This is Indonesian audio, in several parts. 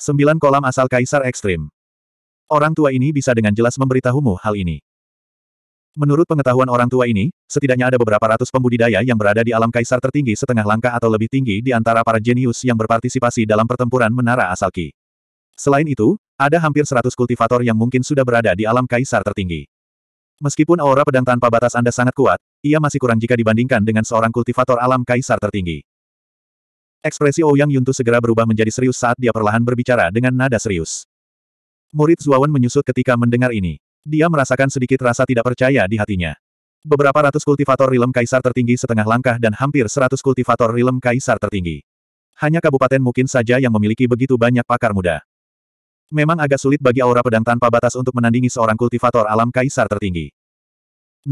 Sembilan kolam asal kaisar ekstrim. Orang tua ini bisa dengan jelas memberitahumu hal ini. Menurut pengetahuan orang tua ini, setidaknya ada beberapa ratus pembudidaya yang berada di alam kaisar tertinggi setengah langkah atau lebih tinggi di antara para jenius yang berpartisipasi dalam pertempuran menara asal Ki. Selain itu, ada hampir seratus kultivator yang mungkin sudah berada di alam kaisar tertinggi. Meskipun aura pedang tanpa batas Anda sangat kuat, ia masih kurang jika dibandingkan dengan seorang kultivator alam kaisar tertinggi. Ekspresi Ouyang oh Yuntu segera berubah menjadi serius saat dia perlahan berbicara dengan nada serius. Murid Zuawan menyusut ketika mendengar ini. Dia merasakan sedikit rasa tidak percaya di hatinya. Beberapa ratus kultivator rilem kaisar tertinggi setengah langkah dan hampir seratus kultivator rilem kaisar tertinggi. Hanya kabupaten mungkin saja yang memiliki begitu banyak pakar muda. Memang agak sulit bagi aura pedang tanpa batas untuk menandingi seorang kultivator alam kaisar tertinggi.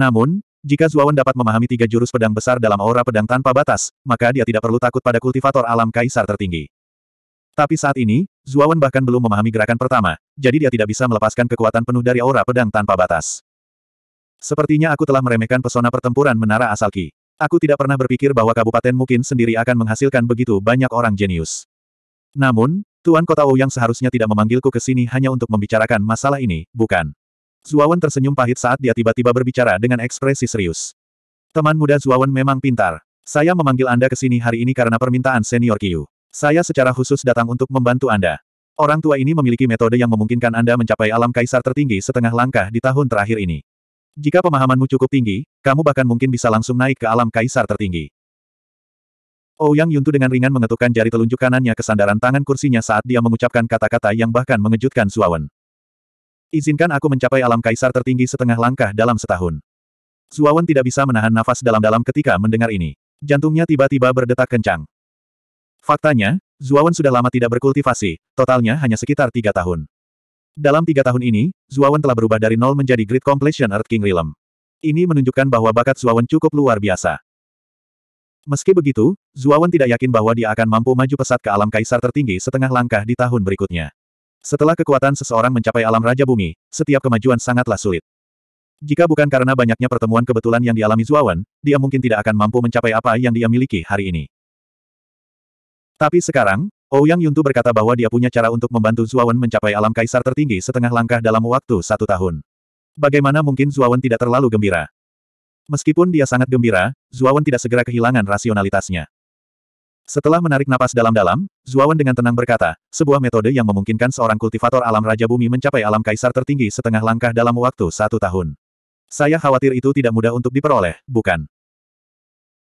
Namun, jika Zuawan dapat memahami tiga jurus pedang besar dalam aura pedang tanpa batas, maka dia tidak perlu takut pada kultivator alam kaisar tertinggi. Tapi saat ini, Zuawan bahkan belum memahami gerakan pertama, jadi dia tidak bisa melepaskan kekuatan penuh dari aura pedang tanpa batas. Sepertinya aku telah meremehkan pesona pertempuran menara Asalki. Aku tidak pernah berpikir bahwa kabupaten mungkin sendiri akan menghasilkan begitu banyak orang jenius. Namun, Tuan Kota Ouyang seharusnya tidak memanggilku ke sini hanya untuk membicarakan masalah ini, bukan? Zuawan tersenyum pahit saat dia tiba-tiba berbicara dengan ekspresi serius. Teman muda Zuawan memang pintar. Saya memanggil Anda ke sini hari ini karena permintaan senior Kiyu. Saya secara khusus datang untuk membantu Anda. Orang tua ini memiliki metode yang memungkinkan Anda mencapai alam kaisar tertinggi setengah langkah di tahun terakhir ini. Jika pemahamanmu cukup tinggi, kamu bahkan mungkin bisa langsung naik ke alam kaisar tertinggi. Ouyang oh Yuntu dengan ringan mengetukkan jari telunjuk kanannya ke sandaran tangan kursinya saat dia mengucapkan kata-kata yang bahkan mengejutkan Zuawan. Izinkan aku mencapai alam kaisar tertinggi setengah langkah dalam setahun. Zuawan tidak bisa menahan nafas dalam-dalam ketika mendengar ini. Jantungnya tiba-tiba berdetak kencang. Faktanya, Zuawan sudah lama tidak berkultivasi, totalnya hanya sekitar tiga tahun. Dalam tiga tahun ini, Zuawan telah berubah dari nol menjadi Great Completion Earth King Realm. Ini menunjukkan bahwa bakat Zuawan cukup luar biasa. Meski begitu, Zuawan tidak yakin bahwa dia akan mampu maju pesat ke alam kaisar tertinggi setengah langkah di tahun berikutnya. Setelah kekuatan seseorang mencapai alam Raja Bumi, setiap kemajuan sangatlah sulit. Jika bukan karena banyaknya pertemuan kebetulan yang dialami Zuawan, dia mungkin tidak akan mampu mencapai apa yang dia miliki hari ini. Tapi sekarang, Ouyang Yuntu berkata bahwa dia punya cara untuk membantu Zuawan mencapai alam kaisar tertinggi setengah langkah dalam waktu satu tahun. Bagaimana mungkin Zuawan tidak terlalu gembira? Meskipun dia sangat gembira, Zuawan tidak segera kehilangan rasionalitasnya. Setelah menarik napas dalam-dalam, Zuawan dengan tenang berkata, sebuah metode yang memungkinkan seorang kultivator alam Raja Bumi mencapai alam kaisar tertinggi setengah langkah dalam waktu satu tahun. Saya khawatir itu tidak mudah untuk diperoleh, bukan?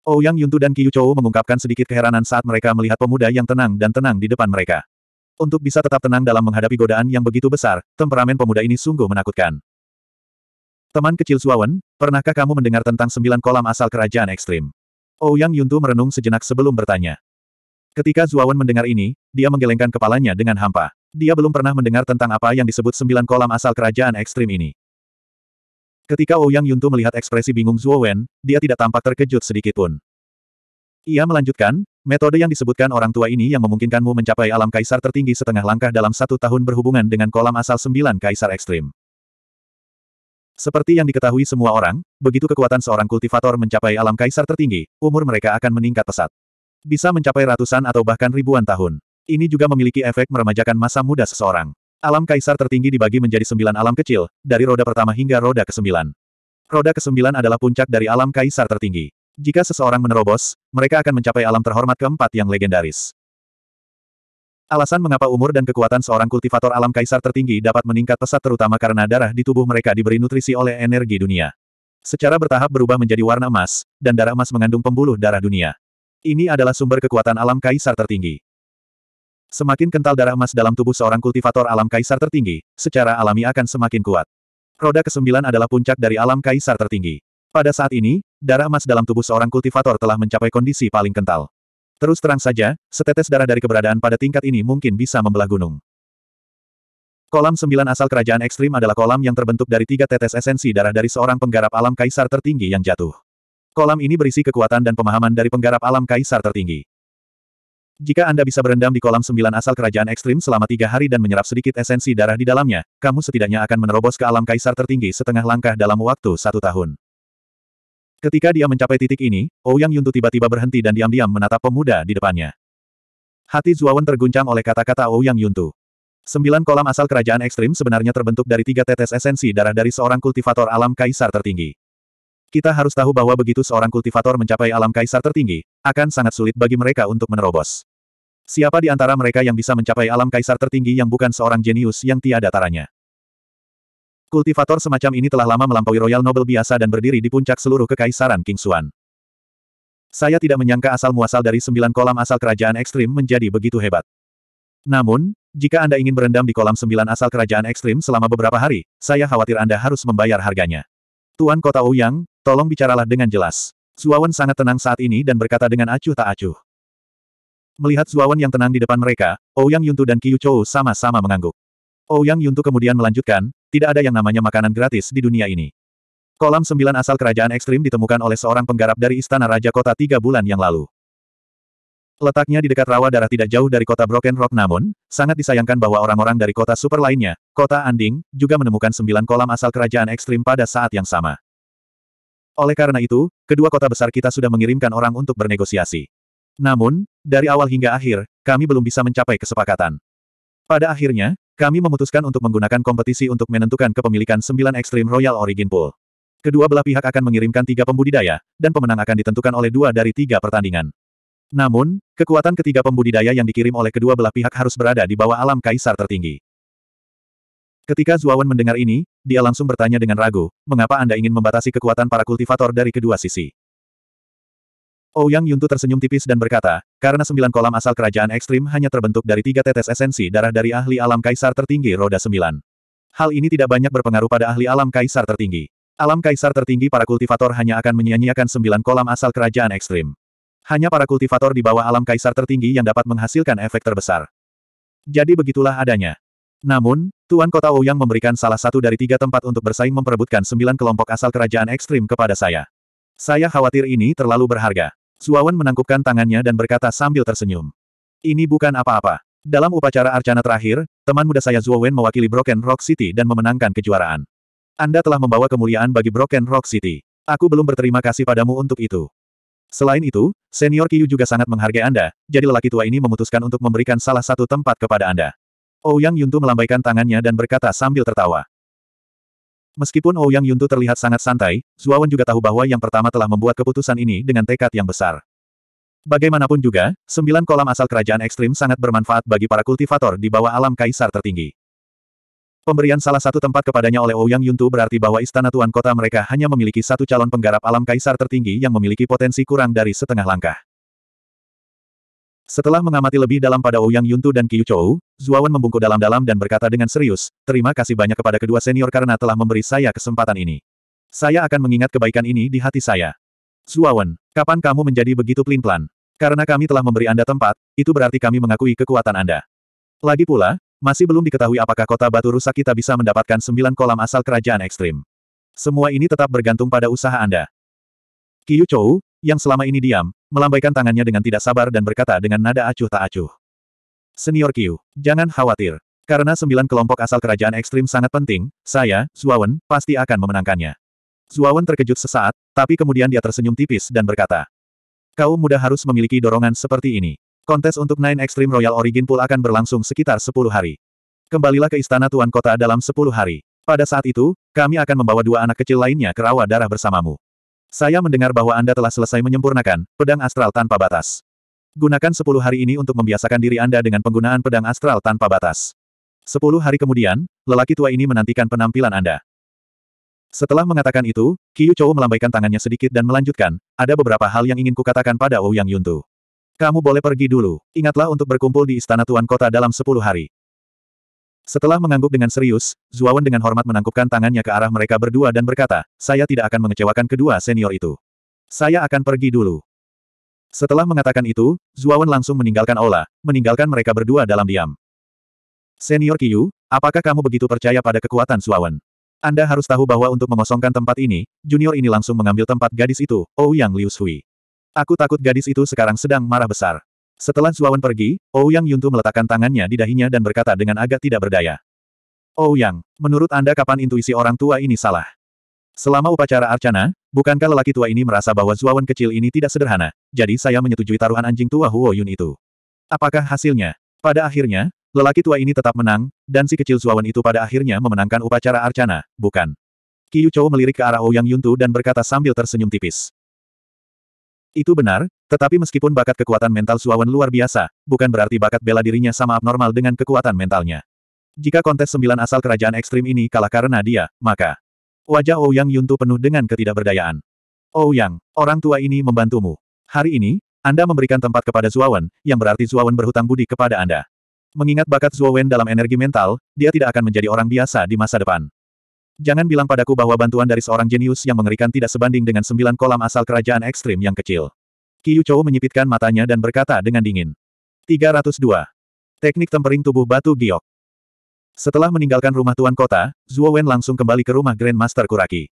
Ouyang oh, Yuntu dan Qiyu Chou mengungkapkan sedikit keheranan saat mereka melihat pemuda yang tenang dan tenang di depan mereka. Untuk bisa tetap tenang dalam menghadapi godaan yang begitu besar, temperamen pemuda ini sungguh menakutkan. Teman kecil Zuawan, pernahkah kamu mendengar tentang sembilan kolam asal kerajaan ekstrim? Ouyang oh, Yuntu merenung sejenak sebelum bertanya. Ketika Zuawan mendengar ini, dia menggelengkan kepalanya dengan hampa. Dia belum pernah mendengar tentang apa yang disebut sembilan kolam asal kerajaan ekstrim ini. Ketika Ouyang oh Yuntu melihat ekspresi bingung Zuowen, dia tidak tampak terkejut sedikitpun. Ia melanjutkan, metode yang disebutkan orang tua ini yang memungkinkanmu mencapai alam kaisar tertinggi setengah langkah dalam satu tahun berhubungan dengan kolam asal sembilan kaisar ekstrim. Seperti yang diketahui semua orang, begitu kekuatan seorang kultivator mencapai alam kaisar tertinggi, umur mereka akan meningkat pesat. Bisa mencapai ratusan atau bahkan ribuan tahun. Ini juga memiliki efek meremajakan masa muda seseorang. Alam kaisar tertinggi dibagi menjadi sembilan alam kecil, dari roda pertama hingga roda kesembilan. Roda kesembilan adalah puncak dari alam kaisar tertinggi. Jika seseorang menerobos, mereka akan mencapai alam terhormat keempat yang legendaris. Alasan mengapa umur dan kekuatan seorang kultivator alam kaisar tertinggi dapat meningkat pesat terutama karena darah di tubuh mereka diberi nutrisi oleh energi dunia. Secara bertahap berubah menjadi warna emas, dan darah emas mengandung pembuluh darah dunia. Ini adalah sumber kekuatan alam kaisar tertinggi. Semakin kental darah emas dalam tubuh seorang kultivator alam kaisar tertinggi, secara alami akan semakin kuat. Roda ke kesembilan adalah puncak dari alam kaisar tertinggi. Pada saat ini, darah emas dalam tubuh seorang kultivator telah mencapai kondisi paling kental. Terus terang saja, setetes darah dari keberadaan pada tingkat ini mungkin bisa membelah gunung. Kolam sembilan asal kerajaan ekstrim adalah kolam yang terbentuk dari tiga tetes esensi darah dari seorang penggarap alam kaisar tertinggi yang jatuh. Kolam ini berisi kekuatan dan pemahaman dari penggarap alam kaisar tertinggi. Jika Anda bisa berendam di kolam sembilan asal kerajaan ekstrim selama tiga hari dan menyerap sedikit esensi darah di dalamnya, kamu setidaknya akan menerobos ke alam kaisar tertinggi setengah langkah dalam waktu satu tahun. Ketika dia mencapai titik ini, Ouyang oh Yuntu tiba-tiba berhenti dan diam-diam menatap pemuda di depannya. Hati Zuawan terguncang oleh kata-kata Ouyang oh Yuntu. Sembilan kolam asal kerajaan ekstrim sebenarnya terbentuk dari tiga tetes esensi darah dari seorang kultivator alam kaisar tertinggi. Kita harus tahu bahwa begitu seorang kultivator mencapai alam kaisar tertinggi, akan sangat sulit bagi mereka untuk menerobos. Siapa di antara mereka yang bisa mencapai alam kaisar tertinggi yang bukan seorang jenius yang tiada taranya? Kultivator semacam ini telah lama melampaui Royal Nobel biasa dan berdiri di puncak seluruh kekaisaran King Xuan. Saya tidak menyangka asal-muasal dari sembilan kolam asal kerajaan ekstrim menjadi begitu hebat. Namun, jika Anda ingin berendam di kolam sembilan asal kerajaan ekstrim selama beberapa hari, saya khawatir Anda harus membayar harganya. Tuan Kota Ouyang, Tolong bicaralah dengan jelas. Zuawan sangat tenang saat ini dan berkata dengan acuh tak acuh. Melihat Zuawan yang tenang di depan mereka, Ouyang oh Yuntu dan Qiu Chou sama-sama mengangguk. Ouyang oh Yuntu kemudian melanjutkan, tidak ada yang namanya makanan gratis di dunia ini. Kolam sembilan asal kerajaan ekstrim ditemukan oleh seorang penggarap dari istana raja kota tiga bulan yang lalu. Letaknya di dekat rawa darah tidak jauh dari kota Broken Rock namun, sangat disayangkan bahwa orang-orang dari kota super lainnya, kota Anding, juga menemukan sembilan kolam asal kerajaan ekstrim pada saat yang sama. Oleh karena itu, kedua kota besar kita sudah mengirimkan orang untuk bernegosiasi. Namun, dari awal hingga akhir, kami belum bisa mencapai kesepakatan. Pada akhirnya, kami memutuskan untuk menggunakan kompetisi untuk menentukan kepemilikan 9 Extreme Royal Origin Pool. Kedua belah pihak akan mengirimkan tiga pembudidaya, dan pemenang akan ditentukan oleh dua dari tiga pertandingan. Namun, kekuatan ketiga pembudidaya yang dikirim oleh kedua belah pihak harus berada di bawah alam kaisar tertinggi. Ketika Zuawan mendengar ini, dia langsung bertanya dengan ragu, mengapa Anda ingin membatasi kekuatan para kultivator dari kedua sisi? Ouyang oh Yuntu tersenyum tipis dan berkata, karena sembilan kolam asal kerajaan ekstrim hanya terbentuk dari tiga tetes esensi darah dari ahli alam kaisar tertinggi roda sembilan. Hal ini tidak banyak berpengaruh pada ahli alam kaisar tertinggi. Alam kaisar tertinggi para kultivator hanya akan menyia-nyiakan sembilan kolam asal kerajaan ekstrim. Hanya para kultivator di bawah alam kaisar tertinggi yang dapat menghasilkan efek terbesar. Jadi begitulah adanya. Namun, Tuan Kota Ouyang memberikan salah satu dari tiga tempat untuk bersaing memperebutkan sembilan kelompok asal kerajaan ekstrim kepada saya. Saya khawatir ini terlalu berharga. Suawan menangkupkan tangannya dan berkata sambil tersenyum. Ini bukan apa-apa. Dalam upacara arcana terakhir, teman muda saya Zuo Wen mewakili Broken Rock City dan memenangkan kejuaraan. Anda telah membawa kemuliaan bagi Broken Rock City. Aku belum berterima kasih padamu untuk itu. Selain itu, senior Kiyu juga sangat menghargai Anda, jadi lelaki tua ini memutuskan untuk memberikan salah satu tempat kepada Anda. Ouyang Yuntu melambaikan tangannya dan berkata sambil tertawa. Meskipun Ouyang Yuntu terlihat sangat santai, Zuawan juga tahu bahwa yang pertama telah membuat keputusan ini dengan tekad yang besar. Bagaimanapun juga, sembilan kolam asal kerajaan ekstrim sangat bermanfaat bagi para kultivator di bawah alam kaisar tertinggi. Pemberian salah satu tempat kepadanya oleh Ouyang Yuntu berarti bahwa istana tuan kota mereka hanya memiliki satu calon penggarap alam kaisar tertinggi yang memiliki potensi kurang dari setengah langkah. Setelah mengamati lebih dalam pada Ouyang Yuntu dan Qiu Chou, Zuawan membungkuk dalam-dalam dan berkata dengan serius, terima kasih banyak kepada kedua senior karena telah memberi saya kesempatan ini. Saya akan mengingat kebaikan ini di hati saya. Zuawan, kapan kamu menjadi begitu pelin-pelan? Karena kami telah memberi Anda tempat, itu berarti kami mengakui kekuatan Anda. Lagi pula, masih belum diketahui apakah kota batu rusak kita bisa mendapatkan sembilan kolam asal kerajaan ekstrim. Semua ini tetap bergantung pada usaha Anda. Qiu Chou, yang selama ini diam, melambaikan tangannya dengan tidak sabar dan berkata dengan nada acuh tak acuh. Senior Q, jangan khawatir. Karena sembilan kelompok asal kerajaan ekstrim sangat penting, saya, Zuawan, pasti akan memenangkannya. Zuawan terkejut sesaat, tapi kemudian dia tersenyum tipis dan berkata, Kau muda harus memiliki dorongan seperti ini. Kontes untuk Nine Extreme Royal Origin Pool akan berlangsung sekitar 10 hari. Kembalilah ke Istana Tuan Kota dalam 10 hari. Pada saat itu, kami akan membawa dua anak kecil lainnya ke rawa darah bersamamu. Saya mendengar bahwa Anda telah selesai menyempurnakan pedang astral tanpa batas. Gunakan 10 hari ini untuk membiasakan diri Anda dengan penggunaan pedang astral tanpa batas. 10 hari kemudian, lelaki tua ini menantikan penampilan Anda. Setelah mengatakan itu, Kiyu Chou melambaikan tangannya sedikit dan melanjutkan, ada beberapa hal yang ingin kukatakan pada Ouyang Yuntu. Kamu boleh pergi dulu. Ingatlah untuk berkumpul di Istana Tuan Kota dalam 10 hari. Setelah mengangguk dengan serius, Zuawan dengan hormat menangkupkan tangannya ke arah mereka berdua dan berkata, saya tidak akan mengecewakan kedua senior itu. Saya akan pergi dulu. Setelah mengatakan itu, Zuawan langsung meninggalkan aula, meninggalkan mereka berdua dalam diam. Senior Kiyu, apakah kamu begitu percaya pada kekuatan Zuawan? Anda harus tahu bahwa untuk mengosongkan tempat ini, junior ini langsung mengambil tempat gadis itu, Ouyang Liu Sui. Aku takut gadis itu sekarang sedang marah besar. Setelah Suawan pergi, Ouyang oh Yuntu meletakkan tangannya di dahinya dan berkata dengan agak tidak berdaya. Ouyang, oh menurut Anda kapan intuisi orang tua ini salah? Selama upacara arcana, bukankah lelaki tua ini merasa bahwa Zuawan kecil ini tidak sederhana, jadi saya menyetujui taruhan anjing tua Huo Yun itu. Apakah hasilnya? Pada akhirnya, lelaki tua ini tetap menang, dan si kecil Zuawan itu pada akhirnya memenangkan upacara arcana, bukan? Kiyu Chou melirik ke arah Ouyang oh Yuntu dan berkata sambil tersenyum tipis. Itu benar, tetapi meskipun bakat kekuatan mental Suawan luar biasa, bukan berarti bakat bela dirinya sama abnormal dengan kekuatan mentalnya. Jika kontes sembilan asal kerajaan ekstrim ini kalah karena dia, maka wajah Ouyang oh Yuntu penuh dengan ketidakberdayaan. Ouyang, oh orang tua ini membantumu. Hari ini, Anda memberikan tempat kepada Zuawan, yang berarti Zuawan berhutang budi kepada Anda. Mengingat bakat Zuawan dalam energi mental, dia tidak akan menjadi orang biasa di masa depan. Jangan bilang padaku bahwa bantuan dari seorang jenius yang mengerikan tidak sebanding dengan sembilan kolam asal kerajaan ekstrim yang kecil. Qiu Chou menyipitkan matanya dan berkata dengan dingin. 302. Teknik tempering tubuh batu giok. Setelah meninggalkan rumah tuan kota, Zhuo Wen langsung kembali ke rumah Grandmaster Kuraki.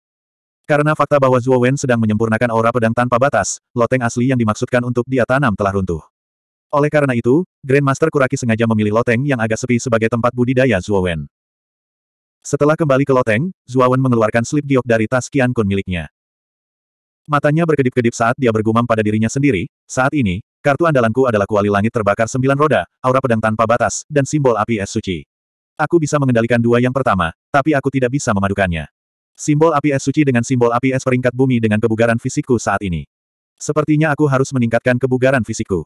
Karena fakta bahwa Zhuo Wen sedang menyempurnakan aura pedang tanpa batas, loteng asli yang dimaksudkan untuk dia tanam telah runtuh. Oleh karena itu, Grandmaster Kuraki sengaja memilih loteng yang agak sepi sebagai tempat budidaya Zhuo Wen. Setelah kembali ke loteng, Zhuo Wen mengeluarkan slip giok dari tas Qian Kun miliknya. Matanya berkedip-kedip saat dia bergumam pada dirinya sendiri, saat ini, kartu andalanku adalah kuali langit terbakar sembilan roda, aura pedang tanpa batas, dan simbol api es suci. Aku bisa mengendalikan dua yang pertama, tapi aku tidak bisa memadukannya. Simbol api es suci dengan simbol api es peringkat bumi dengan kebugaran fisikku saat ini. Sepertinya aku harus meningkatkan kebugaran fisikku.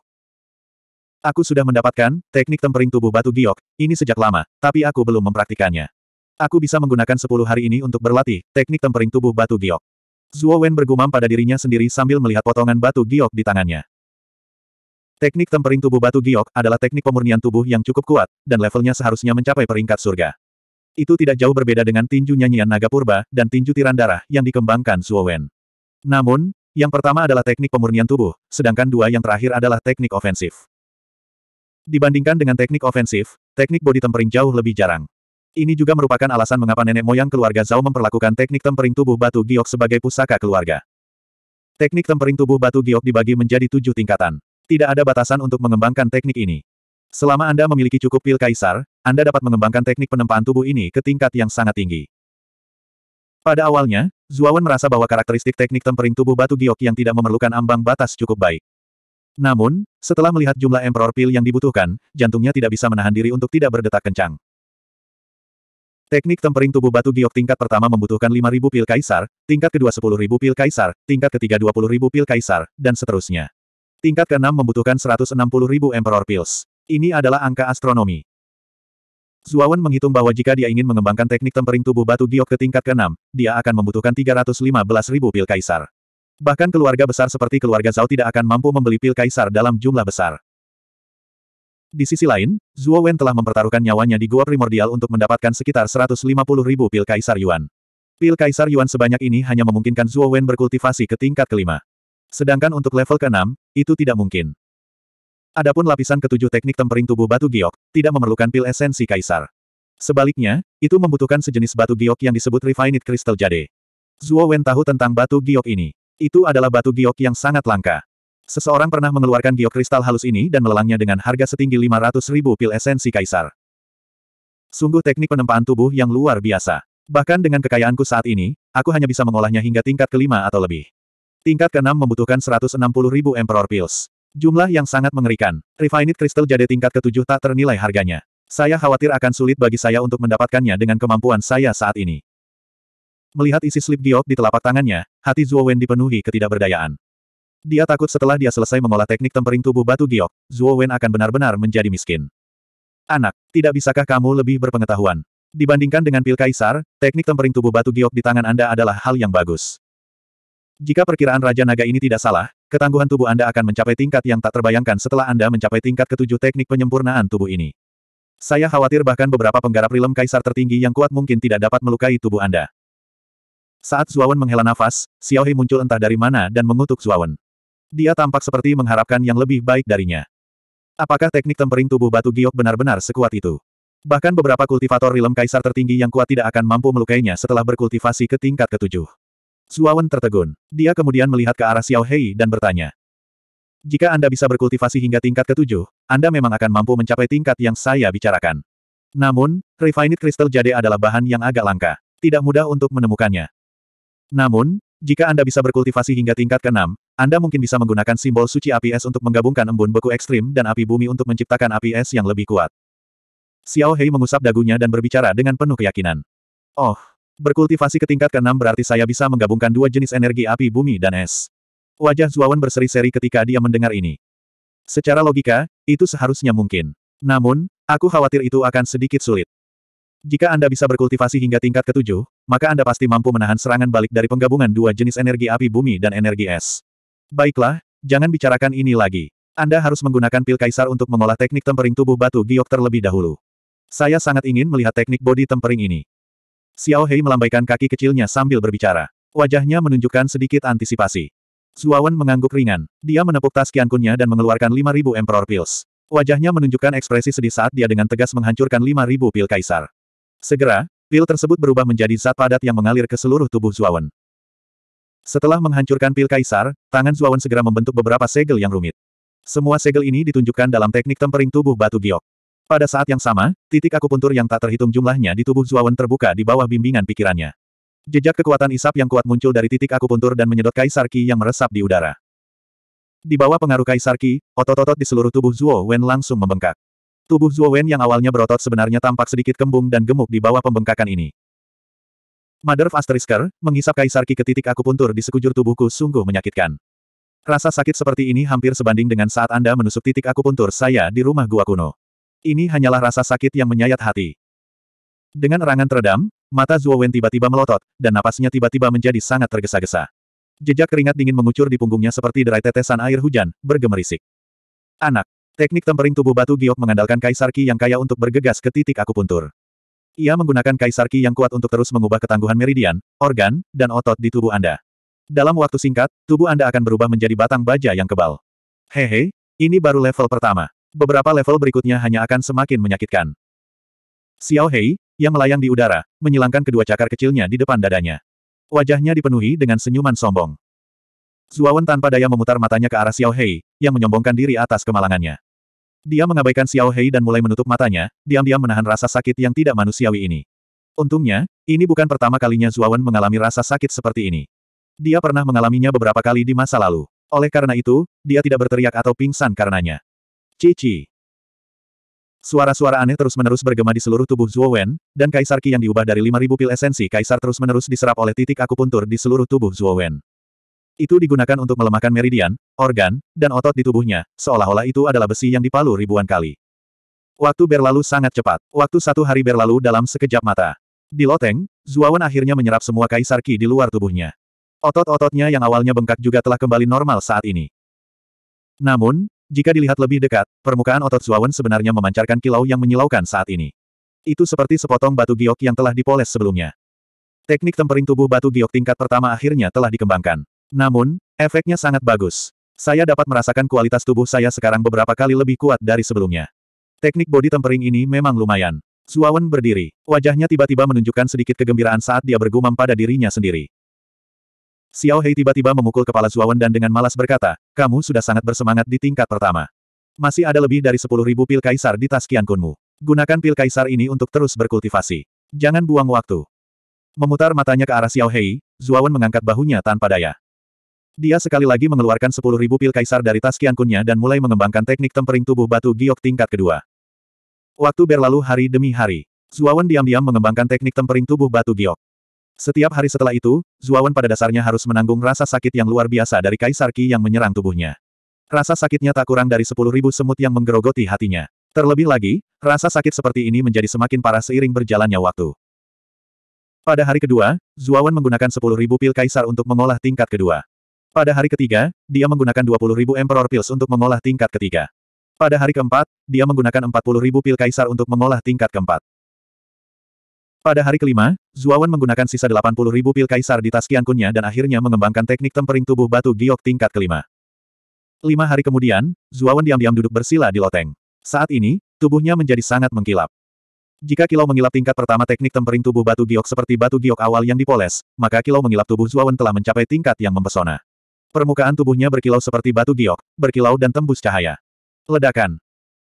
Aku sudah mendapatkan teknik tempering tubuh batu giok, ini sejak lama, tapi aku belum mempraktikannya. Aku bisa menggunakan 10 hari ini untuk berlatih teknik tempering tubuh batu giok. Zuo Wen bergumam pada dirinya sendiri sambil melihat potongan batu giok di tangannya. Teknik tempering tubuh batu giok adalah teknik pemurnian tubuh yang cukup kuat, dan levelnya seharusnya mencapai peringkat surga. Itu tidak jauh berbeda dengan tinju nyanyian naga purba dan tinju tiran darah yang dikembangkan Zuo Wen. Namun, yang pertama adalah teknik pemurnian tubuh, sedangkan dua yang terakhir adalah teknik ofensif. Dibandingkan dengan teknik ofensif, teknik body tempering jauh lebih jarang. Ini juga merupakan alasan mengapa nenek moyang keluarga Zhao memperlakukan teknik tempering tubuh batu giok sebagai pusaka keluarga. Teknik tempering tubuh batu giok dibagi menjadi tujuh tingkatan. Tidak ada batasan untuk mengembangkan teknik ini. Selama Anda memiliki cukup pil kaisar, Anda dapat mengembangkan teknik penempaan tubuh ini ke tingkat yang sangat tinggi. Pada awalnya, Zuawan merasa bahwa karakteristik teknik tempering tubuh batu giok yang tidak memerlukan ambang batas cukup baik. Namun, setelah melihat jumlah Emperor pil yang dibutuhkan, jantungnya tidak bisa menahan diri untuk tidak berdetak kencang. Teknik tempering tubuh batu giok tingkat pertama membutuhkan 5.000 pil kaisar, tingkat kedua 10.000 pil kaisar, tingkat ketiga 20.000 pil kaisar, dan seterusnya. Tingkat keenam membutuhkan 160.000 Emperor Pills. Ini adalah angka astronomi. Zuawan menghitung bahwa jika dia ingin mengembangkan teknik tempering tubuh batu giok ke tingkat keenam, dia akan membutuhkan 315.000 pil kaisar. Bahkan keluarga besar seperti keluarga Zhao tidak akan mampu membeli pil kaisar dalam jumlah besar. Di sisi lain, Zhuo Wen telah mempertaruhkan nyawanya di gua primordial untuk mendapatkan sekitar 150.000 pil Kaisar Yuan. Pil Kaisar Yuan sebanyak ini hanya memungkinkan Zhuo Wen berkultivasi ke tingkat kelima. Sedangkan untuk level keenam, itu tidak mungkin. Adapun lapisan ketujuh teknik tempering tubuh batu giok, tidak memerlukan pil esensi kaisar. Sebaliknya, itu membutuhkan sejenis batu giok yang disebut refined crystal jade. Zhuo Wen tahu tentang batu giok ini. Itu adalah batu giok yang sangat langka. Seseorang pernah mengeluarkan geokristal halus ini dan melelangnya dengan harga setinggi 500 ribu pil esensi kaisar. Sungguh teknik penempaan tubuh yang luar biasa. Bahkan dengan kekayaanku saat ini, aku hanya bisa mengolahnya hingga tingkat kelima atau lebih. Tingkat keenam membutuhkan 160 ribu Emperor Pills. Jumlah yang sangat mengerikan. Refined kristal Jade tingkat ketujuh tak ternilai harganya. Saya khawatir akan sulit bagi saya untuk mendapatkannya dengan kemampuan saya saat ini. Melihat isi slip giok di telapak tangannya, hati Zhuo Wen dipenuhi ketidakberdayaan. Dia takut setelah dia selesai mengolah teknik tempering tubuh batu giok, Zuo Wen akan benar-benar menjadi miskin. Anak, tidak bisakah kamu lebih berpengetahuan? Dibandingkan dengan pil kaisar, teknik tempering tubuh batu giok di tangan Anda adalah hal yang bagus. Jika perkiraan Raja Naga ini tidak salah, ketangguhan tubuh Anda akan mencapai tingkat yang tak terbayangkan setelah Anda mencapai tingkat ketujuh teknik penyempurnaan tubuh ini. Saya khawatir bahkan beberapa penggarap rilem kaisar tertinggi yang kuat mungkin tidak dapat melukai tubuh Anda. Saat Zuawan menghela nafas, Xiaohe muncul entah dari mana dan mengutuk Zuawan. Dia tampak seperti mengharapkan yang lebih baik darinya. Apakah teknik tempering tubuh batu giok benar-benar sekuat itu? Bahkan beberapa kultivator rilem kaisar tertinggi yang kuat tidak akan mampu melukainya setelah berkultivasi ke tingkat ketujuh. Zuawan tertegun. Dia kemudian melihat ke arah Xiao Hei dan bertanya. Jika Anda bisa berkultivasi hingga tingkat ketujuh, Anda memang akan mampu mencapai tingkat yang saya bicarakan. Namun, refined crystal jade adalah bahan yang agak langka. Tidak mudah untuk menemukannya. Namun, jika Anda bisa berkultivasi hingga tingkat ke-6, anda mungkin bisa menggunakan simbol suci api es untuk menggabungkan embun beku ekstrim dan api bumi untuk menciptakan api es yang lebih kuat. Xiao Hei mengusap dagunya dan berbicara dengan penuh keyakinan. Oh, berkultivasi ke tingkat ke-6 berarti saya bisa menggabungkan dua jenis energi api bumi dan es. Wajah Zuawan berseri-seri ketika dia mendengar ini. Secara logika, itu seharusnya mungkin. Namun, aku khawatir itu akan sedikit sulit. Jika Anda bisa berkultivasi hingga tingkat ketujuh, maka Anda pasti mampu menahan serangan balik dari penggabungan dua jenis energi api bumi dan energi es. Baiklah, jangan bicarakan ini lagi. Anda harus menggunakan pil kaisar untuk mengolah teknik tempering tubuh batu giok terlebih dahulu. Saya sangat ingin melihat teknik body tempering ini. Xiao Hei melambaikan kaki kecilnya sambil berbicara. Wajahnya menunjukkan sedikit antisipasi. Zuawan mengangguk ringan. Dia menepuk tas kiankunnya dan mengeluarkan 5.000 Emperor Pills. Wajahnya menunjukkan ekspresi sedih saat dia dengan tegas menghancurkan 5.000 pil kaisar. Segera, pil tersebut berubah menjadi zat padat yang mengalir ke seluruh tubuh Zuawan. Setelah menghancurkan pil kaisar, tangan Zuawan segera membentuk beberapa segel yang rumit. Semua segel ini ditunjukkan dalam teknik tempering tubuh batu giok. Pada saat yang sama, titik akupuntur yang tak terhitung jumlahnya di tubuh Zuawan terbuka di bawah bimbingan pikirannya. Jejak kekuatan isap yang kuat muncul dari titik akupuntur dan menyedot kaisar Ki yang meresap di udara. Di bawah pengaruh kaisar Ki, otot-otot di seluruh tubuh Zuo langsung membengkak. Tubuh Zuo yang awalnya berotot sebenarnya tampak sedikit kembung dan gemuk di bawah pembengkakan ini. Mother of Asterisker, mengisap kaisar ki ke titik akupuntur di sekujur tubuhku sungguh menyakitkan. Rasa sakit seperti ini hampir sebanding dengan saat Anda menusuk titik akupuntur saya di rumah gua kuno. Ini hanyalah rasa sakit yang menyayat hati. Dengan erangan teredam, mata Zhuo Wen tiba-tiba melotot, dan napasnya tiba-tiba menjadi sangat tergesa-gesa. Jejak keringat dingin mengucur di punggungnya seperti derai tetesan air hujan, bergemerisik. Anak, teknik tempering tubuh batu giok mengandalkan kaisar ki yang kaya untuk bergegas ke titik akupuntur. Ia menggunakan kaisar Qi yang kuat untuk terus mengubah ketangguhan meridian, organ, dan otot di tubuh Anda. Dalam waktu singkat, tubuh Anda akan berubah menjadi batang baja yang kebal. Hehe, ini baru level pertama. Beberapa level berikutnya hanya akan semakin menyakitkan. Xiao Hei, yang melayang di udara, menyilangkan kedua cakar kecilnya di depan dadanya. Wajahnya dipenuhi dengan senyuman sombong. Zuawan tanpa daya memutar matanya ke arah Xiao Hei, yang menyombongkan diri atas kemalangannya. Dia mengabaikan Xiao Hei dan mulai menutup matanya, diam-diam menahan rasa sakit yang tidak manusiawi ini. Untungnya, ini bukan pertama kalinya Zuawan mengalami rasa sakit seperti ini. Dia pernah mengalaminya beberapa kali di masa lalu. Oleh karena itu, dia tidak berteriak atau pingsan karenanya. Cici. Suara-suara aneh terus-menerus bergema di seluruh tubuh Zuo dan kaisar Qi yang diubah dari 5.000 pil esensi kaisar terus-menerus diserap oleh titik akupuntur di seluruh tubuh Zuo itu digunakan untuk melemahkan meridian, organ, dan otot di tubuhnya, seolah-olah itu adalah besi yang dipalu ribuan kali. Waktu berlalu sangat cepat. Waktu satu hari berlalu dalam sekejap mata. Di loteng, Zuawan akhirnya menyerap semua kaisar ki di luar tubuhnya. Otot-ototnya yang awalnya bengkak juga telah kembali normal saat ini. Namun, jika dilihat lebih dekat, permukaan otot Zuawan sebenarnya memancarkan kilau yang menyilaukan saat ini. Itu seperti sepotong batu giok yang telah dipoles sebelumnya. Teknik tempering tubuh batu giok tingkat pertama akhirnya telah dikembangkan. Namun, efeknya sangat bagus. Saya dapat merasakan kualitas tubuh saya sekarang beberapa kali lebih kuat dari sebelumnya. Teknik body tempering ini memang lumayan. Suawan berdiri. Wajahnya tiba-tiba menunjukkan sedikit kegembiraan saat dia bergumam pada dirinya sendiri. Xiao Hei tiba-tiba memukul kepala Suawan dan dengan malas berkata, kamu sudah sangat bersemangat di tingkat pertama. Masih ada lebih dari 10.000 pil kaisar di tas Kunmu. Gunakan pil kaisar ini untuk terus berkultivasi. Jangan buang waktu. Memutar matanya ke arah Xiao Hei, Zuawan mengangkat bahunya tanpa daya. Dia sekali lagi mengeluarkan 10.000 pil kaisar dari tas kiankunnya dan mulai mengembangkan teknik tempering tubuh batu giok tingkat kedua. Waktu berlalu hari demi hari. Zuawan diam-diam mengembangkan teknik tempering tubuh batu giok. Setiap hari setelah itu, Zuawan pada dasarnya harus menanggung rasa sakit yang luar biasa dari kaisar Qi yang menyerang tubuhnya. Rasa sakitnya tak kurang dari 10.000 semut yang menggerogoti hatinya. Terlebih lagi, rasa sakit seperti ini menjadi semakin parah seiring berjalannya waktu. Pada hari kedua, Zuawan menggunakan 10.000 pil kaisar untuk mengolah tingkat kedua. Pada hari ketiga, dia menggunakan 20.000 Emperor Pills untuk mengolah tingkat ketiga. Pada hari keempat, dia menggunakan 40.000 pil kaisar untuk mengolah tingkat keempat. Pada hari kelima, Zuawan menggunakan sisa 80.000 pil kaisar di tas kiankunnya dan akhirnya mengembangkan teknik tempering tubuh batu giok tingkat kelima. Lima hari kemudian, Zuawan diam-diam duduk bersila di loteng. Saat ini, tubuhnya menjadi sangat mengkilap. Jika kilau mengilap tingkat pertama teknik tempering tubuh batu giok seperti batu giok awal yang dipoles, maka kilau mengilap tubuh Zuawan telah mencapai tingkat yang mempesona. Permukaan tubuhnya berkilau seperti batu giok, berkilau dan tembus cahaya. Ledakan.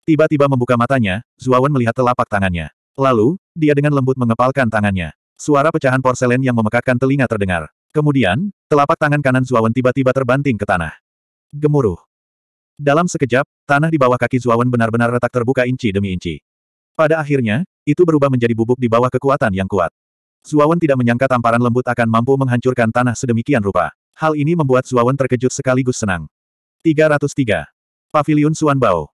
Tiba-tiba membuka matanya, Zuawan melihat telapak tangannya. Lalu, dia dengan lembut mengepalkan tangannya. Suara pecahan porselen yang memekakkan telinga terdengar. Kemudian, telapak tangan kanan Zuawan tiba-tiba terbanting ke tanah. Gemuruh. Dalam sekejap, tanah di bawah kaki Zuawan benar-benar retak terbuka inci demi inci. Pada akhirnya, itu berubah menjadi bubuk di bawah kekuatan yang kuat. Zuawan tidak menyangka tamparan lembut akan mampu menghancurkan tanah sedemikian rupa. Hal ini membuat Zuawan terkejut sekaligus senang. 303. Suan Bao.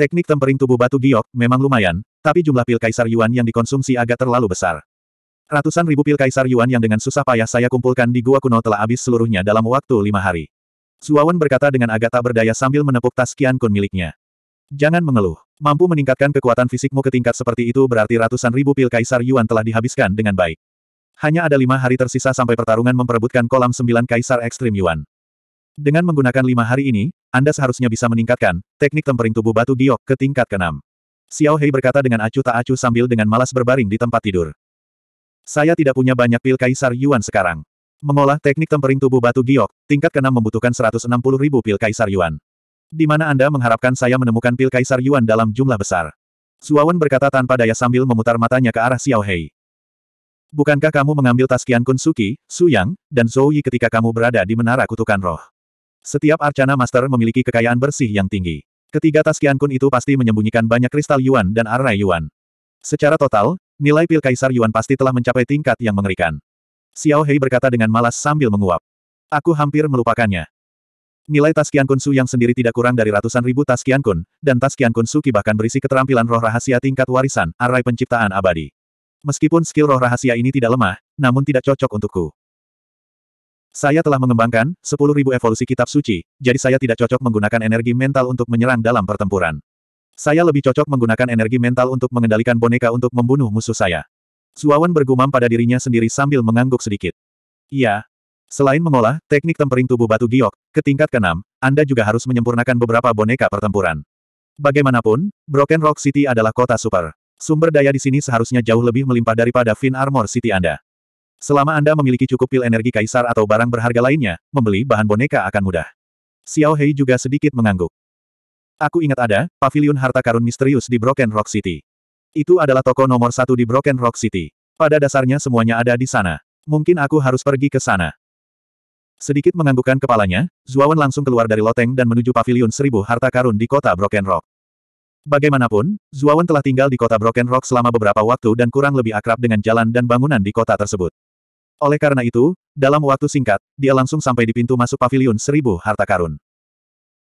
Teknik tempering tubuh batu giok memang lumayan, tapi jumlah pil kaisar Yuan yang dikonsumsi agak terlalu besar. Ratusan ribu pil kaisar Yuan yang dengan susah payah saya kumpulkan di gua kuno telah habis seluruhnya dalam waktu lima hari. Zuawan berkata dengan agak tak berdaya sambil menepuk tas Kian Kun miliknya. Jangan mengeluh. Mampu meningkatkan kekuatan fisikmu ke tingkat seperti itu berarti ratusan ribu pil kaisar Yuan telah dihabiskan dengan baik. Hanya ada lima hari tersisa sampai pertarungan memperebutkan kolam sembilan kaisar ekstrim Yuan. Dengan menggunakan lima hari ini, Anda seharusnya bisa meningkatkan teknik tempering tubuh batu giok ke tingkat keenam. Xiao Hei berkata dengan acuh tak acuh sambil dengan malas berbaring di tempat tidur. Saya tidak punya banyak pil kaisar Yuan sekarang. Mengolah teknik tempering tubuh batu giok, tingkat keenam membutuhkan 160 ribu pil kaisar Yuan. Di mana Anda mengharapkan saya menemukan pil kaisar Yuan dalam jumlah besar? Suawan berkata tanpa daya sambil memutar matanya ke arah Xiao Hei. Bukankah kamu mengambil tas Qian Kun Suki, Su Yang, dan Zhou Yi ketika kamu berada di Menara Kutukan Roh? Setiap Arcana Master memiliki kekayaan bersih yang tinggi. Ketiga tas Kun itu pasti menyembunyikan banyak kristal Yuan dan arai Yuan. Secara total, nilai pil Kaisar Yuan pasti telah mencapai tingkat yang mengerikan. Xiao Hei berkata dengan malas sambil menguap. Aku hampir melupakannya. Nilai tas Kun Su yang sendiri tidak kurang dari ratusan ribu tas Kun, dan tas Kun Suki bahkan berisi keterampilan roh rahasia tingkat warisan, arai penciptaan abadi. Meskipun skill roh rahasia ini tidak lemah, namun tidak cocok untukku. Saya telah mengembangkan 10.000 evolusi kitab suci, jadi saya tidak cocok menggunakan energi mental untuk menyerang dalam pertempuran. Saya lebih cocok menggunakan energi mental untuk mengendalikan boneka untuk membunuh musuh saya. Suawan bergumam pada dirinya sendiri sambil mengangguk sedikit. Iya. Selain mengolah teknik tempering tubuh batu giok, ke tingkat ke-6, Anda juga harus menyempurnakan beberapa boneka pertempuran. Bagaimanapun, Broken Rock City adalah kota super. Sumber daya di sini seharusnya jauh lebih melimpah daripada Fin Armor City Anda. Selama Anda memiliki cukup pil energi kaisar atau barang berharga lainnya, membeli bahan boneka akan mudah. Xiao Hei juga sedikit mengangguk. Aku ingat ada, pavilion harta karun misterius di Broken Rock City. Itu adalah toko nomor satu di Broken Rock City. Pada dasarnya semuanya ada di sana. Mungkin aku harus pergi ke sana. Sedikit menganggukkan kepalanya, Zuawan langsung keluar dari loteng dan menuju pavilion seribu harta karun di kota Broken Rock. Bagaimanapun, Zuawan telah tinggal di kota Broken Rock selama beberapa waktu dan kurang lebih akrab dengan jalan dan bangunan di kota tersebut. Oleh karena itu, dalam waktu singkat, dia langsung sampai di pintu masuk Paviliun Seribu Harta Karun.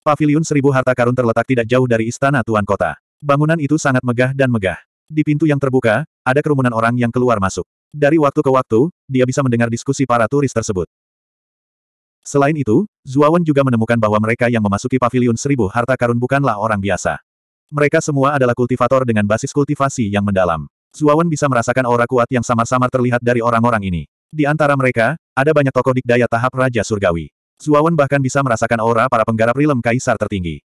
Paviliun Seribu Harta Karun terletak tidak jauh dari Istana Tuan Kota. Bangunan itu sangat megah dan megah. Di pintu yang terbuka, ada kerumunan orang yang keluar masuk. Dari waktu ke waktu, dia bisa mendengar diskusi para turis tersebut. Selain itu, Zuawan juga menemukan bahwa mereka yang memasuki Paviliun Seribu Harta Karun bukanlah orang biasa. Mereka semua adalah kultivator dengan basis kultivasi yang mendalam. Zuawan bisa merasakan aura kuat yang samar-samar terlihat dari orang-orang ini. Di antara mereka, ada banyak tokoh dikdaya tahap Raja Surgawi. Zuawan bahkan bisa merasakan aura para penggarap rilem kaisar tertinggi.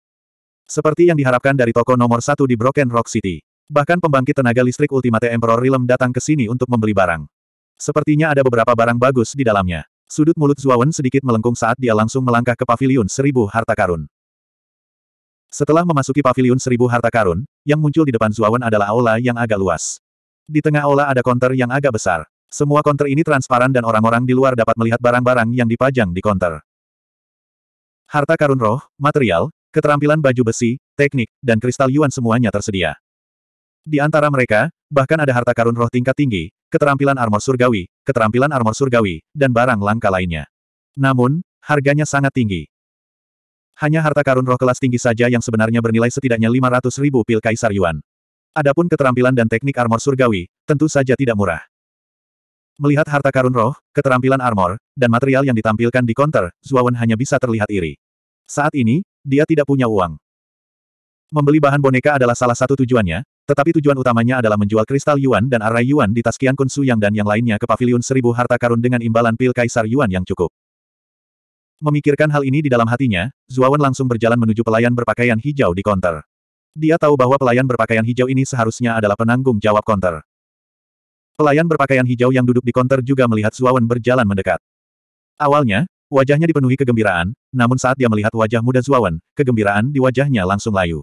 Seperti yang diharapkan dari toko nomor satu di Broken Rock City. Bahkan pembangkit tenaga listrik Ultimate Emperor Rilem datang ke sini untuk membeli barang. Sepertinya ada beberapa barang bagus di dalamnya. Sudut mulut Zuawan sedikit melengkung saat dia langsung melangkah ke Paviliun seribu harta karun. Setelah memasuki pavilion seribu harta karun, yang muncul di depan Zuawan adalah aula yang agak luas. Di tengah aula ada konter yang agak besar. Semua konter ini transparan dan orang-orang di luar dapat melihat barang-barang yang dipajang di konter. Harta karun roh, material, keterampilan baju besi, teknik, dan kristal yuan semuanya tersedia. Di antara mereka, bahkan ada harta karun roh tingkat tinggi, keterampilan armor surgawi, keterampilan armor surgawi, dan barang langka lainnya. Namun, harganya sangat tinggi. Hanya harta karun roh kelas tinggi saja yang sebenarnya bernilai setidaknya 500 ribu pil kaisar Yuan. Adapun keterampilan dan teknik armor surgawi, tentu saja tidak murah. Melihat harta karun roh, keterampilan armor, dan material yang ditampilkan di konter, Zuawan hanya bisa terlihat iri. Saat ini, dia tidak punya uang. Membeli bahan boneka adalah salah satu tujuannya, tetapi tujuan utamanya adalah menjual kristal Yuan dan arai Yuan di Taskian Kun Su Yang dan yang lainnya ke Pavilion seribu harta karun dengan imbalan pil kaisar Yuan yang cukup. Memikirkan hal ini di dalam hatinya, Zuawan langsung berjalan menuju pelayan berpakaian hijau di konter. Dia tahu bahwa pelayan berpakaian hijau ini seharusnya adalah penanggung jawab konter. Pelayan berpakaian hijau yang duduk di konter juga melihat Zuawan berjalan mendekat. Awalnya, wajahnya dipenuhi kegembiraan, namun saat dia melihat wajah muda Zuawan, kegembiraan di wajahnya langsung layu.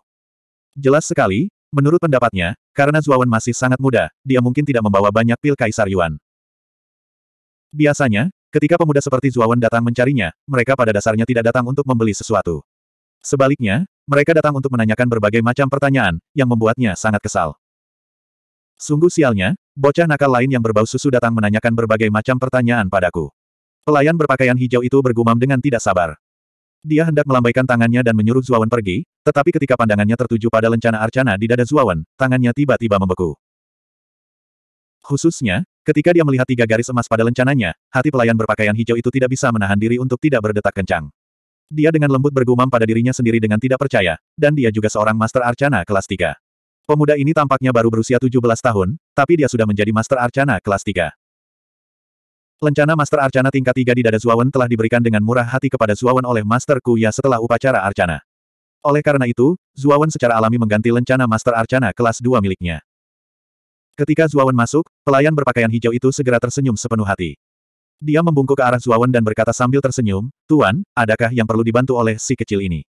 Jelas sekali, menurut pendapatnya, karena Zuawan masih sangat muda, dia mungkin tidak membawa banyak pil Kaisar Yuan. Biasanya, Ketika pemuda seperti Zuawan datang mencarinya, mereka pada dasarnya tidak datang untuk membeli sesuatu. Sebaliknya, mereka datang untuk menanyakan berbagai macam pertanyaan, yang membuatnya sangat kesal. Sungguh sialnya, bocah nakal lain yang berbau susu datang menanyakan berbagai macam pertanyaan padaku. Pelayan berpakaian hijau itu bergumam dengan tidak sabar. Dia hendak melambaikan tangannya dan menyuruh Zuawan pergi, tetapi ketika pandangannya tertuju pada lencana arcana di dada Zuawan, tangannya tiba-tiba membeku. Khususnya, ketika dia melihat tiga garis emas pada lencananya, hati pelayan berpakaian hijau itu tidak bisa menahan diri untuk tidak berdetak kencang. Dia dengan lembut bergumam pada dirinya sendiri dengan tidak percaya, dan dia juga seorang Master Arcana kelas 3. Pemuda ini tampaknya baru berusia 17 tahun, tapi dia sudah menjadi Master Arcana kelas 3. Lencana Master Arcana tingkat 3 di dada Zuawan telah diberikan dengan murah hati kepada Zuawan oleh Master Kuya setelah upacara Arcana. Oleh karena itu, Zuawan secara alami mengganti lencana Master Arcana kelas 2 miliknya. Ketika Zuawan masuk, pelayan berpakaian hijau itu segera tersenyum sepenuh hati. Dia membungkuk ke arah Zuawan dan berkata sambil tersenyum, Tuan, adakah yang perlu dibantu oleh si kecil ini?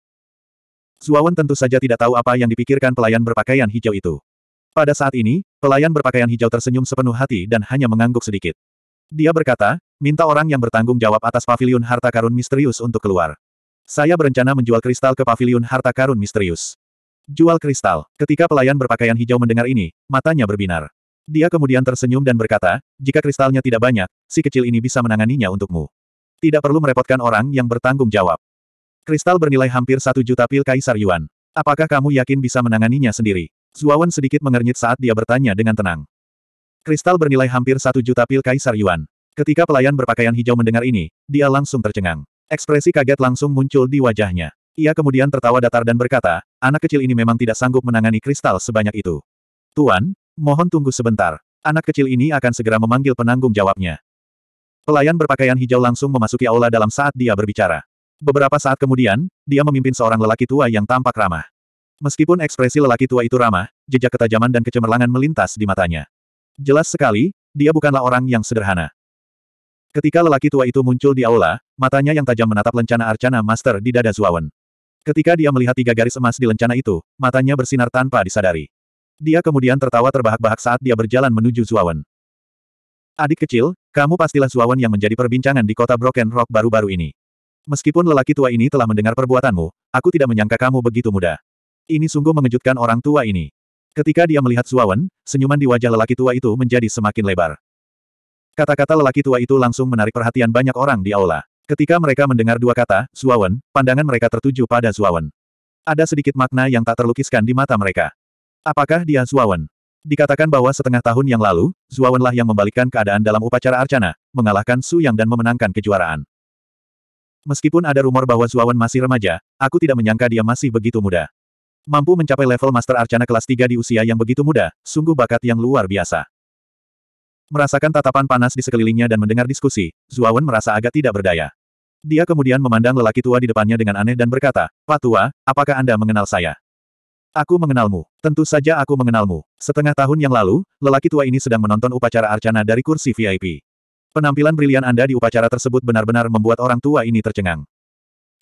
Zuawan tentu saja tidak tahu apa yang dipikirkan pelayan berpakaian hijau itu. Pada saat ini, pelayan berpakaian hijau tersenyum sepenuh hati dan hanya mengangguk sedikit. Dia berkata, minta orang yang bertanggung jawab atas pavilion harta karun misterius untuk keluar. Saya berencana menjual kristal ke pavilion harta karun misterius. Jual kristal. Ketika pelayan berpakaian hijau mendengar ini, matanya berbinar. Dia kemudian tersenyum dan berkata, jika kristalnya tidak banyak, si kecil ini bisa menanganinya untukmu. Tidak perlu merepotkan orang yang bertanggung jawab. Kristal bernilai hampir satu juta pil kaisar Yuan. Apakah kamu yakin bisa menanganinya sendiri? Zuawan sedikit mengernyit saat dia bertanya dengan tenang. Kristal bernilai hampir satu juta pil kaisar Yuan. Ketika pelayan berpakaian hijau mendengar ini, dia langsung tercengang. Ekspresi kaget langsung muncul di wajahnya. Ia kemudian tertawa datar dan berkata, Anak kecil ini memang tidak sanggup menangani kristal sebanyak itu. Tuan, mohon tunggu sebentar. Anak kecil ini akan segera memanggil penanggung jawabnya. Pelayan berpakaian hijau langsung memasuki aula dalam saat dia berbicara. Beberapa saat kemudian, dia memimpin seorang lelaki tua yang tampak ramah. Meskipun ekspresi lelaki tua itu ramah, jejak ketajaman dan kecemerlangan melintas di matanya. Jelas sekali, dia bukanlah orang yang sederhana. Ketika lelaki tua itu muncul di aula, matanya yang tajam menatap lencana Arcana Master di dada Zuawan. Ketika dia melihat tiga garis emas di lencana itu, matanya bersinar tanpa disadari. Dia kemudian tertawa terbahak-bahak saat dia berjalan menuju Zuawan. Adik kecil, kamu pastilah Zuawan yang menjadi perbincangan di kota Broken Rock baru-baru ini. Meskipun lelaki tua ini telah mendengar perbuatanmu, aku tidak menyangka kamu begitu muda. Ini sungguh mengejutkan orang tua ini. Ketika dia melihat Zuawan, senyuman di wajah lelaki tua itu menjadi semakin lebar. Kata-kata lelaki tua itu langsung menarik perhatian banyak orang di aula. Ketika mereka mendengar dua kata, Zuawan, pandangan mereka tertuju pada Zuawan. Ada sedikit makna yang tak terlukiskan di mata mereka. Apakah dia Zuawan? Dikatakan bahwa setengah tahun yang lalu, Zuawanlah yang membalikkan keadaan dalam upacara Arcana, mengalahkan Su Yang dan memenangkan kejuaraan. Meskipun ada rumor bahwa Zuawan masih remaja, aku tidak menyangka dia masih begitu muda. Mampu mencapai level Master Arcana kelas 3 di usia yang begitu muda, sungguh bakat yang luar biasa. Merasakan tatapan panas di sekelilingnya dan mendengar diskusi, Zuawan merasa agak tidak berdaya. Dia kemudian memandang lelaki tua di depannya dengan aneh dan berkata, Pak tua, apakah Anda mengenal saya? Aku mengenalmu. Tentu saja aku mengenalmu. Setengah tahun yang lalu, lelaki tua ini sedang menonton upacara arcana dari kursi VIP. Penampilan brilian Anda di upacara tersebut benar-benar membuat orang tua ini tercengang.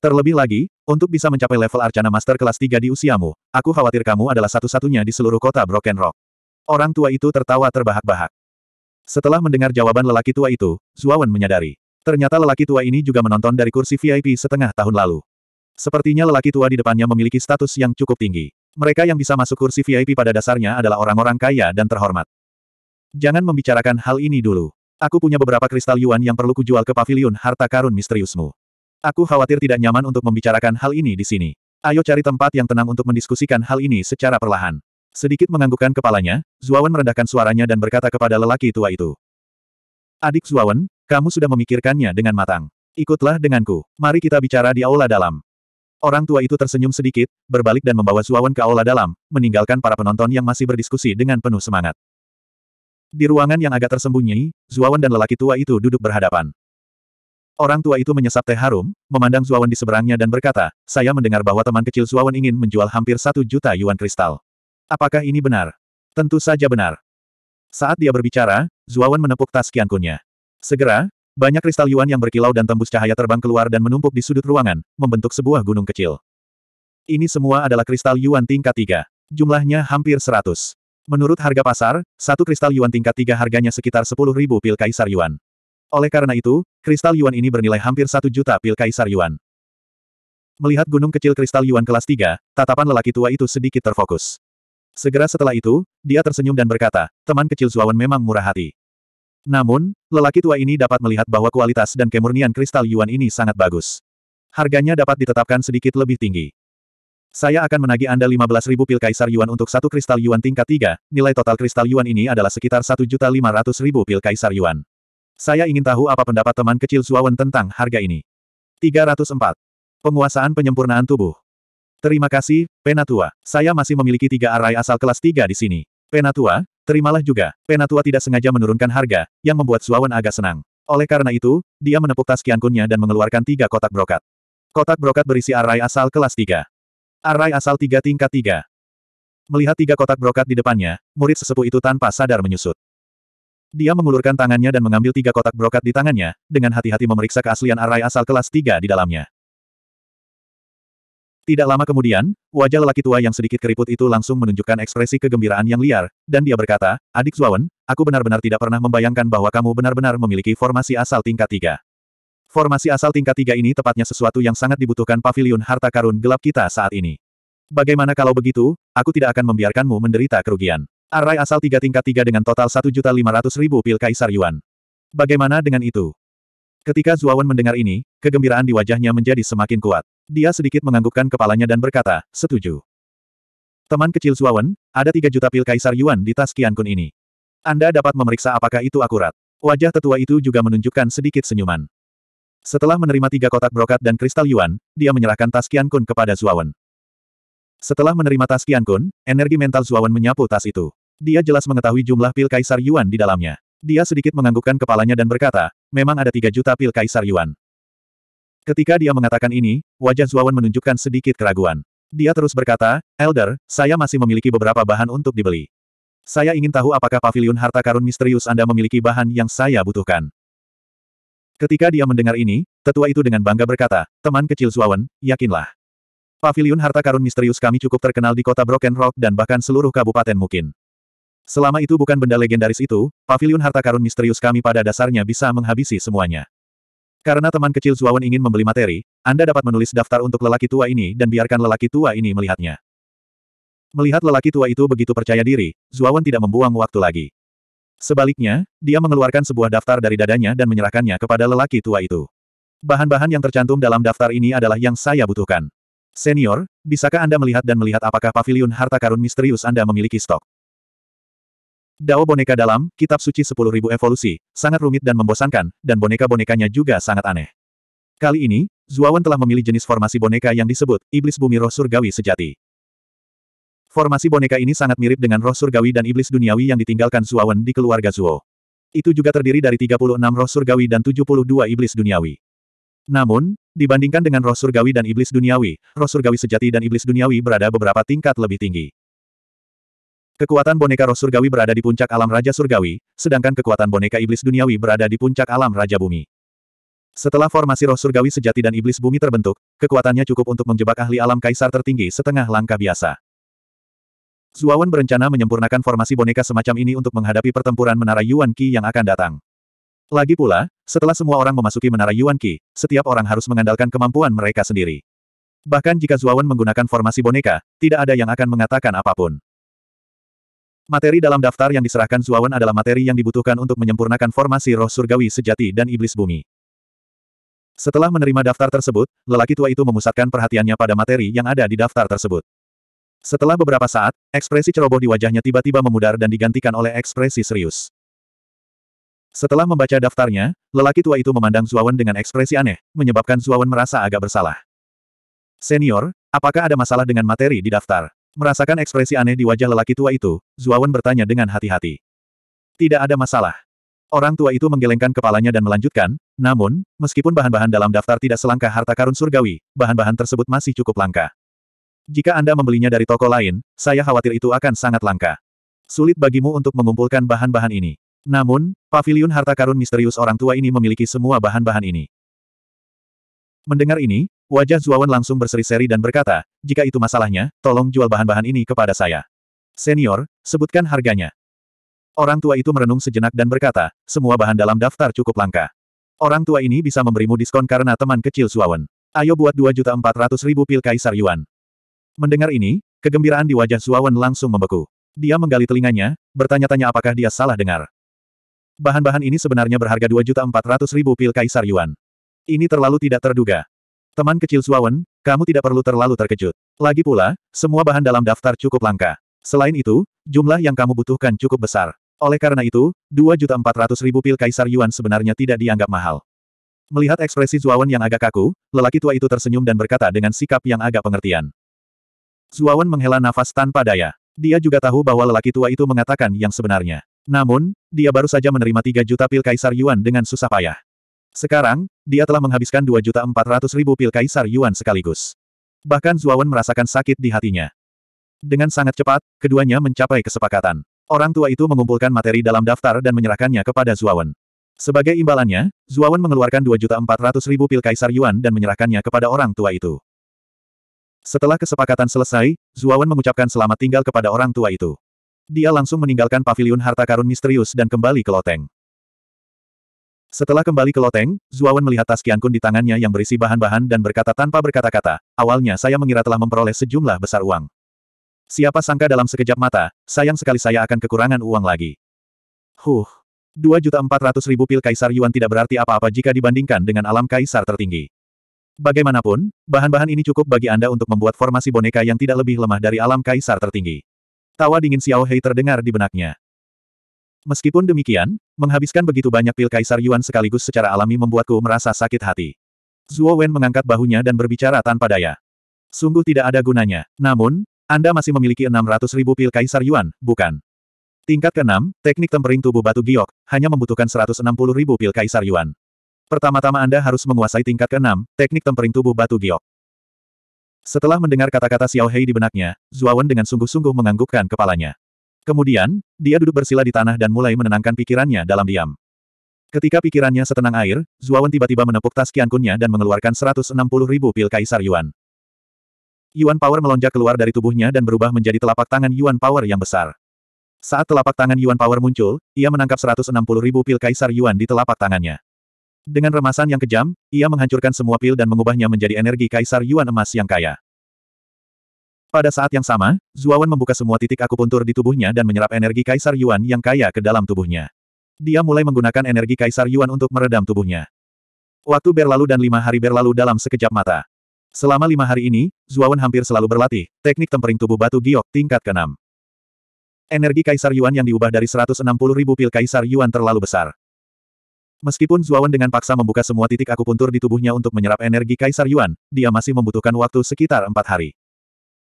Terlebih lagi, untuk bisa mencapai level arcana master kelas 3 di usiamu, aku khawatir kamu adalah satu-satunya di seluruh kota Broken Rock. Orang tua itu tertawa terbahak-bahak. Setelah mendengar jawaban lelaki tua itu, Zuawan menyadari. Ternyata lelaki tua ini juga menonton dari kursi VIP setengah tahun lalu. Sepertinya lelaki tua di depannya memiliki status yang cukup tinggi. Mereka yang bisa masuk kursi VIP pada dasarnya adalah orang-orang kaya dan terhormat. Jangan membicarakan hal ini dulu. Aku punya beberapa kristal yuan yang perlu kujual ke Pavilion harta karun misteriusmu. Aku khawatir tidak nyaman untuk membicarakan hal ini di sini. Ayo cari tempat yang tenang untuk mendiskusikan hal ini secara perlahan. Sedikit menganggukkan kepalanya, Zuawan merendahkan suaranya dan berkata kepada lelaki tua itu. Adik Zuawan, kamu sudah memikirkannya dengan matang. Ikutlah denganku. Mari kita bicara di aula dalam. Orang tua itu tersenyum sedikit, berbalik dan membawa Zuawan ke aula dalam, meninggalkan para penonton yang masih berdiskusi dengan penuh semangat. Di ruangan yang agak tersembunyi, Zuawan dan lelaki tua itu duduk berhadapan. Orang tua itu menyesap teh harum, memandang Zuawan di seberangnya dan berkata, saya mendengar bahwa teman kecil Zuawan ingin menjual hampir satu juta yuan kristal. Apakah ini benar? Tentu saja benar. Saat dia berbicara, Zuawan menepuk tas kiankunnya. Segera, banyak kristal yuan yang berkilau dan tembus cahaya terbang keluar dan menumpuk di sudut ruangan, membentuk sebuah gunung kecil. Ini semua adalah kristal yuan tingkat 3. Jumlahnya hampir 100. Menurut harga pasar, satu kristal yuan tingkat 3 harganya sekitar ribu pil kaisar yuan. Oleh karena itu, kristal yuan ini bernilai hampir 1 juta pil kaisar yuan. Melihat gunung kecil kristal yuan kelas 3, tatapan lelaki tua itu sedikit terfokus. Segera setelah itu, dia tersenyum dan berkata, teman kecil Zuawan memang murah hati. Namun, lelaki tua ini dapat melihat bahwa kualitas dan kemurnian kristal Yuan ini sangat bagus. Harganya dapat ditetapkan sedikit lebih tinggi. Saya akan menagih Anda 15.000 pil kaisar yuan untuk satu kristal yuan tingkat 3, nilai total kristal yuan ini adalah sekitar 1.500.000 pil kaisar yuan. Saya ingin tahu apa pendapat teman kecil Zuawan tentang harga ini. 304. Penguasaan penyempurnaan tubuh. Terima kasih, Penatua. Saya masih memiliki tiga arai asal kelas 3 di sini. Penatua, Terimalah juga, Penatua tidak sengaja menurunkan harga, yang membuat Zuawan agak senang. Oleh karena itu, dia menepuk tas kiankunnya dan mengeluarkan tiga kotak brokat. Kotak brokat berisi arai asal kelas 3. Arai asal 3 tingkat 3. Melihat tiga kotak brokat di depannya, murid sesepuh itu tanpa sadar menyusut. Dia mengulurkan tangannya dan mengambil tiga kotak brokat di tangannya, dengan hati-hati memeriksa keaslian arai asal kelas 3 di dalamnya. Tidak lama kemudian, wajah lelaki tua yang sedikit keriput itu langsung menunjukkan ekspresi kegembiraan yang liar, dan dia berkata, Adik Zuawan, aku benar-benar tidak pernah membayangkan bahwa kamu benar-benar memiliki formasi asal tingkat tiga. Formasi asal tingkat tiga ini tepatnya sesuatu yang sangat dibutuhkan pavilion harta karun gelap kita saat ini. Bagaimana kalau begitu, aku tidak akan membiarkanmu menderita kerugian. Arai asal tiga tingkat tiga dengan total 1.500.000 pil Kaisar Yuan. Bagaimana dengan itu? Ketika Zuawan mendengar ini, kegembiraan di wajahnya menjadi semakin kuat. Dia sedikit menganggukkan kepalanya dan berkata, setuju. Teman kecil Suawen, ada tiga juta pil Kaisar Yuan di tas Qiankun ini. Anda dapat memeriksa apakah itu akurat. Wajah tetua itu juga menunjukkan sedikit senyuman. Setelah menerima tiga kotak brokat dan kristal Yuan, dia menyerahkan tas Qiankun kepada Suawen. Setelah menerima tas Qiankun, energi mental Suawen menyapu tas itu. Dia jelas mengetahui jumlah pil Kaisar Yuan di dalamnya. Dia sedikit menganggukkan kepalanya dan berkata, memang ada tiga juta pil Kaisar Yuan. Ketika dia mengatakan ini, wajah Zuawan menunjukkan sedikit keraguan. Dia terus berkata, Elder, saya masih memiliki beberapa bahan untuk dibeli. Saya ingin tahu apakah pavilion harta karun misterius Anda memiliki bahan yang saya butuhkan. Ketika dia mendengar ini, tetua itu dengan bangga berkata, teman kecil Zuawan, yakinlah. Pavilion harta karun misterius kami cukup terkenal di kota Broken Rock dan bahkan seluruh kabupaten mungkin. Selama itu bukan benda legendaris itu, pavilion harta karun misterius kami pada dasarnya bisa menghabisi semuanya. Karena teman kecil Zuawan ingin membeli materi, Anda dapat menulis daftar untuk lelaki tua ini dan biarkan lelaki tua ini melihatnya. Melihat lelaki tua itu begitu percaya diri, Zuawan tidak membuang waktu lagi. Sebaliknya, dia mengeluarkan sebuah daftar dari dadanya dan menyerahkannya kepada lelaki tua itu. Bahan-bahan yang tercantum dalam daftar ini adalah yang saya butuhkan. Senior, bisakah Anda melihat dan melihat apakah pavilion harta karun misterius Anda memiliki stok? Dao boneka dalam, kitab suci 10.000 evolusi, sangat rumit dan membosankan, dan boneka-bonekanya juga sangat aneh. Kali ini, Zuawan telah memilih jenis formasi boneka yang disebut, Iblis Bumi Roh Surgawi Sejati. Formasi boneka ini sangat mirip dengan roh surgawi dan iblis duniawi yang ditinggalkan Zuawan di keluarga Zuo. Itu juga terdiri dari 36 roh surgawi dan 72 iblis duniawi. Namun, dibandingkan dengan roh surgawi dan iblis duniawi, roh surgawi sejati dan iblis duniawi berada beberapa tingkat lebih tinggi. Kekuatan boneka roh surgawi berada di puncak alam Raja Surgawi, sedangkan kekuatan boneka iblis duniawi berada di puncak alam Raja Bumi. Setelah formasi roh surgawi sejati dan iblis bumi terbentuk, kekuatannya cukup untuk menjebak ahli alam kaisar tertinggi setengah langkah biasa. Zuawan berencana menyempurnakan formasi boneka semacam ini untuk menghadapi pertempuran Menara Yuan Qi yang akan datang. Lagi pula, setelah semua orang memasuki Menara Yuan Qi, setiap orang harus mengandalkan kemampuan mereka sendiri. Bahkan jika Zuawan menggunakan formasi boneka, tidak ada yang akan mengatakan apapun. Materi dalam daftar yang diserahkan Zuawan adalah materi yang dibutuhkan untuk menyempurnakan formasi roh surgawi sejati dan iblis bumi. Setelah menerima daftar tersebut, lelaki tua itu memusatkan perhatiannya pada materi yang ada di daftar tersebut. Setelah beberapa saat, ekspresi ceroboh di wajahnya tiba-tiba memudar dan digantikan oleh ekspresi serius. Setelah membaca daftarnya, lelaki tua itu memandang Zuawan dengan ekspresi aneh, menyebabkan Zuawan merasa agak bersalah. Senior, apakah ada masalah dengan materi di daftar? Merasakan ekspresi aneh di wajah lelaki tua itu, Zuawan bertanya dengan hati-hati. Tidak ada masalah. Orang tua itu menggelengkan kepalanya dan melanjutkan, namun, meskipun bahan-bahan dalam daftar tidak selangkah harta karun surgawi, bahan-bahan tersebut masih cukup langka. Jika Anda membelinya dari toko lain, saya khawatir itu akan sangat langka. Sulit bagimu untuk mengumpulkan bahan-bahan ini. Namun, pavilion harta karun misterius orang tua ini memiliki semua bahan-bahan ini. Mendengar ini, wajah Zuawan langsung berseri-seri dan berkata, jika itu masalahnya, tolong jual bahan-bahan ini kepada saya. Senior, sebutkan harganya. Orang tua itu merenung sejenak dan berkata, semua bahan dalam daftar cukup langka. Orang tua ini bisa memberimu diskon karena teman kecil Suawen. Ayo buat 2.400.000 pil Kaisar Yuan. Mendengar ini, kegembiraan di wajah Suawen langsung membeku. Dia menggali telinganya, bertanya-tanya apakah dia salah dengar. Bahan-bahan ini sebenarnya berharga 2.400.000 pil Kaisar Yuan. Ini terlalu tidak terduga. Teman kecil Suawen, kamu tidak perlu terlalu terkejut. Lagi pula, semua bahan dalam daftar cukup langka. Selain itu, jumlah yang kamu butuhkan cukup besar. Oleh karena itu, 2.400.000 pil Kaisar Yuan sebenarnya tidak dianggap mahal. Melihat ekspresi Zuawan yang agak kaku, lelaki tua itu tersenyum dan berkata dengan sikap yang agak pengertian. Zuawan menghela nafas tanpa daya. Dia juga tahu bahwa lelaki tua itu mengatakan yang sebenarnya. Namun, dia baru saja menerima 3 juta pil Kaisar Yuan dengan susah payah. Sekarang, dia telah menghabiskan 2.400.000 pil Kaisar Yuan sekaligus. Bahkan Zuawan merasakan sakit di hatinya. Dengan sangat cepat, keduanya mencapai kesepakatan. Orang tua itu mengumpulkan materi dalam daftar dan menyerahkannya kepada Zuawan. Sebagai imbalannya, Zuawan mengeluarkan 2.400.000 pil Kaisar Yuan dan menyerahkannya kepada orang tua itu. Setelah kesepakatan selesai, Zuawan mengucapkan selamat tinggal kepada orang tua itu. Dia langsung meninggalkan paviliun harta karun misterius dan kembali ke loteng. Setelah kembali ke loteng, Zuawan melihat tas Qiankun di tangannya yang berisi bahan-bahan dan berkata tanpa berkata-kata, awalnya saya mengira telah memperoleh sejumlah besar uang. Siapa sangka dalam sekejap mata, sayang sekali saya akan kekurangan uang lagi. Huh, 2.400.000 pil Kaisar Yuan tidak berarti apa-apa jika dibandingkan dengan alam Kaisar tertinggi. Bagaimanapun, bahan-bahan ini cukup bagi Anda untuk membuat formasi boneka yang tidak lebih lemah dari alam Kaisar tertinggi. Tawa dingin Xiao Hei terdengar di benaknya. Meskipun demikian, menghabiskan begitu banyak pil Kaisar Yuan sekaligus secara alami membuatku merasa sakit hati. Zhuo Wen mengangkat bahunya dan berbicara tanpa daya. Sungguh tidak ada gunanya. Namun, Anda masih memiliki 600 ribu pil Kaisar Yuan, bukan? Tingkat ke-6, teknik tempering tubuh batu giok, hanya membutuhkan 160 ribu pil Kaisar Yuan. Pertama-tama Anda harus menguasai tingkat ke-6, teknik tempering tubuh batu giok. Setelah mendengar kata-kata Xiao Hei di benaknya, Zhuo Wen dengan sungguh-sungguh menganggukkan kepalanya. Kemudian, dia duduk bersila di tanah dan mulai menenangkan pikirannya dalam diam. Ketika pikirannya setenang air, Zuawan tiba-tiba menepuk tas kiankunnya dan mengeluarkan 160 ribu pil kaisar Yuan. Yuan Power melonjak keluar dari tubuhnya dan berubah menjadi telapak tangan Yuan Power yang besar. Saat telapak tangan Yuan Power muncul, ia menangkap 160 ribu pil kaisar Yuan di telapak tangannya. Dengan remasan yang kejam, ia menghancurkan semua pil dan mengubahnya menjadi energi kaisar Yuan emas yang kaya. Pada saat yang sama, Zuawan membuka semua titik akupuntur di tubuhnya dan menyerap energi Kaisar Yuan yang kaya ke dalam tubuhnya. Dia mulai menggunakan energi Kaisar Yuan untuk meredam tubuhnya. Waktu berlalu dan lima hari berlalu dalam sekejap mata. Selama lima hari ini, Zuawan hampir selalu berlatih, teknik tempering tubuh batu giok tingkat ke-6. Energi Kaisar Yuan yang diubah dari 160 ribu pil Kaisar Yuan terlalu besar. Meskipun Zuawan dengan paksa membuka semua titik akupuntur di tubuhnya untuk menyerap energi Kaisar Yuan, dia masih membutuhkan waktu sekitar empat hari.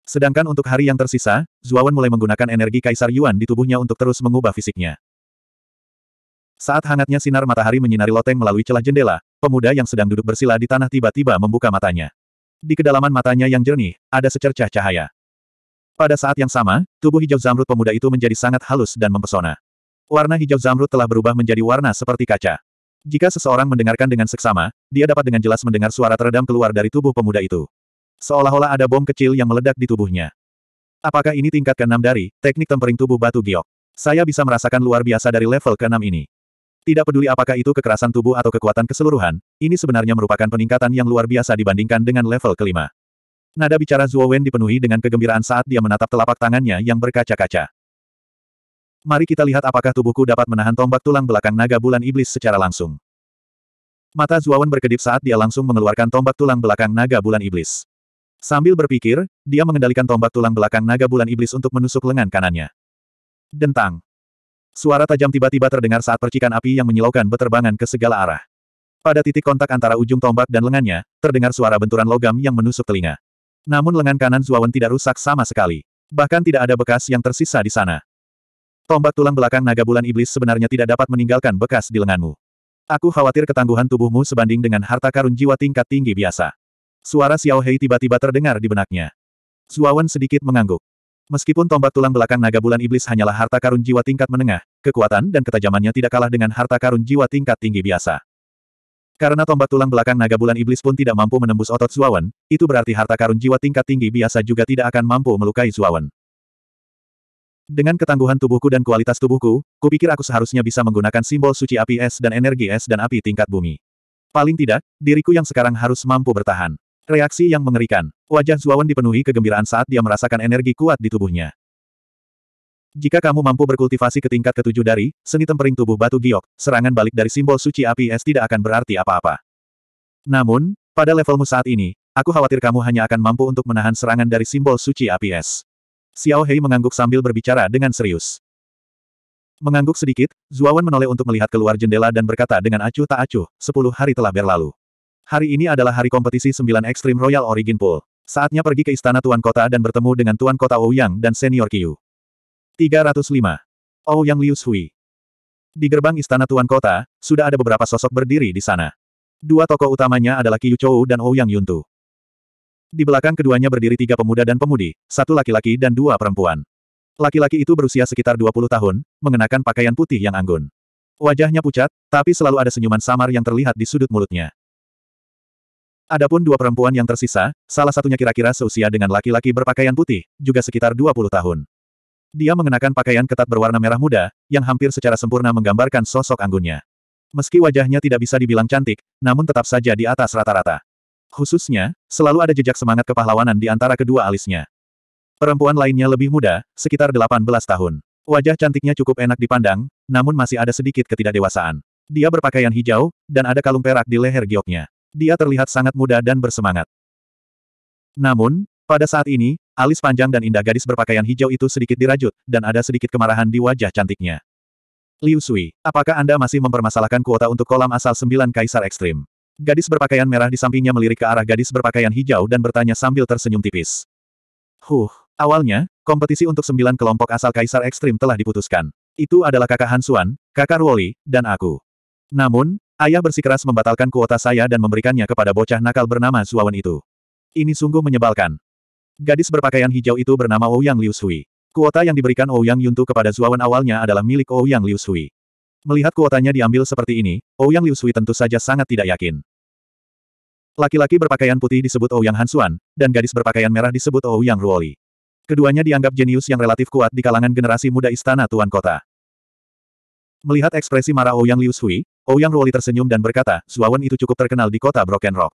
Sedangkan untuk hari yang tersisa, Zuawan mulai menggunakan energi Kaisar Yuan di tubuhnya untuk terus mengubah fisiknya. Saat hangatnya sinar matahari menyinari loteng melalui celah jendela, pemuda yang sedang duduk bersila di tanah tiba-tiba membuka matanya. Di kedalaman matanya yang jernih, ada secercah cahaya. Pada saat yang sama, tubuh hijau zamrud pemuda itu menjadi sangat halus dan mempesona. Warna hijau zamrud telah berubah menjadi warna seperti kaca. Jika seseorang mendengarkan dengan seksama, dia dapat dengan jelas mendengar suara teredam keluar dari tubuh pemuda itu. Seolah-olah ada bom kecil yang meledak di tubuhnya. Apakah ini tingkat keenam dari teknik tempering tubuh batu giok? Saya bisa merasakan luar biasa dari level keenam ini. Tidak peduli apakah itu kekerasan tubuh atau kekuatan keseluruhan, ini sebenarnya merupakan peningkatan yang luar biasa dibandingkan dengan level kelima. Nada bicara Zhuo Wen dipenuhi dengan kegembiraan saat dia menatap telapak tangannya yang berkaca-kaca. Mari kita lihat apakah tubuhku dapat menahan tombak tulang belakang naga bulan iblis secara langsung. Mata Wen berkedip saat dia langsung mengeluarkan tombak tulang belakang naga bulan iblis. Sambil berpikir, dia mengendalikan tombak tulang belakang naga bulan iblis untuk menusuk lengan kanannya. Dentang. Suara tajam tiba-tiba terdengar saat percikan api yang menyilaukan beterbangan ke segala arah. Pada titik kontak antara ujung tombak dan lengannya, terdengar suara benturan logam yang menusuk telinga. Namun lengan kanan Zuawan tidak rusak sama sekali. Bahkan tidak ada bekas yang tersisa di sana. Tombak tulang belakang naga bulan iblis sebenarnya tidak dapat meninggalkan bekas di lenganmu. Aku khawatir ketangguhan tubuhmu sebanding dengan harta karun jiwa tingkat tinggi biasa. Suara Xiao Hei tiba-tiba terdengar di benaknya. Zuawan sedikit mengangguk. Meskipun tombak tulang belakang naga bulan iblis hanyalah harta karun jiwa tingkat menengah, kekuatan dan ketajamannya tidak kalah dengan harta karun jiwa tingkat tinggi biasa. Karena tombak tulang belakang naga bulan iblis pun tidak mampu menembus otot Zuawan, itu berarti harta karun jiwa tingkat tinggi biasa juga tidak akan mampu melukai Zuawan. Dengan ketangguhan tubuhku dan kualitas tubuhku, kupikir aku seharusnya bisa menggunakan simbol suci api es dan energi es dan api tingkat bumi. Paling tidak, diriku yang sekarang harus mampu bertahan. Reaksi yang mengerikan. Wajah Zuawan dipenuhi kegembiraan saat dia merasakan energi kuat di tubuhnya. Jika kamu mampu berkultivasi ke tingkat ketujuh dari seni tempering tubuh batu giok, serangan balik dari simbol suci api es tidak akan berarti apa-apa. Namun, pada levelmu saat ini, aku khawatir kamu hanya akan mampu untuk menahan serangan dari simbol suci api es. Xiao Hei mengangguk sambil berbicara dengan serius. Mengangguk sedikit, Zuawan menoleh untuk melihat keluar jendela dan berkata dengan acuh tak acuh, sepuluh hari telah berlalu. Hari ini adalah hari kompetisi 9 Extreme Royal Origin Pool. Saatnya pergi ke istana Tuan Kota dan bertemu dengan Tuan Kota Ouyang dan Senior Qiu. 305. Ou Liu Shui. Di gerbang istana Tuan Kota, sudah ada beberapa sosok berdiri di sana. Dua tokoh utamanya adalah Qiu Chou dan Ou Yang Yuntu. Di belakang keduanya berdiri tiga pemuda dan pemudi, satu laki-laki dan dua perempuan. Laki-laki itu berusia sekitar 20 tahun, mengenakan pakaian putih yang anggun. Wajahnya pucat, tapi selalu ada senyuman samar yang terlihat di sudut mulutnya. Adapun dua perempuan yang tersisa, salah satunya kira-kira seusia dengan laki-laki berpakaian putih, juga sekitar 20 tahun. Dia mengenakan pakaian ketat berwarna merah muda, yang hampir secara sempurna menggambarkan sosok anggunnya. Meski wajahnya tidak bisa dibilang cantik, namun tetap saja di atas rata-rata. Khususnya, selalu ada jejak semangat kepahlawanan di antara kedua alisnya. Perempuan lainnya lebih muda, sekitar 18 tahun. Wajah cantiknya cukup enak dipandang, namun masih ada sedikit ketidakdewasaan. Dia berpakaian hijau, dan ada kalung perak di leher gioknya. Dia terlihat sangat muda dan bersemangat. Namun, pada saat ini, alis panjang dan indah gadis berpakaian hijau itu sedikit dirajut, dan ada sedikit kemarahan di wajah cantiknya. Liu Sui, apakah Anda masih mempermasalahkan kuota untuk kolam asal sembilan kaisar ekstrim? Gadis berpakaian merah di sampingnya melirik ke arah gadis berpakaian hijau dan bertanya sambil tersenyum tipis. Huh, awalnya, kompetisi untuk sembilan kelompok asal kaisar ekstrim telah diputuskan. Itu adalah kakak Hansuan, kakak Ruoli, dan aku. Namun, Ayah bersikeras membatalkan kuota saya dan memberikannya kepada bocah nakal bernama Zuawan itu. Ini sungguh menyebalkan. Gadis berpakaian hijau itu bernama Ouyang oh Liu Sui. Kuota yang diberikan Ouyang oh Yuntu kepada Zuawan awalnya adalah milik Ouyang oh Liu Sui. Melihat kuotanya diambil seperti ini, Ouyang Liu Sui tentu saja sangat tidak yakin. Laki-laki berpakaian putih disebut Ouyang Hansuan, dan gadis berpakaian merah disebut Ouyang Ruoli. Keduanya dianggap jenius yang relatif kuat di kalangan generasi muda istana tuan kota. Melihat ekspresi marah Ouyang Liu Sui, Ouyang Ruoli tersenyum dan berkata, Zuawan itu cukup terkenal di kota Broken Rock.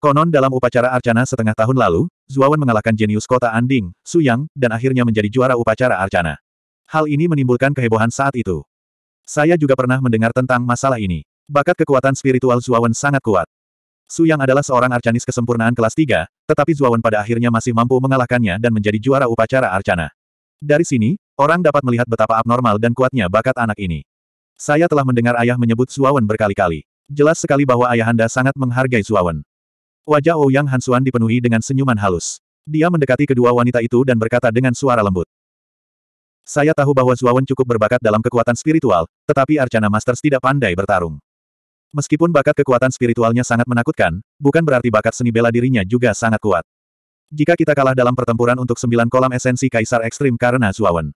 Konon dalam upacara Arcana setengah tahun lalu, Zuawan mengalahkan jenius kota Anding, Suyang, dan akhirnya menjadi juara upacara Arcana. Hal ini menimbulkan kehebohan saat itu. Saya juga pernah mendengar tentang masalah ini. Bakat kekuatan spiritual Zuawan sangat kuat. Suyang adalah seorang Arcanis kesempurnaan kelas 3, tetapi Zuawan pada akhirnya masih mampu mengalahkannya dan menjadi juara upacara Arcana. Dari sini, orang dapat melihat betapa abnormal dan kuatnya bakat anak ini. Saya telah mendengar ayah menyebut Suawen berkali-kali. Jelas sekali bahwa ayahanda sangat menghargai Suawen. Wajah Ouyang oh Hansuan dipenuhi dengan senyuman halus. Dia mendekati kedua wanita itu dan berkata dengan suara lembut. Saya tahu bahwa Suawen cukup berbakat dalam kekuatan spiritual, tetapi Arcana Masters tidak pandai bertarung. Meskipun bakat kekuatan spiritualnya sangat menakutkan, bukan berarti bakat seni bela dirinya juga sangat kuat. Jika kita kalah dalam pertempuran untuk sembilan kolam esensi Kaisar Ekstrim karena Suawen,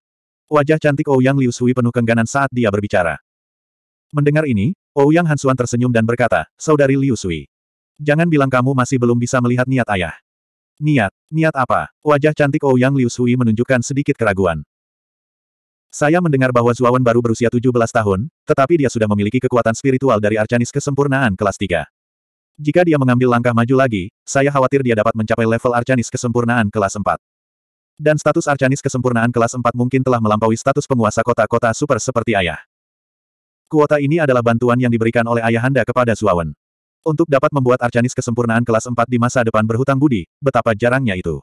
Wajah cantik Ouyang oh Liu Sui penuh kengganan saat dia berbicara. Mendengar ini, Ouyang Hansuan tersenyum dan berkata, Saudari Liu Sui. Jangan bilang kamu masih belum bisa melihat niat ayah. Niat, niat apa? Wajah cantik Ouyang Liu Sui menunjukkan sedikit keraguan. Saya mendengar bahwa Zuawan baru berusia 17 tahun, tetapi dia sudah memiliki kekuatan spiritual dari Arcanis kesempurnaan kelas 3. Jika dia mengambil langkah maju lagi, saya khawatir dia dapat mencapai level Arcanis kesempurnaan kelas 4. Dan status Arcanis kesempurnaan kelas 4 mungkin telah melampaui status penguasa kota-kota super seperti ayah. Kuota ini adalah bantuan yang diberikan oleh ayahanda kepada Suawan. Untuk dapat membuat Arcanis kesempurnaan kelas 4 di masa depan berhutang budi, betapa jarangnya itu.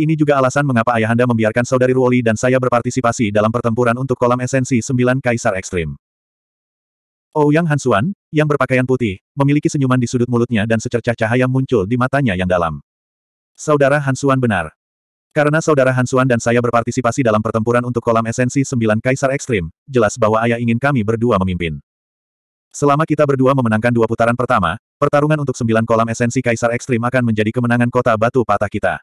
Ini juga alasan mengapa ayahanda membiarkan saudari Ruoli dan saya berpartisipasi dalam pertempuran untuk kolam esensi 9 Kaisar Ekstrim. Ouyang oh, Hansuan, yang berpakaian putih, memiliki senyuman di sudut mulutnya dan secercah cahaya muncul di matanya yang dalam. Saudara Hansuan benar. Karena saudara Hansuan dan saya berpartisipasi dalam pertempuran untuk kolam esensi sembilan kaisar ekstrim, jelas bahwa ayah ingin kami berdua memimpin. Selama kita berdua memenangkan dua putaran pertama, pertarungan untuk sembilan kolam esensi kaisar ekstrim akan menjadi kemenangan kota batu patah kita.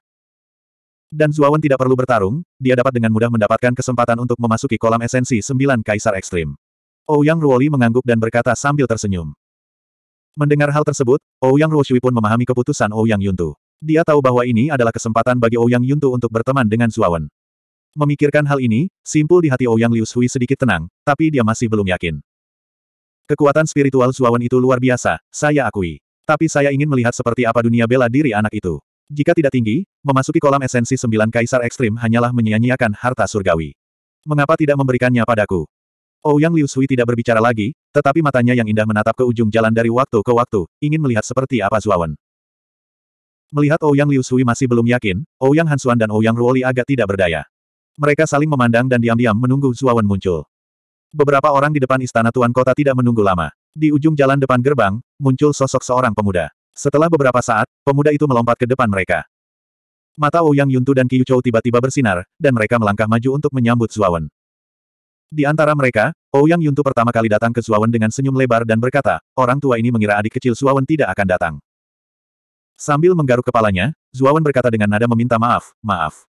Dan Zuawan tidak perlu bertarung, dia dapat dengan mudah mendapatkan kesempatan untuk memasuki kolam esensi sembilan kaisar ekstrim. Ouyang oh Ruoli mengangguk dan berkata sambil tersenyum. Mendengar hal tersebut, Ouyang oh Ruoshui pun memahami keputusan Ouyang oh Yuntu. Dia tahu bahwa ini adalah kesempatan bagi Ouyang Yuntu untuk berteman dengan Zuawan. Memikirkan hal ini, simpul di hati Ouyang Liu Shui sedikit tenang, tapi dia masih belum yakin. Kekuatan spiritual Zuawan itu luar biasa, saya akui. Tapi saya ingin melihat seperti apa dunia bela diri anak itu. Jika tidak tinggi, memasuki kolam esensi sembilan kaisar ekstrim hanyalah menyia-nyiakan harta surgawi. Mengapa tidak memberikannya padaku? Ouyang Liu Sui tidak berbicara lagi, tetapi matanya yang indah menatap ke ujung jalan dari waktu ke waktu, ingin melihat seperti apa Zuawan. Melihat Ouyang oh Liu Sui masih belum yakin, Ouyang oh Hansuan dan Ouyang oh Ruoli agak tidak berdaya. Mereka saling memandang dan diam-diam menunggu Zuawan muncul. Beberapa orang di depan istana tuan kota tidak menunggu lama. Di ujung jalan depan gerbang, muncul sosok seorang pemuda. Setelah beberapa saat, pemuda itu melompat ke depan mereka. Mata Ouyang Yuntu dan Qiyu Chou tiba-tiba bersinar, dan mereka melangkah maju untuk menyambut Zuawan. Di antara mereka, Ouyang Yuntu pertama kali datang ke Zuawan dengan senyum lebar dan berkata, orang tua ini mengira adik kecil Zuawan tidak akan datang. Sambil menggaruk kepalanya, Zuawan berkata dengan nada meminta maaf, maaf.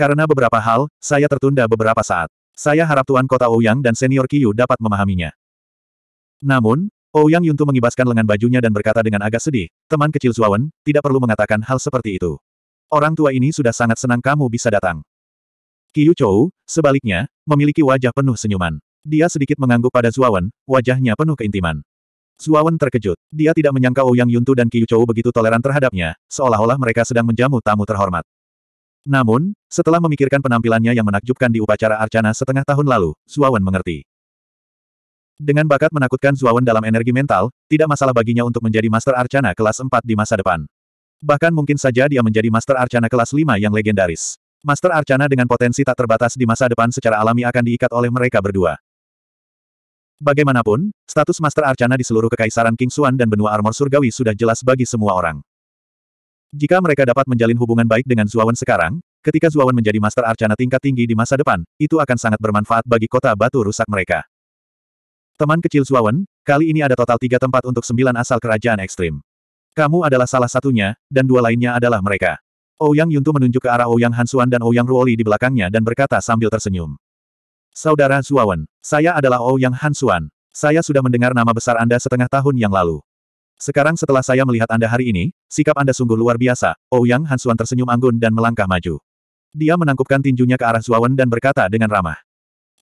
Karena beberapa hal, saya tertunda beberapa saat. Saya harap Tuan Kota Ouyang dan Senior Kiyu dapat memahaminya. Namun, Ouyang Yuntu mengibaskan lengan bajunya dan berkata dengan agak sedih, teman kecil Zuawan, tidak perlu mengatakan hal seperti itu. Orang tua ini sudah sangat senang kamu bisa datang. Kiyu Chou, sebaliknya, memiliki wajah penuh senyuman. Dia sedikit mengangguk pada Zuawan, wajahnya penuh keintiman. Zuawan terkejut. Dia tidak menyangka Ouyang oh Yuntu dan Qiu begitu toleran terhadapnya, seolah-olah mereka sedang menjamu tamu terhormat. Namun, setelah memikirkan penampilannya yang menakjubkan di upacara Arcana setengah tahun lalu, Zuawan mengerti. Dengan bakat menakutkan Zuawan dalam energi mental, tidak masalah baginya untuk menjadi Master Arcana kelas 4 di masa depan. Bahkan mungkin saja dia menjadi Master Arcana kelas 5 yang legendaris. Master Arcana dengan potensi tak terbatas di masa depan secara alami akan diikat oleh mereka berdua. Bagaimanapun, status Master Arcana di seluruh Kekaisaran King Xuan dan benua armor surgawi sudah jelas bagi semua orang. Jika mereka dapat menjalin hubungan baik dengan Zuawan sekarang, ketika Zuawan menjadi Master Arcana tingkat tinggi di masa depan, itu akan sangat bermanfaat bagi kota batu rusak mereka. Teman kecil Zuawan, kali ini ada total tiga tempat untuk sembilan asal kerajaan ekstrim. Kamu adalah salah satunya, dan dua lainnya adalah mereka. Ouyang oh Yuntu menunjuk ke arah Ouyang oh Hansuan dan Ouyang oh Ruoli di belakangnya dan berkata sambil tersenyum. Saudara Zuawan, saya adalah Ouyang oh Yang Hansuan. Saya sudah mendengar nama besar Anda setengah tahun yang lalu. Sekarang setelah saya melihat Anda hari ini, sikap Anda sungguh luar biasa. Ouyang oh Yang Hansuan tersenyum anggun dan melangkah maju. Dia menangkupkan tinjunya ke arah Zuawan dan berkata dengan ramah.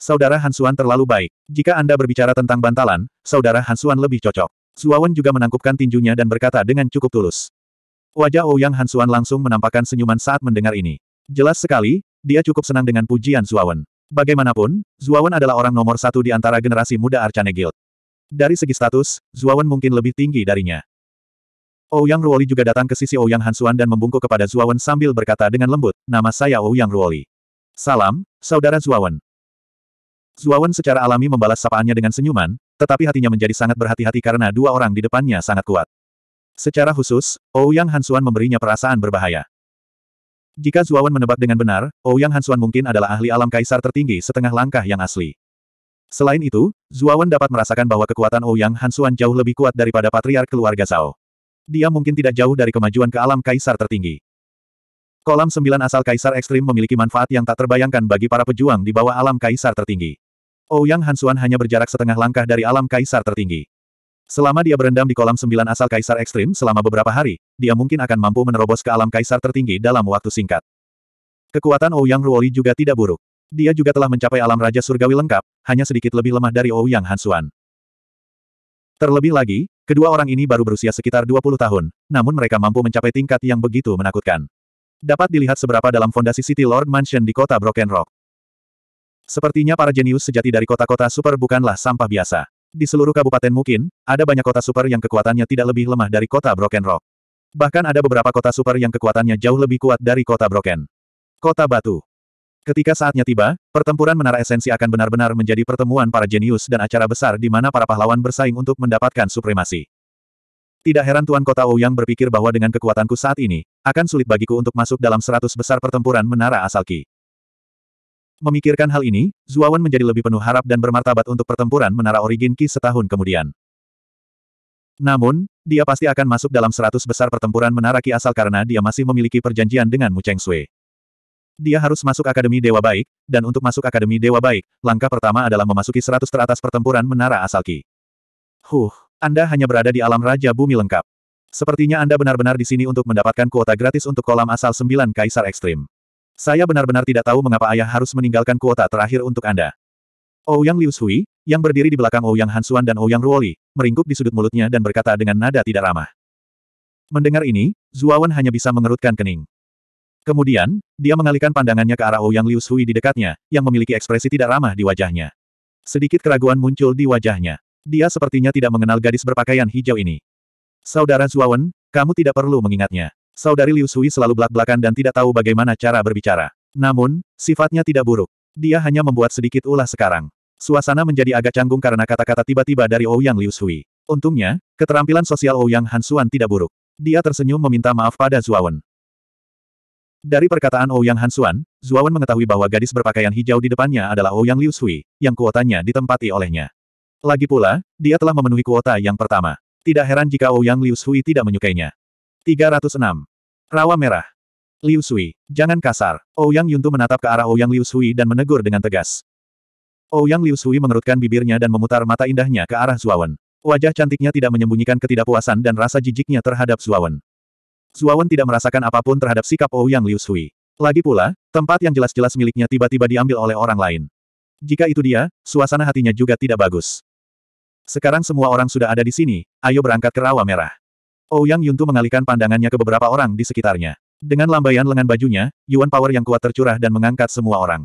Saudara Hansuan terlalu baik. Jika Anda berbicara tentang bantalan, saudara Hansuan lebih cocok. Zuawan juga menangkupkan tinjunya dan berkata dengan cukup tulus. Wajah Ouyang oh Yang Hansuan langsung menampakkan senyuman saat mendengar ini. Jelas sekali, dia cukup senang dengan pujian Zuawan. Bagaimanapun, Zuawan adalah orang nomor satu di antara generasi muda Arcane Guild. Dari segi status, Zuawan mungkin lebih tinggi darinya. Ouyang Ruoli juga datang ke sisi Ouyang Hansuan dan membungkuk kepada Zuawan sambil berkata dengan lembut, nama saya Ouyang Ruoli. Salam, saudara Zuawan. Zuawan secara alami membalas sapaannya dengan senyuman, tetapi hatinya menjadi sangat berhati-hati karena dua orang di depannya sangat kuat. Secara khusus, Ouyang Hansuan memberinya perasaan berbahaya. Jika Zuawan menebak dengan benar, Ouyang oh Hansuan mungkin adalah ahli alam kaisar tertinggi setengah langkah yang asli. Selain itu, Zuawan dapat merasakan bahwa kekuatan Ouyang oh Hansuan jauh lebih kuat daripada patriark keluarga Zhao. Dia mungkin tidak jauh dari kemajuan ke alam kaisar tertinggi. Kolam sembilan asal kaisar ekstrim memiliki manfaat yang tak terbayangkan bagi para pejuang di bawah alam kaisar tertinggi. Ouyang oh Hansuan hanya berjarak setengah langkah dari alam kaisar tertinggi. Selama dia berendam di kolam sembilan asal kaisar ekstrim selama beberapa hari, dia mungkin akan mampu menerobos ke alam kaisar tertinggi dalam waktu singkat. Kekuatan Ouyang Ruoli juga tidak buruk. Dia juga telah mencapai alam Raja Surgawi lengkap, hanya sedikit lebih lemah dari Ouyang Hansuan. Terlebih lagi, kedua orang ini baru berusia sekitar 20 tahun, namun mereka mampu mencapai tingkat yang begitu menakutkan. Dapat dilihat seberapa dalam fondasi City Lord Mansion di kota Broken Rock. Sepertinya para jenius sejati dari kota-kota super bukanlah sampah biasa. Di seluruh kabupaten mungkin, ada banyak kota super yang kekuatannya tidak lebih lemah dari kota Broken Rock. Bahkan ada beberapa kota super yang kekuatannya jauh lebih kuat dari kota Broken. Kota Batu. Ketika saatnya tiba, pertempuran menara esensi akan benar-benar menjadi pertemuan para jenius dan acara besar di mana para pahlawan bersaing untuk mendapatkan supremasi. Tidak heran Tuan Kota Ouyang berpikir bahwa dengan kekuatanku saat ini, akan sulit bagiku untuk masuk dalam seratus besar pertempuran menara Asalki. Memikirkan hal ini, Zuawan menjadi lebih penuh harap dan bermartabat untuk pertempuran Menara Origin Ki setahun kemudian. Namun, dia pasti akan masuk dalam seratus besar pertempuran Menara Ki asal karena dia masih memiliki perjanjian dengan Mu Cheng Sui. Dia harus masuk Akademi Dewa Baik, dan untuk masuk Akademi Dewa Baik, langkah pertama adalah memasuki seratus teratas pertempuran Menara asal Ki. Huh, Anda hanya berada di alam Raja Bumi lengkap. Sepertinya Anda benar-benar di sini untuk mendapatkan kuota gratis untuk kolam asal sembilan Kaisar Ekstrim. Saya benar-benar tidak tahu mengapa ayah harus meninggalkan kuota terakhir untuk Anda. Ouyang oh Liu Sui, yang berdiri di belakang Ouyang oh Hansuan dan Ouyang oh Ruoli, meringkuk di sudut mulutnya dan berkata dengan nada tidak ramah. Mendengar ini, Zuawan hanya bisa mengerutkan kening. Kemudian, dia mengalihkan pandangannya ke arah Ouyang Liu Sui di dekatnya, yang memiliki ekspresi tidak ramah di wajahnya. Sedikit keraguan muncul di wajahnya. Dia sepertinya tidak mengenal gadis berpakaian hijau ini. Saudara Zuawan, kamu tidak perlu mengingatnya. Saudari Liu Sui selalu belak-belakan dan tidak tahu bagaimana cara berbicara. Namun, sifatnya tidak buruk. Dia hanya membuat sedikit ulah sekarang. Suasana menjadi agak canggung karena kata-kata tiba-tiba dari Ouyang Liu Sui. Untungnya, keterampilan sosial Ouyang Hansuan tidak buruk. Dia tersenyum meminta maaf pada Zuawan. Dari perkataan Ouyang Hansuan, Zuawan mengetahui bahwa gadis berpakaian hijau di depannya adalah Ouyang Liu Sui, yang kuotanya ditempati olehnya. Lagi pula, dia telah memenuhi kuota yang pertama. Tidak heran jika Ouyang Liu Sui tidak menyukainya. 306. Rawa Merah. Liu Sui, jangan kasar. Ouyang oh Yuntu menatap ke arah Ouyang oh Liu Sui dan menegur dengan tegas. Ouyang oh Liu Sui mengerutkan bibirnya dan memutar mata indahnya ke arah Zuawan. Wajah cantiknya tidak menyembunyikan ketidakpuasan dan rasa jijiknya terhadap Zuawan. Zuawan tidak merasakan apapun terhadap sikap Ouyang Liu Sui. Lagi pula, tempat yang jelas-jelas miliknya tiba-tiba diambil oleh orang lain. Jika itu dia, suasana hatinya juga tidak bagus. Sekarang semua orang sudah ada di sini, ayo berangkat ke Rawa Merah. Ouyang Yuntu mengalihkan pandangannya ke beberapa orang di sekitarnya. Dengan lambaian lengan bajunya, Yuan Power yang kuat tercurah dan mengangkat semua orang.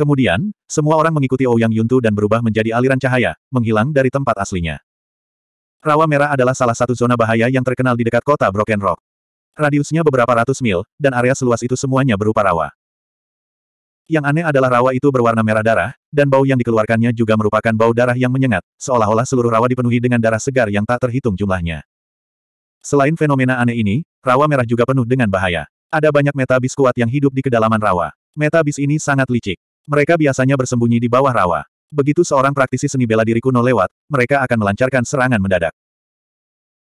Kemudian, semua orang mengikuti Ouyang Yuntu dan berubah menjadi aliran cahaya, menghilang dari tempat aslinya. Rawa Merah adalah salah satu zona bahaya yang terkenal di dekat kota Broken Rock. Radiusnya beberapa ratus mil, dan area seluas itu semuanya berupa rawa. Yang aneh adalah rawa itu berwarna merah darah, dan bau yang dikeluarkannya juga merupakan bau darah yang menyengat, seolah-olah seluruh rawa dipenuhi dengan darah segar yang tak terhitung jumlahnya. Selain fenomena aneh ini, rawa merah juga penuh dengan bahaya. Ada banyak metabis kuat yang hidup di kedalaman rawa. Meta bis ini sangat licik. Mereka biasanya bersembunyi di bawah rawa. Begitu seorang praktisi seni bela diri kuno lewat, mereka akan melancarkan serangan mendadak.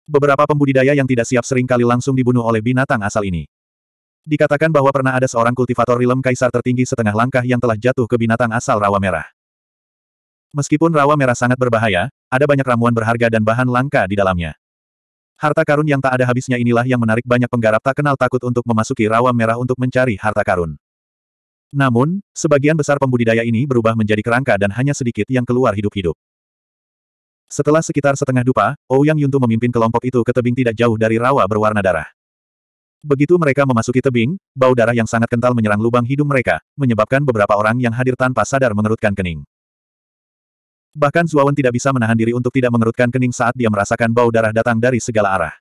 Beberapa pembudidaya yang tidak siap sering kali langsung dibunuh oleh binatang asal ini. Dikatakan bahwa pernah ada seorang kultivator rilem kaisar tertinggi setengah langkah yang telah jatuh ke binatang asal rawa merah. Meskipun rawa merah sangat berbahaya, ada banyak ramuan berharga dan bahan langka di dalamnya. Harta karun yang tak ada habisnya inilah yang menarik banyak penggarap tak kenal takut untuk memasuki rawa merah untuk mencari harta karun. Namun, sebagian besar pembudidaya ini berubah menjadi kerangka dan hanya sedikit yang keluar hidup-hidup. Setelah sekitar setengah dupa, Ouyang Yuntu memimpin kelompok itu ke tebing tidak jauh dari rawa berwarna darah. Begitu mereka memasuki tebing, bau darah yang sangat kental menyerang lubang hidung mereka, menyebabkan beberapa orang yang hadir tanpa sadar mengerutkan kening. Bahkan Zuawan tidak bisa menahan diri untuk tidak mengerutkan kening saat dia merasakan bau darah datang dari segala arah.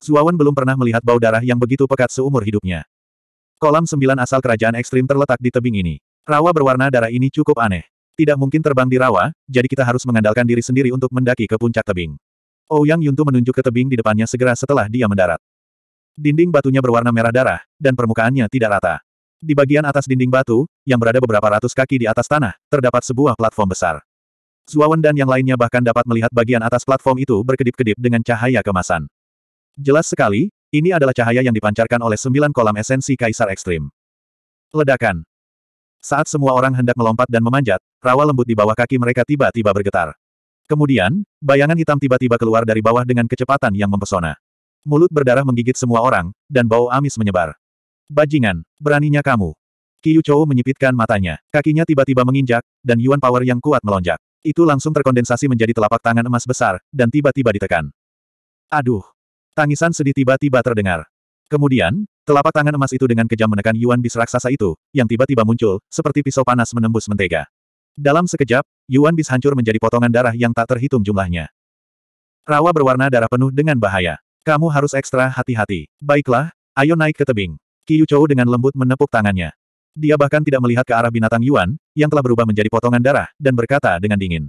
Zuawan belum pernah melihat bau darah yang begitu pekat seumur hidupnya. Kolam sembilan asal kerajaan ekstrim terletak di tebing ini. Rawa berwarna darah ini cukup aneh. Tidak mungkin terbang di rawa, jadi kita harus mengandalkan diri sendiri untuk mendaki ke puncak tebing. Ouyang oh, Yuntu menunjuk ke tebing di depannya segera setelah dia mendarat. Dinding batunya berwarna merah darah, dan permukaannya tidak rata. Di bagian atas dinding batu, yang berada beberapa ratus kaki di atas tanah, terdapat sebuah platform besar. Zuawan dan yang lainnya bahkan dapat melihat bagian atas platform itu berkedip-kedip dengan cahaya kemasan. Jelas sekali, ini adalah cahaya yang dipancarkan oleh sembilan kolam esensi Kaisar Ekstrim. Ledakan. Saat semua orang hendak melompat dan memanjat, rawa lembut di bawah kaki mereka tiba-tiba bergetar. Kemudian, bayangan hitam tiba-tiba keluar dari bawah dengan kecepatan yang mempesona. Mulut berdarah menggigit semua orang, dan bau amis menyebar. Bajingan, beraninya kamu. Kiyu Chou menyipitkan matanya, kakinya tiba-tiba menginjak, dan Yuan Power yang kuat melonjak. Itu langsung terkondensasi menjadi telapak tangan emas besar, dan tiba-tiba ditekan. Aduh! Tangisan sedih tiba-tiba terdengar. Kemudian, telapak tangan emas itu dengan kejam menekan Yuan Bis raksasa itu, yang tiba-tiba muncul, seperti pisau panas menembus mentega. Dalam sekejap, Yuan Bis hancur menjadi potongan darah yang tak terhitung jumlahnya. Rawa berwarna darah penuh dengan bahaya. Kamu harus ekstra hati-hati. Baiklah, ayo naik ke tebing. Qiu Chou dengan lembut menepuk tangannya. Dia bahkan tidak melihat ke arah binatang Yuan, yang telah berubah menjadi potongan darah, dan berkata dengan dingin.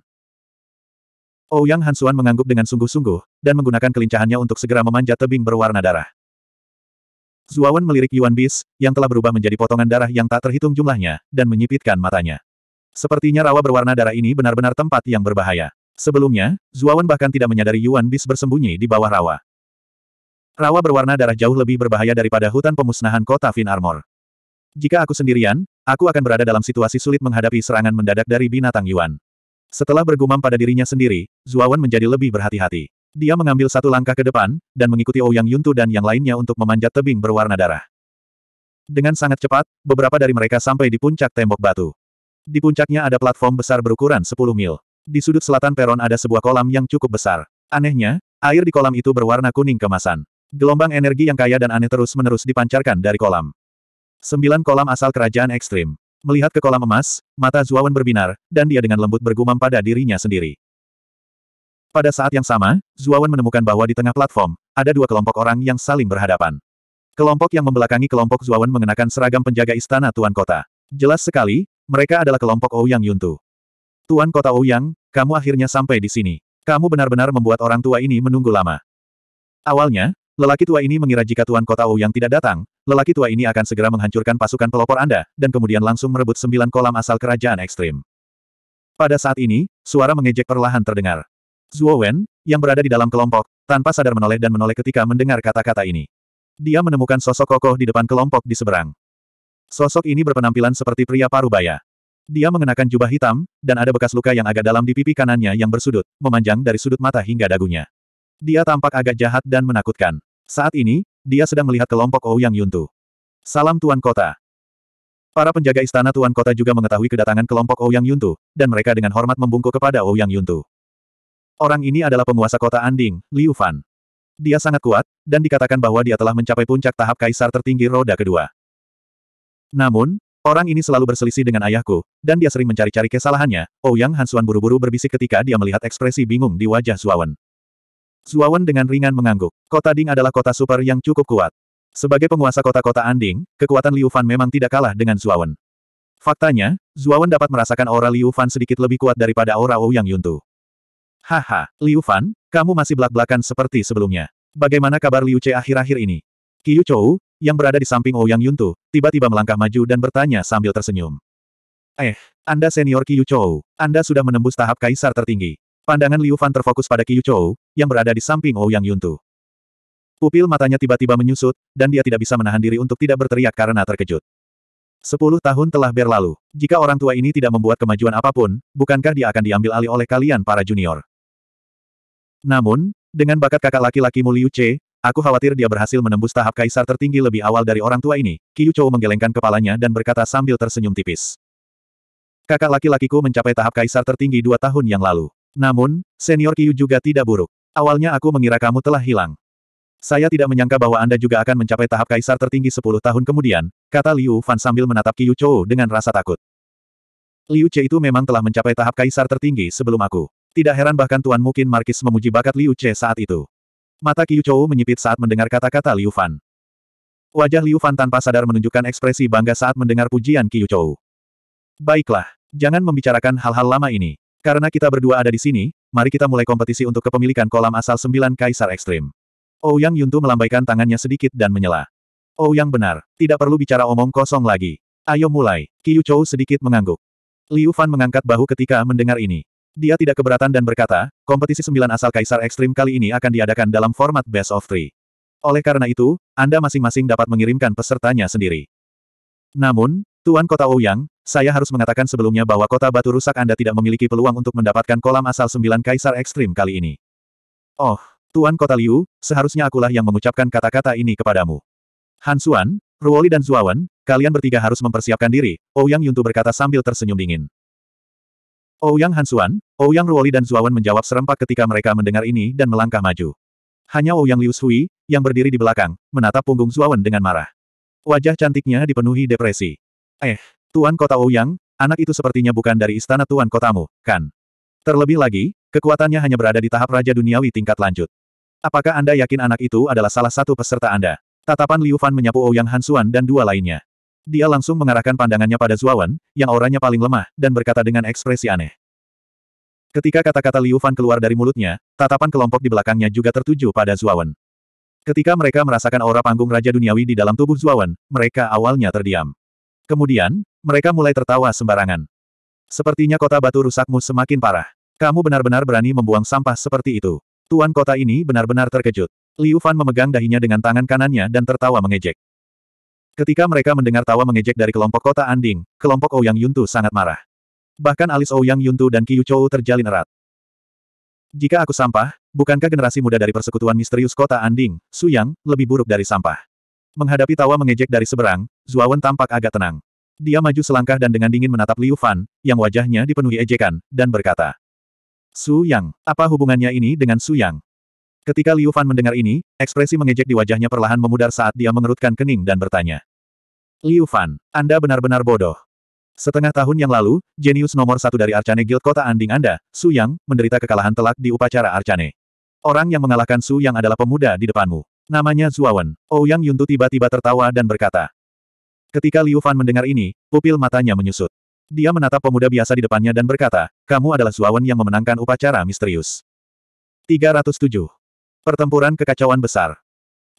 Ouyang oh, Hansuan mengangguk dengan sungguh-sungguh, dan menggunakan kelincahannya untuk segera memanjat tebing berwarna darah. Zuawan melirik Yuan Bis, yang telah berubah menjadi potongan darah yang tak terhitung jumlahnya, dan menyipitkan matanya. Sepertinya rawa berwarna darah ini benar-benar tempat yang berbahaya. Sebelumnya, Zuawan bahkan tidak menyadari Yuan Bis bersembunyi di bawah rawa. Rawa berwarna darah jauh lebih berbahaya daripada hutan pemusnahan kota Fin Armor. Jika aku sendirian, aku akan berada dalam situasi sulit menghadapi serangan mendadak dari binatang Yuan. Setelah bergumam pada dirinya sendiri, Zuawan menjadi lebih berhati-hati. Dia mengambil satu langkah ke depan, dan mengikuti Ouyang oh Yuntu dan yang lainnya untuk memanjat tebing berwarna darah. Dengan sangat cepat, beberapa dari mereka sampai di puncak tembok batu. Di puncaknya ada platform besar berukuran 10 mil. Di sudut selatan peron ada sebuah kolam yang cukup besar. Anehnya, air di kolam itu berwarna kuning kemasan. Gelombang energi yang kaya dan aneh terus-menerus dipancarkan dari kolam. Sembilan kolam asal kerajaan ekstrim. Melihat ke kolam emas, mata Zuawan berbinar, dan dia dengan lembut bergumam pada dirinya sendiri. Pada saat yang sama, Zuawan menemukan bahwa di tengah platform, ada dua kelompok orang yang saling berhadapan. Kelompok yang membelakangi kelompok Zuawan mengenakan seragam penjaga istana Tuan Kota. Jelas sekali, mereka adalah kelompok Ouyang Yuntu. Tuan Kota Ouyang, kamu akhirnya sampai di sini. Kamu benar-benar membuat orang tua ini menunggu lama. Awalnya, Lelaki tua ini mengira jika Tuan Kota Wu yang tidak datang, lelaki tua ini akan segera menghancurkan pasukan pelopor Anda, dan kemudian langsung merebut sembilan kolam asal kerajaan ekstrim. Pada saat ini, suara mengejek perlahan terdengar. Zhuo Wen, yang berada di dalam kelompok, tanpa sadar menoleh dan menoleh ketika mendengar kata-kata ini. Dia menemukan sosok kokoh di depan kelompok di seberang. Sosok ini berpenampilan seperti pria parubaya. Dia mengenakan jubah hitam, dan ada bekas luka yang agak dalam di pipi kanannya yang bersudut, memanjang dari sudut mata hingga dagunya. Dia tampak agak jahat dan menakutkan. Saat ini, dia sedang melihat kelompok Ouyang Yuntu. Salam Tuan Kota. Para penjaga istana Tuan Kota juga mengetahui kedatangan kelompok Ouyang Yuntu, dan mereka dengan hormat membungkuk kepada Ouyang Yuntu. Orang ini adalah penguasa kota Anding, Liu Fan. Dia sangat kuat, dan dikatakan bahwa dia telah mencapai puncak tahap kaisar tertinggi roda kedua. Namun, orang ini selalu berselisih dengan ayahku, dan dia sering mencari-cari kesalahannya, Ouyang Hansuan buru-buru berbisik ketika dia melihat ekspresi bingung di wajah Zuawan. Zuawan dengan ringan mengangguk. Kota Ding adalah kota super yang cukup kuat. Sebagai penguasa kota-kota Anding, kekuatan Liu Fan memang tidak kalah dengan Zuawan. Faktanya, Zuawan dapat merasakan aura Liu Fan sedikit lebih kuat daripada aura Ouyang Yuntu. Haha, Liu Fan, kamu masih belak-belakan seperti sebelumnya. Bagaimana kabar Liu Che akhir-akhir ini? Qiu Chou, yang berada di samping Ouyang Yuntu, tiba-tiba melangkah maju dan bertanya sambil tersenyum. Eh, Anda senior Qiu Chou, Anda sudah menembus tahap kaisar tertinggi. Pandangan Liu Fan terfokus pada Qiyu Chou, yang berada di samping Ouyang Yuntu. Pupil matanya tiba-tiba menyusut, dan dia tidak bisa menahan diri untuk tidak berteriak karena terkejut. Sepuluh tahun telah berlalu. Jika orang tua ini tidak membuat kemajuan apapun, bukankah dia akan diambil alih oleh kalian para junior? Namun, dengan bakat kakak laki-lakimu Liu Che, aku khawatir dia berhasil menembus tahap kaisar tertinggi lebih awal dari orang tua ini. Qiyu Chou menggelengkan kepalanya dan berkata sambil tersenyum tipis. Kakak laki-lakiku mencapai tahap kaisar tertinggi dua tahun yang lalu. Namun, senior Kiyu juga tidak buruk. Awalnya aku mengira kamu telah hilang. Saya tidak menyangka bahwa Anda juga akan mencapai tahap kaisar tertinggi 10 tahun kemudian, kata Liu Fan sambil menatap Kiyu Chou dengan rasa takut. Liu Che itu memang telah mencapai tahap kaisar tertinggi sebelum aku. Tidak heran bahkan Tuan mungkin Markis memuji bakat Liu Che saat itu. Mata Kiyu Chou menyipit saat mendengar kata-kata Liu Fan. Wajah Liu Fan tanpa sadar menunjukkan ekspresi bangga saat mendengar pujian Kiyu Chou. Baiklah, jangan membicarakan hal-hal lama ini. Karena kita berdua ada di sini, mari kita mulai kompetisi untuk kepemilikan kolam asal sembilan kaisar ekstrim. Ouyang oh Yuntu melambaikan tangannya sedikit dan menyela. Ouyang oh benar, tidak perlu bicara omong kosong lagi. Ayo mulai, Qiu Chou sedikit mengangguk. Liu Fan mengangkat bahu ketika mendengar ini. Dia tidak keberatan dan berkata, kompetisi sembilan asal kaisar ekstrim kali ini akan diadakan dalam format best of three. Oleh karena itu, Anda masing-masing dapat mengirimkan pesertanya sendiri. Namun, Tuan Kota Ouyang, saya harus mengatakan sebelumnya bahwa kota batu rusak Anda tidak memiliki peluang untuk mendapatkan kolam asal sembilan kaisar ekstrim kali ini. Oh, Tuan Kota Liu, seharusnya akulah yang mengucapkan kata-kata ini kepadamu. Han Xuan, Ruoli dan Zuawan, kalian bertiga harus mempersiapkan diri, Ouyang Yuntu berkata sambil tersenyum dingin. Ouyang Han Xuan, Ouyang Ruoli dan Zuawan menjawab serempak ketika mereka mendengar ini dan melangkah maju. Hanya Ouyang Liu Shui, yang berdiri di belakang, menatap punggung Zuawan dengan marah. Wajah cantiknya dipenuhi depresi. Eh, Tuan Kota Ouyang, anak itu sepertinya bukan dari istana Tuan Kotamu, kan? Terlebih lagi, kekuatannya hanya berada di tahap Raja Duniawi tingkat lanjut. Apakah Anda yakin anak itu adalah salah satu peserta Anda? Tatapan Liu Fan menyapu Ouyang Hansuan dan dua lainnya. Dia langsung mengarahkan pandangannya pada Zuawan, yang auranya paling lemah, dan berkata dengan ekspresi aneh. Ketika kata-kata Liu Fan keluar dari mulutnya, tatapan kelompok di belakangnya juga tertuju pada Zuawan. Ketika mereka merasakan aura panggung Raja Duniawi di dalam tubuh Zuawan, mereka awalnya terdiam. Kemudian, mereka mulai tertawa sembarangan. Sepertinya kota batu rusakmu semakin parah. Kamu benar-benar berani membuang sampah seperti itu. Tuan kota ini benar-benar terkejut. Liu Fan memegang dahinya dengan tangan kanannya dan tertawa mengejek. Ketika mereka mendengar tawa mengejek dari kelompok kota Anding, kelompok Ouyang Yuntu sangat marah. Bahkan alis Ouyang Yuntu dan Qiu Chou terjalin erat. Jika aku sampah, bukankah generasi muda dari persekutuan misterius kota Anding, Suyang, lebih buruk dari sampah? Menghadapi tawa mengejek dari seberang, Zuawan tampak agak tenang. Dia maju selangkah dan dengan dingin menatap Liu Fan, yang wajahnya dipenuhi ejekan, dan berkata. Su Yang, apa hubungannya ini dengan Su Yang? Ketika Liu Fan mendengar ini, ekspresi mengejek di wajahnya perlahan memudar saat dia mengerutkan kening dan bertanya. Liu Fan, Anda benar-benar bodoh. Setengah tahun yang lalu, jenius nomor satu dari Arcane Guild kota Anding Anda, Su Yang, menderita kekalahan telak di upacara Arcane. Orang yang mengalahkan Su Yang adalah pemuda di depanmu. Namanya Zuawan. Ouyang oh, Yuntu tiba-tiba tertawa dan berkata. Ketika Liu Fan mendengar ini, pupil matanya menyusut. Dia menatap pemuda biasa di depannya dan berkata, kamu adalah Zuawan yang memenangkan upacara misterius. 307. Pertempuran kekacauan besar.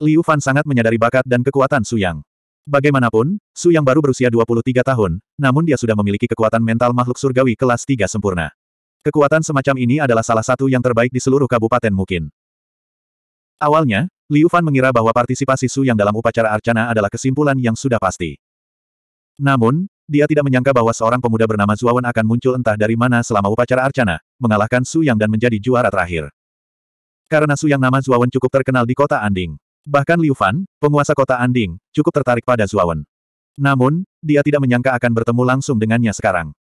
Liu Fan sangat menyadari bakat dan kekuatan suyang Bagaimanapun, suyang baru berusia 23 tahun, namun dia sudah memiliki kekuatan mental makhluk surgawi kelas 3 sempurna. Kekuatan semacam ini adalah salah satu yang terbaik di seluruh kabupaten mungkin. Awalnya, Liu Fan mengira bahwa partisipasi Su Yang dalam upacara arcana adalah kesimpulan yang sudah pasti. Namun, dia tidak menyangka bahwa seorang pemuda bernama Zuawan akan muncul entah dari mana selama upacara arcana, mengalahkan Su Yang dan menjadi juara terakhir. Karena Su Yang nama Zuawan cukup terkenal di kota Anding. Bahkan Liu Fan, penguasa kota Anding, cukup tertarik pada Zuawan. Namun, dia tidak menyangka akan bertemu langsung dengannya sekarang.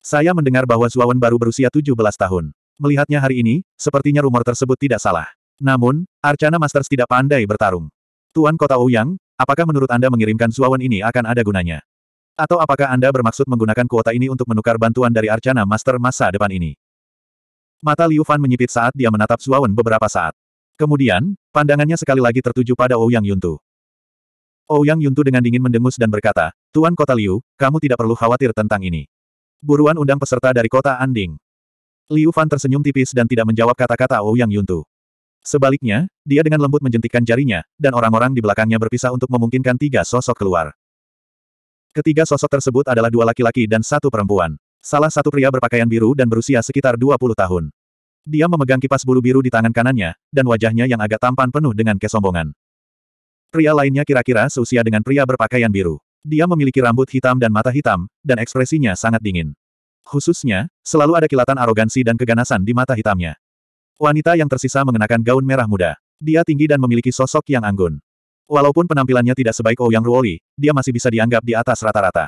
Saya mendengar bahwa Zuawan baru berusia 17 tahun. Melihatnya hari ini, sepertinya rumor tersebut tidak salah. Namun, Arcana Masters tidak pandai bertarung. Tuan Kota Ouyang, apakah menurut Anda mengirimkan Zuawan ini akan ada gunanya? Atau apakah Anda bermaksud menggunakan kuota ini untuk menukar bantuan dari Arcana Master masa depan ini? Mata Liu Fan menyipit saat dia menatap Zuawan beberapa saat. Kemudian, pandangannya sekali lagi tertuju pada Ouyang Yuntu. Ouyang Yuntu dengan dingin mendengus dan berkata, Tuan Kota Liu, kamu tidak perlu khawatir tentang ini. Buruan undang peserta dari kota Anding. Liu Fan tersenyum tipis dan tidak menjawab kata-kata Ouyang Yuntu. Sebaliknya, dia dengan lembut menjentikkan jarinya, dan orang-orang di belakangnya berpisah untuk memungkinkan tiga sosok keluar. Ketiga sosok tersebut adalah dua laki-laki dan satu perempuan. Salah satu pria berpakaian biru dan berusia sekitar 20 tahun. Dia memegang kipas bulu biru di tangan kanannya, dan wajahnya yang agak tampan penuh dengan kesombongan. Pria lainnya kira-kira seusia dengan pria berpakaian biru. Dia memiliki rambut hitam dan mata hitam, dan ekspresinya sangat dingin. Khususnya, selalu ada kilatan arogansi dan keganasan di mata hitamnya. Wanita yang tersisa mengenakan gaun merah muda. Dia tinggi dan memiliki sosok yang anggun. Walaupun penampilannya tidak sebaik Ouyang oh Ruoli, dia masih bisa dianggap di atas rata-rata.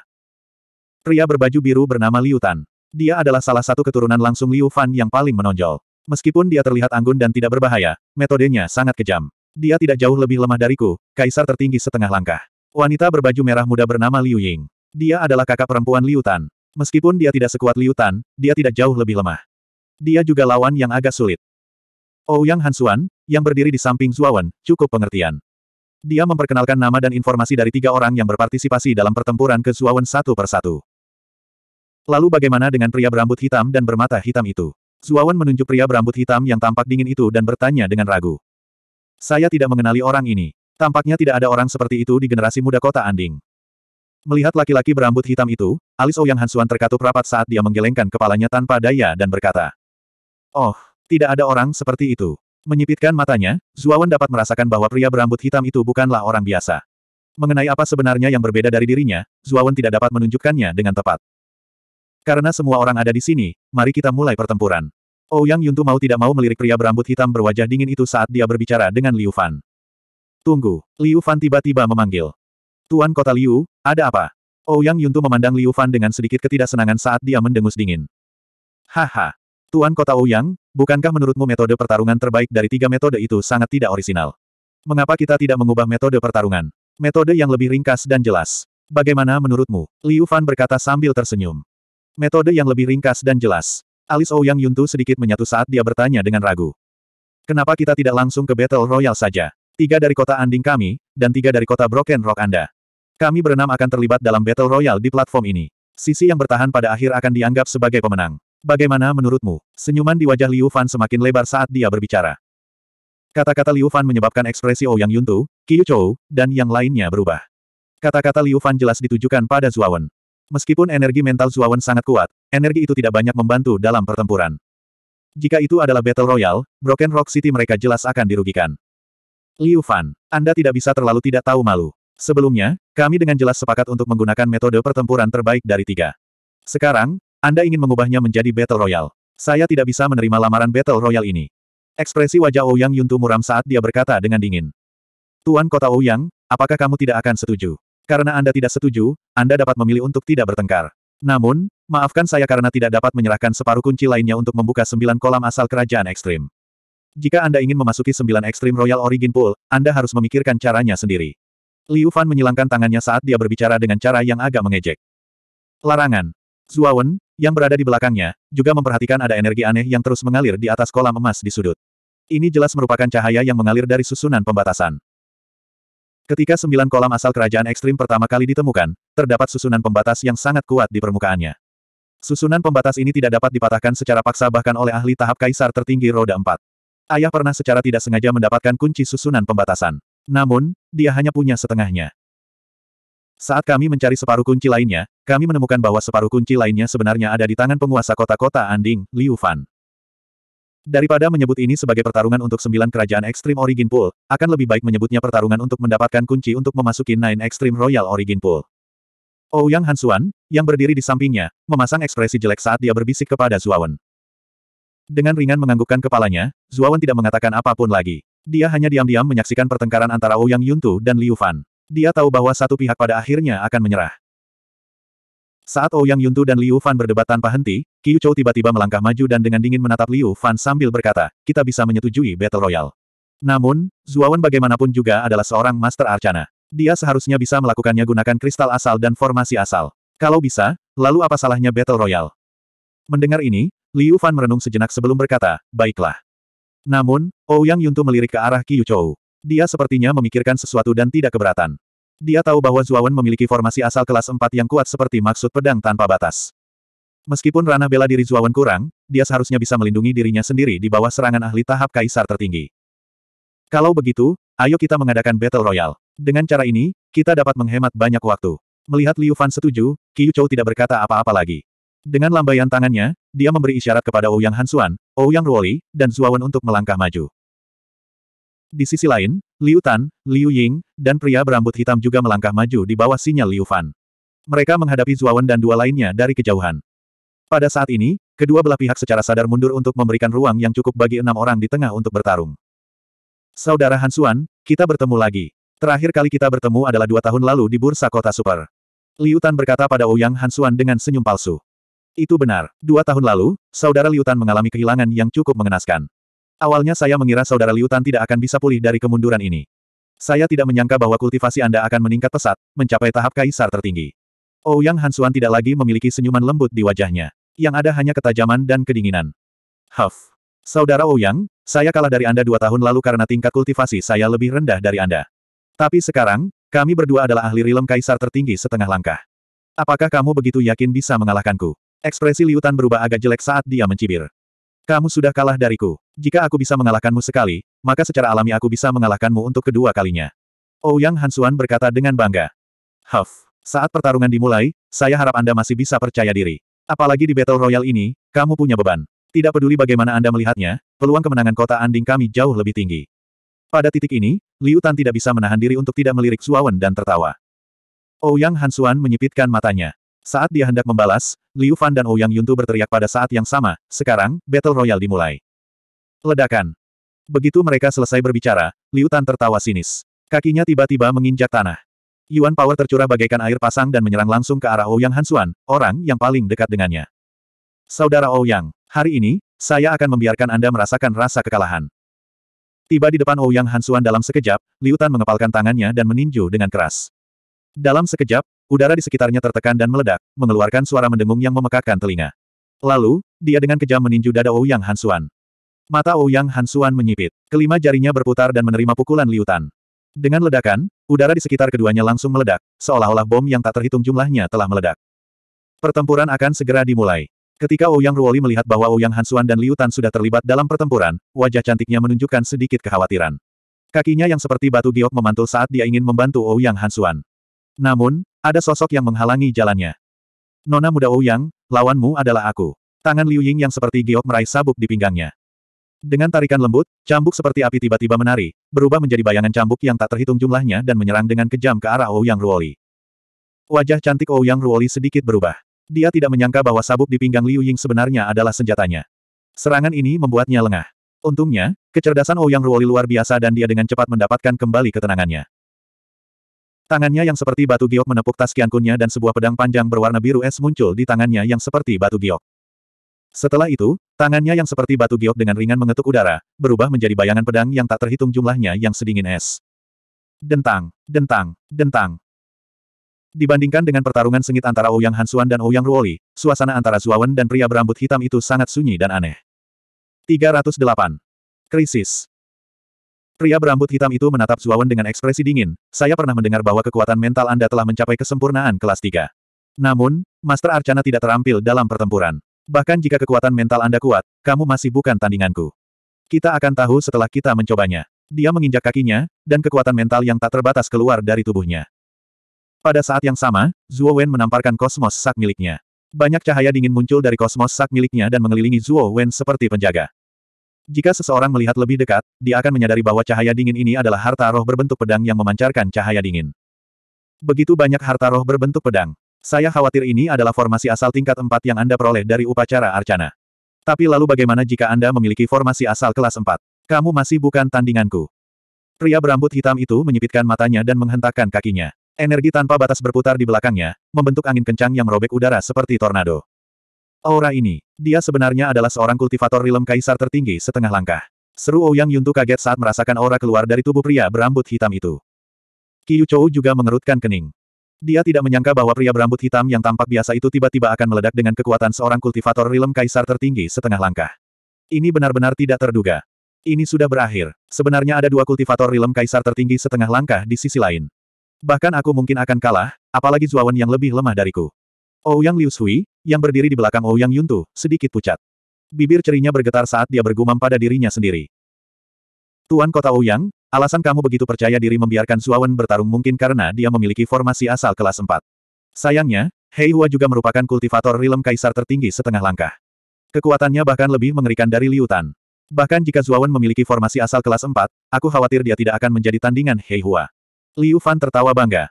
Pria berbaju biru bernama Liu Tan. Dia adalah salah satu keturunan langsung Liu Fan yang paling menonjol. Meskipun dia terlihat anggun dan tidak berbahaya, metodenya sangat kejam. Dia tidak jauh lebih lemah dariku, kaisar tertinggi setengah langkah. Wanita berbaju merah muda bernama Liu Ying. Dia adalah kakak perempuan Liu Tan. Meskipun dia tidak sekuat Liu Tan, dia tidak jauh lebih lemah. Dia juga lawan yang agak sulit. Ouyang oh, Hansuan, yang berdiri di samping Zuawan, cukup pengertian. Dia memperkenalkan nama dan informasi dari tiga orang yang berpartisipasi dalam pertempuran ke Zuawan satu persatu. Lalu bagaimana dengan pria berambut hitam dan bermata hitam itu? Zuawan menunjuk pria berambut hitam yang tampak dingin itu dan bertanya dengan ragu. Saya tidak mengenali orang ini. Tampaknya tidak ada orang seperti itu di generasi muda kota Anding. Melihat laki-laki berambut hitam itu, alis Ouyang oh Hansuan terkatup rapat saat dia menggelengkan kepalanya tanpa daya dan berkata, Oh, tidak ada orang seperti itu. Menyipitkan matanya, Zuawan dapat merasakan bahwa pria berambut hitam itu bukanlah orang biasa. Mengenai apa sebenarnya yang berbeda dari dirinya, Zuawan tidak dapat menunjukkannya dengan tepat. Karena semua orang ada di sini, mari kita mulai pertempuran. Ouyang oh, Yuntu mau tidak mau melirik pria berambut hitam berwajah dingin itu saat dia berbicara dengan Liu Fan. Tunggu, Liu Fan tiba-tiba memanggil. Tuan kota Liu, ada apa? Ouyang oh, Yuntu memandang Liu Fan dengan sedikit ketidaksenangan saat dia mendengus dingin. Haha, Tuan Kota Ouyang, bukankah menurutmu metode pertarungan terbaik dari tiga metode itu sangat tidak orisinal? Mengapa kita tidak mengubah metode pertarungan? Metode yang lebih ringkas dan jelas. Bagaimana menurutmu? Liu Fan berkata sambil tersenyum. Metode yang lebih ringkas dan jelas. Alis Ouyang Yuntu sedikit menyatu saat dia bertanya dengan ragu. Kenapa kita tidak langsung ke Battle Royale saja? Tiga dari kota anding kami, dan tiga dari kota Broken Rock Anda. Kami berenam akan terlibat dalam Battle Royale di platform ini. Sisi yang bertahan pada akhir akan dianggap sebagai pemenang. Bagaimana menurutmu? Senyuman di wajah Liu Fan semakin lebar saat dia berbicara. Kata-kata Liu Fan menyebabkan ekspresi Ouyang oh Yuntu, Qiu Chou, dan yang lainnya berubah. Kata-kata Liu Fan jelas ditujukan pada Zuawan. Meskipun energi mental Zuawan sangat kuat, energi itu tidak banyak membantu dalam pertempuran. Jika itu adalah Battle Royale, Broken Rock City mereka jelas akan dirugikan. Liu Fan, Anda tidak bisa terlalu tidak tahu malu. Sebelumnya, kami dengan jelas sepakat untuk menggunakan metode pertempuran terbaik dari tiga. Sekarang, anda ingin mengubahnya menjadi Battle Royale. Saya tidak bisa menerima lamaran Battle Royale ini. Ekspresi wajah Ouyang Yuntu muram saat dia berkata dengan dingin. Tuan kota Ouyang, apakah kamu tidak akan setuju? Karena Anda tidak setuju, Anda dapat memilih untuk tidak bertengkar. Namun, maafkan saya karena tidak dapat menyerahkan separuh kunci lainnya untuk membuka sembilan kolam asal kerajaan ekstrim. Jika Anda ingin memasuki sembilan ekstrim Royal Origin Pool, Anda harus memikirkan caranya sendiri. Liu Fan menyilangkan tangannya saat dia berbicara dengan cara yang agak mengejek. Larangan. Wen yang berada di belakangnya, juga memperhatikan ada energi aneh yang terus mengalir di atas kolam emas di sudut. Ini jelas merupakan cahaya yang mengalir dari susunan pembatasan. Ketika sembilan kolam asal kerajaan ekstrim pertama kali ditemukan, terdapat susunan pembatas yang sangat kuat di permukaannya. Susunan pembatas ini tidak dapat dipatahkan secara paksa bahkan oleh ahli tahap kaisar tertinggi roda empat. Ayah pernah secara tidak sengaja mendapatkan kunci susunan pembatasan. Namun, dia hanya punya setengahnya. Saat kami mencari separuh kunci lainnya, kami menemukan bahwa separuh kunci lainnya sebenarnya ada di tangan penguasa kota-kota Anding, Liu Fan. Daripada menyebut ini sebagai pertarungan untuk sembilan kerajaan Ekstrim Origin Pool, akan lebih baik menyebutnya pertarungan untuk mendapatkan kunci untuk memasuki Nine Extreme Royal Origin Pool. Ouyang oh Hansuan, yang berdiri di sampingnya, memasang ekspresi jelek saat dia berbisik kepada Zuawan. Dengan ringan menganggukkan kepalanya, Zuawan tidak mengatakan apapun lagi. Dia hanya diam-diam menyaksikan pertengkaran antara Ouyang oh Yuntu dan Liu Fan. Dia tahu bahwa satu pihak pada akhirnya akan menyerah. Saat Ouyang oh Yuntu dan Liu Fan berdebat tanpa henti, Qiu Chou tiba-tiba melangkah maju dan dengan dingin menatap Liu Fan sambil berkata, kita bisa menyetujui Battle Royale. Namun, Zuawan bagaimanapun juga adalah seorang Master Arcana. Dia seharusnya bisa melakukannya gunakan kristal asal dan formasi asal. Kalau bisa, lalu apa salahnya Battle Royale? Mendengar ini, Liu Fan merenung sejenak sebelum berkata, baiklah. Namun, Ouyang oh Yuntu melirik ke arah Qiu Chou. Dia sepertinya memikirkan sesuatu dan tidak keberatan. Dia tahu bahwa Zuawan memiliki formasi asal kelas 4 yang kuat seperti maksud pedang tanpa batas. Meskipun ranah bela diri Zuawan kurang, dia seharusnya bisa melindungi dirinya sendiri di bawah serangan ahli tahap kaisar tertinggi. Kalau begitu, ayo kita mengadakan Battle Royale. Dengan cara ini, kita dapat menghemat banyak waktu. Melihat Liu Fan setuju, Qiu Chou tidak berkata apa-apa lagi. Dengan lambaian tangannya, dia memberi isyarat kepada Ouyang Hansuan, Ouyang Ruoli, dan Zuawan untuk melangkah maju. Di sisi lain, Liu Tan, Liu Ying, dan pria berambut hitam juga melangkah maju di bawah sinyal Liu Fan. Mereka menghadapi Zuawan dan dua lainnya dari kejauhan. Pada saat ini, kedua belah pihak secara sadar mundur untuk memberikan ruang yang cukup bagi enam orang di tengah untuk bertarung. Saudara Hansuan, kita bertemu lagi. Terakhir kali kita bertemu adalah dua tahun lalu di Bursa Kota Super. Liu Tan berkata pada Ouyang oh Hansuan dengan senyum palsu. Itu benar, dua tahun lalu, saudara Liu Tan mengalami kehilangan yang cukup mengenaskan. Awalnya saya mengira saudara Liutan tidak akan bisa pulih dari kemunduran ini. Saya tidak menyangka bahwa kultivasi Anda akan meningkat pesat, mencapai tahap kaisar tertinggi. Ouyang oh, Hansuan tidak lagi memiliki senyuman lembut di wajahnya. Yang ada hanya ketajaman dan kedinginan. Huff. Saudara Ouyang, oh saya kalah dari Anda dua tahun lalu karena tingkat kultivasi saya lebih rendah dari Anda. Tapi sekarang, kami berdua adalah ahli rilem kaisar tertinggi setengah langkah. Apakah kamu begitu yakin bisa mengalahkanku? Ekspresi Liutan berubah agak jelek saat dia mencibir. Kamu sudah kalah dariku. Jika aku bisa mengalahkanmu sekali, maka secara alami aku bisa mengalahkanmu untuk kedua kalinya. Ouyang oh, Hansuan berkata dengan bangga. Huff, saat pertarungan dimulai, saya harap Anda masih bisa percaya diri. Apalagi di Battle Royale ini, kamu punya beban. Tidak peduli bagaimana Anda melihatnya, peluang kemenangan kota Anding kami jauh lebih tinggi. Pada titik ini, Liu Tan tidak bisa menahan diri untuk tidak melirik Suawen dan tertawa. Ouyang oh, Hansuan menyipitkan matanya. Saat dia hendak membalas, Liu Fan dan Ouyang Yuntu berteriak pada saat yang sama, sekarang, Battle Royale dimulai. Ledakan. Begitu mereka selesai berbicara, Liu Tan tertawa sinis. Kakinya tiba-tiba menginjak tanah. Yuan Power tercurah bagaikan air pasang dan menyerang langsung ke arah Ouyang Hansuan, orang yang paling dekat dengannya. Saudara Ouyang, hari ini, saya akan membiarkan Anda merasakan rasa kekalahan. Tiba di depan Ouyang Hansuan dalam sekejap, Liu Tan mengepalkan tangannya dan meninju dengan keras. Dalam sekejap, Udara di sekitarnya tertekan dan meledak, mengeluarkan suara mendengung yang memekakkan telinga. Lalu, dia dengan kejam meninju dada Ouyang Hansuan. Mata Ouyang Hansuan menyipit. Kelima jarinya berputar dan menerima pukulan liutan. Dengan ledakan, udara di sekitar keduanya langsung meledak, seolah-olah bom yang tak terhitung jumlahnya telah meledak. Pertempuran akan segera dimulai. Ketika Ouyang Ruoli melihat bahwa Ouyang Hansuan dan Liutan sudah terlibat dalam pertempuran, wajah cantiknya menunjukkan sedikit kekhawatiran. Kakinya yang seperti batu giok memantul saat dia ingin membantu Ouyang Hansuan. Namun, ada sosok yang menghalangi jalannya. Nona muda Ouyang, lawanmu adalah aku. Tangan Liu Ying yang seperti giok meraih sabuk di pinggangnya. Dengan tarikan lembut, cambuk seperti api tiba-tiba menari, berubah menjadi bayangan cambuk yang tak terhitung jumlahnya dan menyerang dengan kejam ke arah Ouyang Ruoli. Wajah cantik Ouyang Ruoli sedikit berubah. Dia tidak menyangka bahwa sabuk di pinggang Liu Ying sebenarnya adalah senjatanya. Serangan ini membuatnya lengah. Untungnya, kecerdasan Ouyang Ruoli luar biasa dan dia dengan cepat mendapatkan kembali ketenangannya. Tangannya yang seperti batu giok menepuk tas kiankunnya dan sebuah pedang panjang berwarna biru es muncul di tangannya yang seperti batu giok. Setelah itu, tangannya yang seperti batu giok dengan ringan mengetuk udara, berubah menjadi bayangan pedang yang tak terhitung jumlahnya yang sedingin es. Dentang, dentang, dentang. Dibandingkan dengan pertarungan sengit antara Ouyang Hansuan dan Ouyang Ruoli, suasana antara Zuawan dan pria berambut hitam itu sangat sunyi dan aneh. 308. Krisis. Pria berambut hitam itu menatap Zuawan dengan ekspresi dingin, saya pernah mendengar bahwa kekuatan mental Anda telah mencapai kesempurnaan kelas 3. Namun, Master Arcana tidak terampil dalam pertempuran. Bahkan jika kekuatan mental Anda kuat, kamu masih bukan tandinganku. Kita akan tahu setelah kita mencobanya. Dia menginjak kakinya, dan kekuatan mental yang tak terbatas keluar dari tubuhnya. Pada saat yang sama, Zuo Wen menamparkan kosmos sak miliknya. Banyak cahaya dingin muncul dari kosmos sak miliknya dan mengelilingi Zuo Wen seperti penjaga. Jika seseorang melihat lebih dekat, dia akan menyadari bahwa cahaya dingin ini adalah harta roh berbentuk pedang yang memancarkan cahaya dingin. Begitu banyak harta roh berbentuk pedang. Saya khawatir ini adalah formasi asal tingkat 4 yang Anda peroleh dari upacara Arcana. Tapi lalu bagaimana jika Anda memiliki formasi asal kelas 4? Kamu masih bukan tandinganku. Pria berambut hitam itu menyipitkan matanya dan menghentakkan kakinya. Energi tanpa batas berputar di belakangnya, membentuk angin kencang yang merobek udara seperti tornado. Aura ini, dia sebenarnya adalah seorang kultivator rilem kaisar tertinggi setengah langkah. Seru Ouyang oh Yuntu kaget saat merasakan aura keluar dari tubuh pria berambut hitam itu. Qiu Chou juga mengerutkan kening. Dia tidak menyangka bahwa pria berambut hitam yang tampak biasa itu tiba-tiba akan meledak dengan kekuatan seorang kultivator rilem kaisar tertinggi setengah langkah. Ini benar-benar tidak terduga. Ini sudah berakhir. Sebenarnya ada dua kultivator rilem kaisar tertinggi setengah langkah di sisi lain. Bahkan aku mungkin akan kalah, apalagi Zuawan yang lebih lemah dariku. Ouyang oh Liu Sui, yang berdiri di belakang Ouyang oh Yuntu, sedikit pucat. Bibir cerinya bergetar saat dia bergumam pada dirinya sendiri. Tuan Kota Ouyang, oh alasan kamu begitu percaya diri membiarkan Suawen bertarung mungkin karena dia memiliki formasi asal kelas 4. Sayangnya, Hei Hua juga merupakan kultivator rilem kaisar tertinggi setengah langkah. Kekuatannya bahkan lebih mengerikan dari Liutan. Bahkan jika Zuawan memiliki formasi asal kelas 4, aku khawatir dia tidak akan menjadi tandingan Hei Hua. Liu Fan tertawa bangga.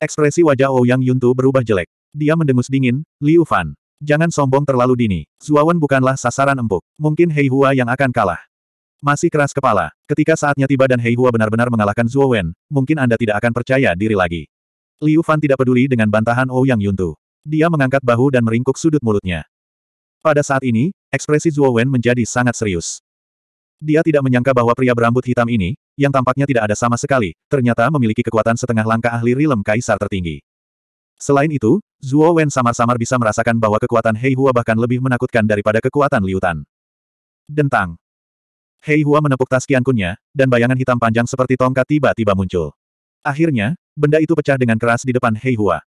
Ekspresi wajah Ouyang oh Yuntu berubah jelek. Dia mendengus dingin, Liu Fan. Jangan sombong terlalu dini. Zuawan bukanlah sasaran empuk. Mungkin Hei Hua yang akan kalah. Masih keras kepala. Ketika saatnya tiba dan Hei Hua benar-benar mengalahkan Zuowen, mungkin Anda tidak akan percaya diri lagi. Liu Fan tidak peduli dengan bantahan Ouyang oh Yuntu. Dia mengangkat bahu dan meringkuk sudut mulutnya. Pada saat ini, ekspresi Zuo menjadi sangat serius. Dia tidak menyangka bahwa pria berambut hitam ini, yang tampaknya tidak ada sama sekali, ternyata memiliki kekuatan setengah langkah ahli rilem kaisar tertinggi. Selain itu, Zhuo Wen samar-samar bisa merasakan bahwa kekuatan Hei Hua bahkan lebih menakutkan daripada kekuatan Liutan. Dentang. Hei Hua menepuk tas kiankunnya, dan bayangan hitam panjang seperti tongkat tiba-tiba muncul. Akhirnya, benda itu pecah dengan keras di depan Hei Hua.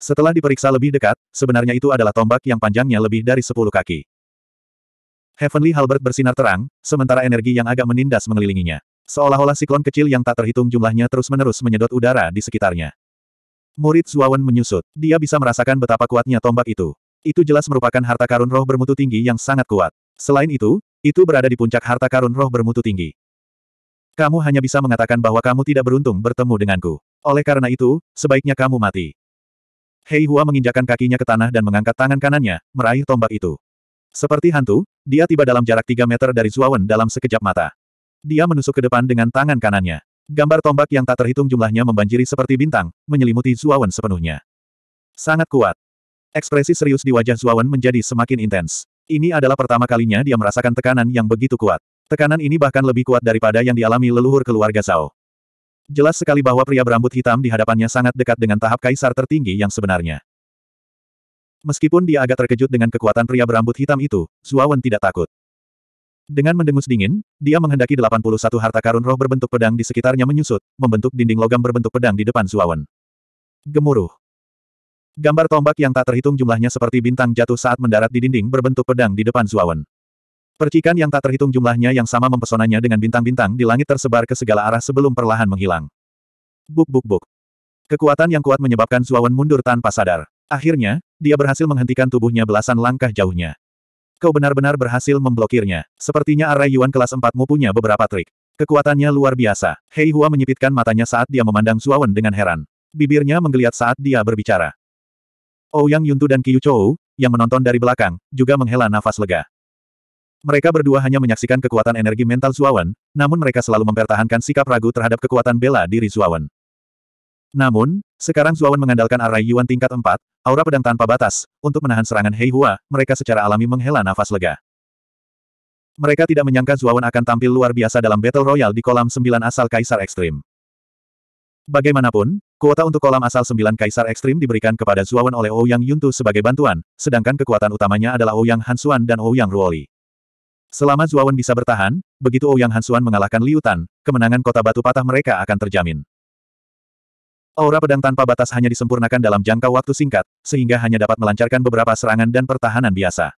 Setelah diperiksa lebih dekat, sebenarnya itu adalah tombak yang panjangnya lebih dari sepuluh kaki. Heavenly Halbert bersinar terang, sementara energi yang agak menindas mengelilinginya. Seolah-olah siklon kecil yang tak terhitung jumlahnya terus-menerus menyedot udara di sekitarnya. Murid Zuawan menyusut. Dia bisa merasakan betapa kuatnya tombak itu. Itu jelas merupakan harta karun roh bermutu tinggi yang sangat kuat. Selain itu, itu berada di puncak harta karun roh bermutu tinggi. Kamu hanya bisa mengatakan bahwa kamu tidak beruntung bertemu denganku. Oleh karena itu, sebaiknya kamu mati. Hei Hua menginjakan kakinya ke tanah dan mengangkat tangan kanannya, meraih tombak itu. Seperti hantu, dia tiba dalam jarak 3 meter dari Zuawan dalam sekejap mata. Dia menusuk ke depan dengan tangan kanannya. Gambar tombak yang tak terhitung jumlahnya membanjiri seperti bintang, menyelimuti Zuawan sepenuhnya. Sangat kuat. Ekspresi serius di wajah Zuawan menjadi semakin intens. Ini adalah pertama kalinya dia merasakan tekanan yang begitu kuat. Tekanan ini bahkan lebih kuat daripada yang dialami leluhur keluarga Zhao. Jelas sekali bahwa pria berambut hitam di hadapannya sangat dekat dengan tahap kaisar tertinggi yang sebenarnya. Meskipun dia agak terkejut dengan kekuatan pria berambut hitam itu, Zuawan tidak takut. Dengan mendengus dingin, dia menghendaki 81 harta karun roh berbentuk pedang di sekitarnya menyusut, membentuk dinding logam berbentuk pedang di depan Zuawan. Gemuruh. Gambar tombak yang tak terhitung jumlahnya seperti bintang jatuh saat mendarat di dinding berbentuk pedang di depan Zuawan. Percikan yang tak terhitung jumlahnya yang sama mempesonanya dengan bintang-bintang di langit tersebar ke segala arah sebelum perlahan menghilang. Buk buk buk. Kekuatan yang kuat menyebabkan Zuawan mundur tanpa sadar. Akhirnya, dia berhasil menghentikan tubuhnya belasan langkah jauhnya. Kau benar-benar berhasil memblokirnya. Sepertinya Arai Yuan kelas 4-mu punya beberapa trik. Kekuatannya luar biasa. Hei Hua menyipitkan matanya saat dia memandang Suawan dengan heran. Bibirnya menggeliat saat dia berbicara. Ouyang oh, Yuntu dan Qiu Chou, yang menonton dari belakang, juga menghela nafas lega. Mereka berdua hanya menyaksikan kekuatan energi mental Suawan, namun mereka selalu mempertahankan sikap ragu terhadap kekuatan bela diri Suawan. Namun, sekarang Zuawan mengandalkan arai Yuan tingkat 4, aura pedang tanpa batas, untuk menahan serangan Hei Hua, mereka secara alami menghela nafas lega. Mereka tidak menyangka Zuawan akan tampil luar biasa dalam Battle Royale di kolam 9 asal Kaisar Ekstrim. Bagaimanapun, kuota untuk kolam asal 9 Kaisar Ekstrim diberikan kepada Zuawan oleh Ouyang oh Yuntu sebagai bantuan, sedangkan kekuatan utamanya adalah Ouyang oh Hansuan dan Ouyang oh Ruoli. Selama Zuawan bisa bertahan, begitu Ouyang Hansuan mengalahkan Liutan, kemenangan kota batu patah mereka akan terjamin. Aura pedang tanpa batas hanya disempurnakan dalam jangka waktu singkat, sehingga hanya dapat melancarkan beberapa serangan dan pertahanan biasa.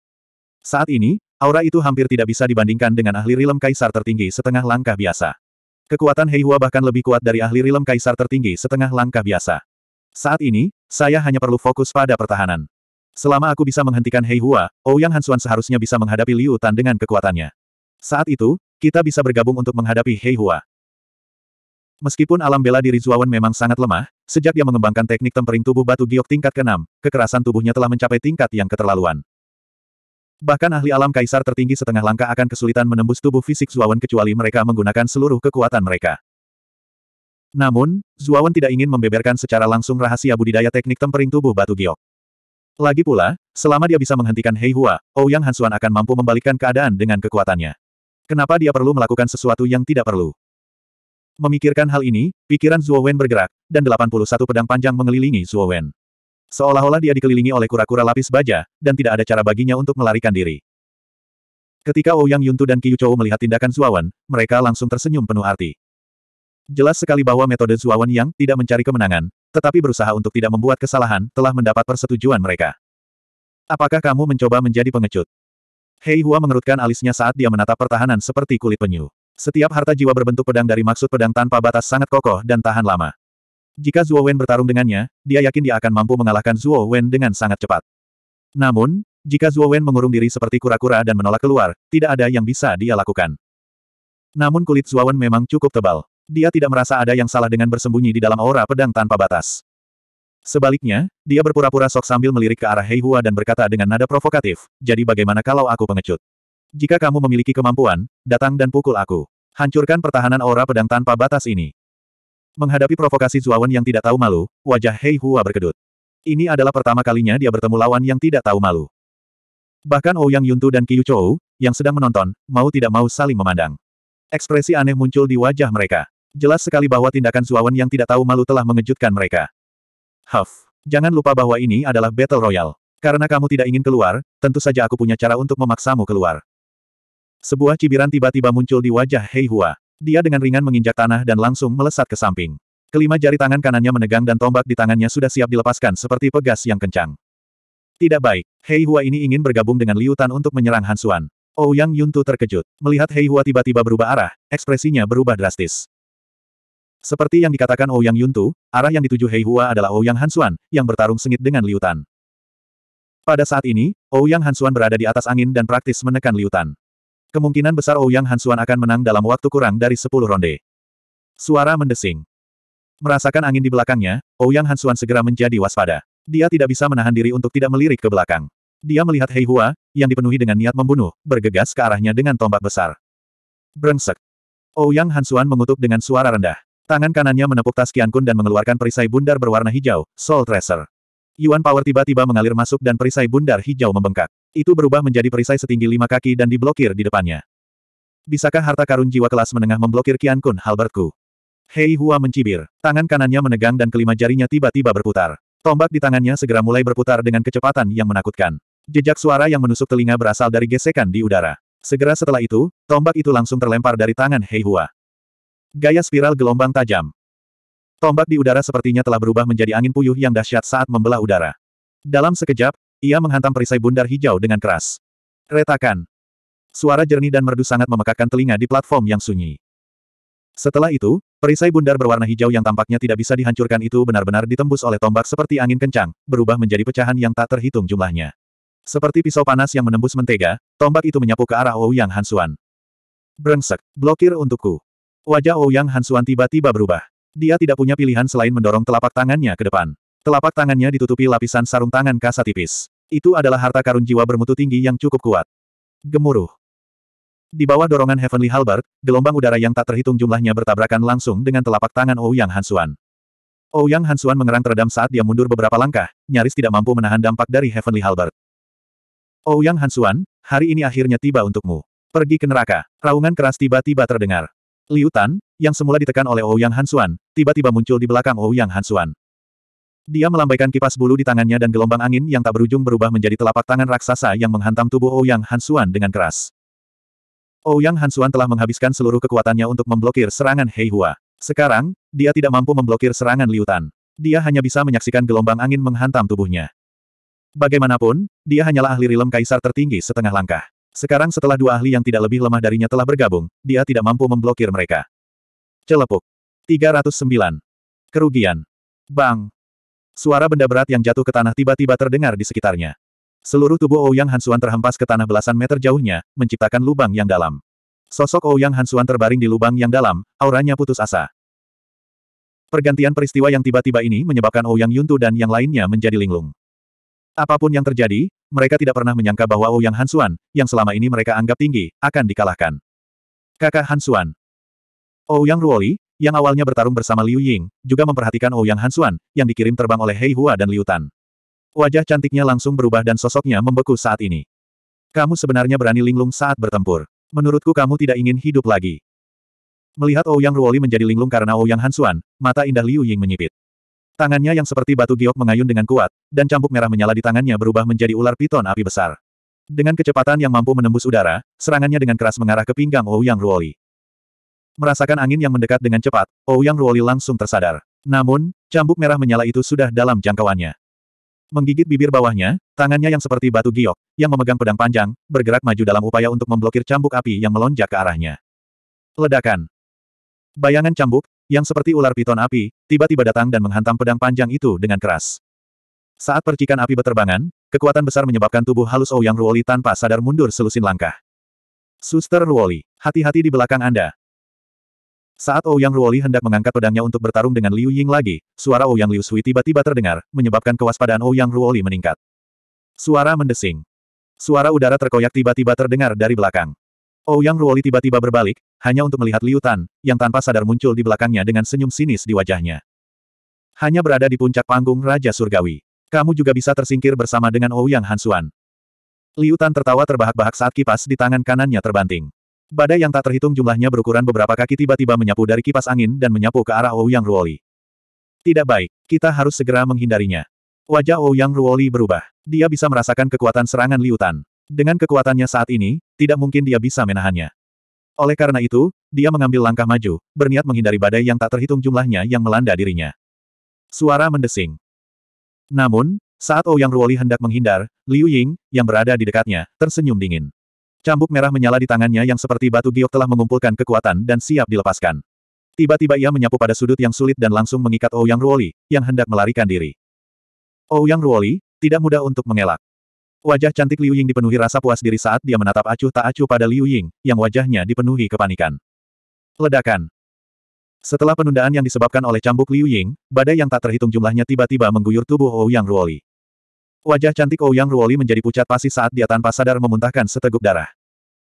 Saat ini, aura itu hampir tidak bisa dibandingkan dengan ahli rilem kaisar tertinggi setengah langkah biasa. Kekuatan Hei Hua bahkan lebih kuat dari ahli rilem kaisar tertinggi setengah langkah biasa. Saat ini, saya hanya perlu fokus pada pertahanan. Selama aku bisa menghentikan Hei Heihua, Ouyang Hansuan seharusnya bisa menghadapi Liu Tan dengan kekuatannya. Saat itu, kita bisa bergabung untuk menghadapi Hei Hua. Meskipun alam bela diri Zuawan memang sangat lemah, sejak dia mengembangkan teknik tempering tubuh batu giok tingkat ke-6, kekerasan tubuhnya telah mencapai tingkat yang keterlaluan. Bahkan ahli alam kaisar tertinggi setengah langkah akan kesulitan menembus tubuh fisik Zuawan kecuali mereka menggunakan seluruh kekuatan mereka. Namun, Zuawan tidak ingin membeberkan secara langsung rahasia budidaya teknik tempering tubuh batu giok. Lagi pula, selama dia bisa menghentikan Hei Hua, Ouyang Hansuan akan mampu membalikkan keadaan dengan kekuatannya. Kenapa dia perlu melakukan sesuatu yang tidak perlu? Memikirkan hal ini, pikiran Zuo Wen bergerak, dan 81 pedang panjang mengelilingi Zuo Wen. Seolah-olah dia dikelilingi oleh kura-kura lapis baja, dan tidak ada cara baginya untuk melarikan diri. Ketika Ouyang Yuntu dan Qiyu Chou melihat tindakan Wen mereka langsung tersenyum penuh arti. Jelas sekali bahwa metode Wen yang tidak mencari kemenangan, tetapi berusaha untuk tidak membuat kesalahan, telah mendapat persetujuan mereka. Apakah kamu mencoba menjadi pengecut? Hei Hua mengerutkan alisnya saat dia menatap pertahanan seperti kulit penyu. Setiap harta jiwa berbentuk pedang dari maksud pedang tanpa batas sangat kokoh dan tahan lama. Jika Zhuo Wen bertarung dengannya, dia yakin dia akan mampu mengalahkan Zhuo Wen dengan sangat cepat. Namun, jika Zhuo Wen mengurung diri seperti kura-kura dan menolak keluar, tidak ada yang bisa dia lakukan. Namun kulit Zhuo Wen memang cukup tebal. Dia tidak merasa ada yang salah dengan bersembunyi di dalam aura pedang tanpa batas. Sebaliknya, dia berpura-pura sok sambil melirik ke arah Hei Hua dan berkata dengan nada provokatif, jadi bagaimana kalau aku pengecut? Jika kamu memiliki kemampuan, datang dan pukul aku. Hancurkan pertahanan aura pedang tanpa batas ini. Menghadapi provokasi Zuawan yang tidak tahu malu, wajah Hei Hua berkedut. Ini adalah pertama kalinya dia bertemu lawan yang tidak tahu malu. Bahkan Ouyang oh Yuntu dan Qiu Chou, yang sedang menonton, mau tidak mau saling memandang. Ekspresi aneh muncul di wajah mereka. Jelas sekali bahwa tindakan Zuawan yang tidak tahu malu telah mengejutkan mereka. Huff, jangan lupa bahwa ini adalah Battle Royale. Karena kamu tidak ingin keluar, tentu saja aku punya cara untuk memaksamu keluar. Sebuah cibiran tiba-tiba muncul di wajah Hei Hua. Dia dengan ringan menginjak tanah dan langsung melesat ke samping. Kelima jari tangan kanannya menegang dan tombak di tangannya sudah siap dilepaskan seperti pegas yang kencang. Tidak baik, Hei Hua ini ingin bergabung dengan Liutan untuk menyerang Hansuan. Xuan. Ouyang oh, Yuntu terkejut. Melihat Hei Hua tiba-tiba berubah arah, ekspresinya berubah drastis. Seperti yang dikatakan Ouyang oh Yuntu, arah yang dituju Hei Hua adalah Ouyang oh Han Xuan, yang bertarung sengit dengan Liutan. Pada saat ini, Ouyang Han Xuan berada di atas angin dan praktis menekan Liutan. Kemungkinan besar Ouyang oh Hansuan akan menang dalam waktu kurang dari 10 ronde. Suara mendesing. Merasakan angin di belakangnya, Ouyang oh Hansuan segera menjadi waspada. Dia tidak bisa menahan diri untuk tidak melirik ke belakang. Dia melihat Hei Hua, yang dipenuhi dengan niat membunuh, bergegas ke arahnya dengan tombak besar. Brengsek. Ouyang oh Hansuan mengutuk dengan suara rendah. Tangan kanannya menepuk tas Qian Kun dan mengeluarkan perisai bundar berwarna hijau, Soul Tracer. Yuan Power tiba-tiba mengalir masuk dan perisai bundar hijau membengkak. Itu berubah menjadi perisai setinggi lima kaki dan diblokir di depannya. Bisakah harta karun jiwa kelas menengah memblokir Kian Kun Halbertku? Hei Hua mencibir. Tangan kanannya menegang dan kelima jarinya tiba-tiba berputar. Tombak di tangannya segera mulai berputar dengan kecepatan yang menakutkan. Jejak suara yang menusuk telinga berasal dari gesekan di udara. Segera setelah itu, tombak itu langsung terlempar dari tangan Hei Hua. Gaya spiral gelombang tajam. Tombak di udara sepertinya telah berubah menjadi angin puyuh yang dahsyat saat membelah udara. Dalam sekejap, ia menghantam perisai bundar hijau dengan keras. Retakan. Suara jernih dan merdu sangat memekakkan telinga di platform yang sunyi. Setelah itu, perisai bundar berwarna hijau yang tampaknya tidak bisa dihancurkan itu benar-benar ditembus oleh tombak seperti angin kencang, berubah menjadi pecahan yang tak terhitung jumlahnya. Seperti pisau panas yang menembus mentega, tombak itu menyapu ke arah Ouyang Hansuan. Brengsek, blokir untukku. Wajah Ouyang Hansuan tiba-tiba berubah. Dia tidak punya pilihan selain mendorong telapak tangannya ke depan. Telapak tangannya ditutupi lapisan sarung tangan kasa tipis. Itu adalah harta karun jiwa bermutu tinggi yang cukup kuat. Gemuruh. Di bawah dorongan Heavenly Halberd, gelombang udara yang tak terhitung jumlahnya bertabrakan langsung dengan telapak tangan Ouyang oh Hansuan. Ouyang oh Hansuan mengerang teredam saat dia mundur beberapa langkah, nyaris tidak mampu menahan dampak dari Heavenly Halberd. Ouyang oh Hansuan, hari ini akhirnya tiba untukmu. Pergi ke neraka. Raungan keras tiba-tiba terdengar. Liutan, yang semula ditekan oleh Ouyang Hansuan, tiba-tiba muncul di belakang Ouyang Hansuan. Dia melambaikan kipas bulu di tangannya dan gelombang angin yang tak berujung berubah menjadi telapak tangan raksasa yang menghantam tubuh Ouyang oh Hansuan dengan keras. Ouyang oh Hansuan telah menghabiskan seluruh kekuatannya untuk memblokir serangan Hei Hua. Sekarang, dia tidak mampu memblokir serangan Liutan. Dia hanya bisa menyaksikan gelombang angin menghantam tubuhnya. Bagaimanapun, dia hanyalah ahli rilem kaisar tertinggi setengah langkah. Sekarang setelah dua ahli yang tidak lebih lemah darinya telah bergabung, dia tidak mampu memblokir mereka. Celepuk. 309. Kerugian. Bang. Suara benda berat yang jatuh ke tanah tiba-tiba terdengar di sekitarnya. Seluruh tubuh Ouyang Hansuan terhempas ke tanah belasan meter jauhnya, menciptakan lubang yang dalam. Sosok Ouyang Hansuan terbaring di lubang yang dalam, auranya putus asa. Pergantian peristiwa yang tiba-tiba ini menyebabkan Ouyang Yuntu dan yang lainnya menjadi linglung. Apapun yang terjadi, mereka tidak pernah menyangka bahwa Ouyang Hansuan, yang selama ini mereka anggap tinggi, akan dikalahkan. Kakak Hansuan. Ouyang Ruoli, yang awalnya bertarung bersama Liu Ying, juga memperhatikan Ouyang oh Hansuan, yang dikirim terbang oleh Hei Hua dan Liu Tan. Wajah cantiknya langsung berubah dan sosoknya membeku saat ini. Kamu sebenarnya berani linglung saat bertempur. Menurutku kamu tidak ingin hidup lagi. Melihat Ouyang oh Ruoli menjadi linglung karena Ouyang oh Hansuan, mata indah Liu Ying menyipit. Tangannya yang seperti batu giok mengayun dengan kuat, dan cambuk merah menyala di tangannya berubah menjadi ular piton api besar. Dengan kecepatan yang mampu menembus udara, serangannya dengan keras mengarah ke pinggang Ouyang Ruoli. Merasakan angin yang mendekat dengan cepat, Ouyang Ruoli langsung tersadar. Namun, cambuk merah menyala itu sudah dalam jangkauannya. Menggigit bibir bawahnya, tangannya yang seperti batu giok, yang memegang pedang panjang, bergerak maju dalam upaya untuk memblokir cambuk api yang melonjak ke arahnya. Ledakan. Bayangan cambuk, yang seperti ular piton api, tiba-tiba datang dan menghantam pedang panjang itu dengan keras. Saat percikan api beterbangan, kekuatan besar menyebabkan tubuh halus Ouyang Ruoli tanpa sadar mundur selusin langkah. Suster Ruoli, hati-hati di belakang Anda, saat Ouyang Ruoli hendak mengangkat pedangnya untuk bertarung dengan Liu Ying lagi, suara Ouyang Liu Sui tiba-tiba terdengar, menyebabkan kewaspadaan Ouyang Ruoli meningkat. Suara mendesing. Suara udara terkoyak tiba-tiba terdengar dari belakang. Ouyang Ruoli tiba-tiba berbalik, hanya untuk melihat Liu Tan, yang tanpa sadar muncul di belakangnya dengan senyum sinis di wajahnya. Hanya berada di puncak panggung Raja Surgawi. Kamu juga bisa tersingkir bersama dengan Ouyang Hansuan. Liu Tan tertawa terbahak-bahak saat kipas di tangan kanannya terbanting. Badai yang tak terhitung jumlahnya berukuran beberapa kaki tiba-tiba menyapu dari kipas angin dan menyapu ke arah Ouyang Ruoli. Tidak baik, kita harus segera menghindarinya. Wajah Ouyang Ruoli berubah. Dia bisa merasakan kekuatan serangan liutan. Dengan kekuatannya saat ini, tidak mungkin dia bisa menahannya. Oleh karena itu, dia mengambil langkah maju, berniat menghindari badai yang tak terhitung jumlahnya yang melanda dirinya. Suara mendesing. Namun, saat Ouyang Ruoli hendak menghindar, Liu Ying, yang berada di dekatnya, tersenyum dingin. Cambuk merah menyala di tangannya yang seperti batu giok telah mengumpulkan kekuatan dan siap dilepaskan. Tiba-tiba ia menyapu pada sudut yang sulit dan langsung mengikat Ouyang oh Ruoli, yang hendak melarikan diri. Ouyang oh Ruoli, tidak mudah untuk mengelak. Wajah cantik Liu Ying dipenuhi rasa puas diri saat dia menatap acuh tak acuh pada Liu Ying, yang wajahnya dipenuhi kepanikan. Ledakan. Setelah penundaan yang disebabkan oleh cambuk Liu Ying, badai yang tak terhitung jumlahnya tiba-tiba mengguyur tubuh Ouyang oh Ruoli. Wajah cantik Ouyang Ruoli menjadi pucat pasi saat dia tanpa sadar memuntahkan seteguk darah.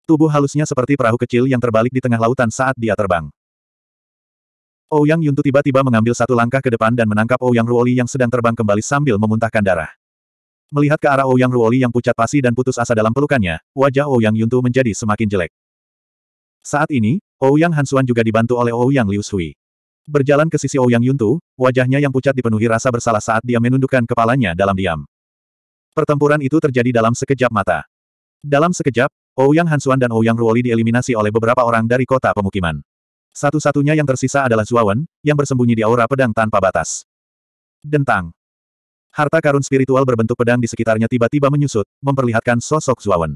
Tubuh halusnya seperti perahu kecil yang terbalik di tengah lautan saat dia terbang. Ouyang Yuntu tiba-tiba mengambil satu langkah ke depan dan menangkap Ouyang Ruoli yang sedang terbang kembali sambil memuntahkan darah. Melihat ke arah Ouyang Ruoli yang pucat pasi dan putus asa dalam pelukannya, wajah Ouyang Yuntu menjadi semakin jelek. Saat ini, Ouyang Hansuan juga dibantu oleh Ouyang Liu Sui. Berjalan ke sisi Ouyang Yuntu, wajahnya yang pucat dipenuhi rasa bersalah saat dia menundukkan kepalanya dalam diam. Pertempuran itu terjadi dalam sekejap mata. Dalam sekejap, Ouyang Hansuan dan Ouyang Ruoli dieliminasi oleh beberapa orang dari kota pemukiman. Satu-satunya yang tersisa adalah Zuawan, yang bersembunyi di aura pedang tanpa batas. Dentang. Harta karun spiritual berbentuk pedang di sekitarnya tiba-tiba menyusut, memperlihatkan sosok Zuawan.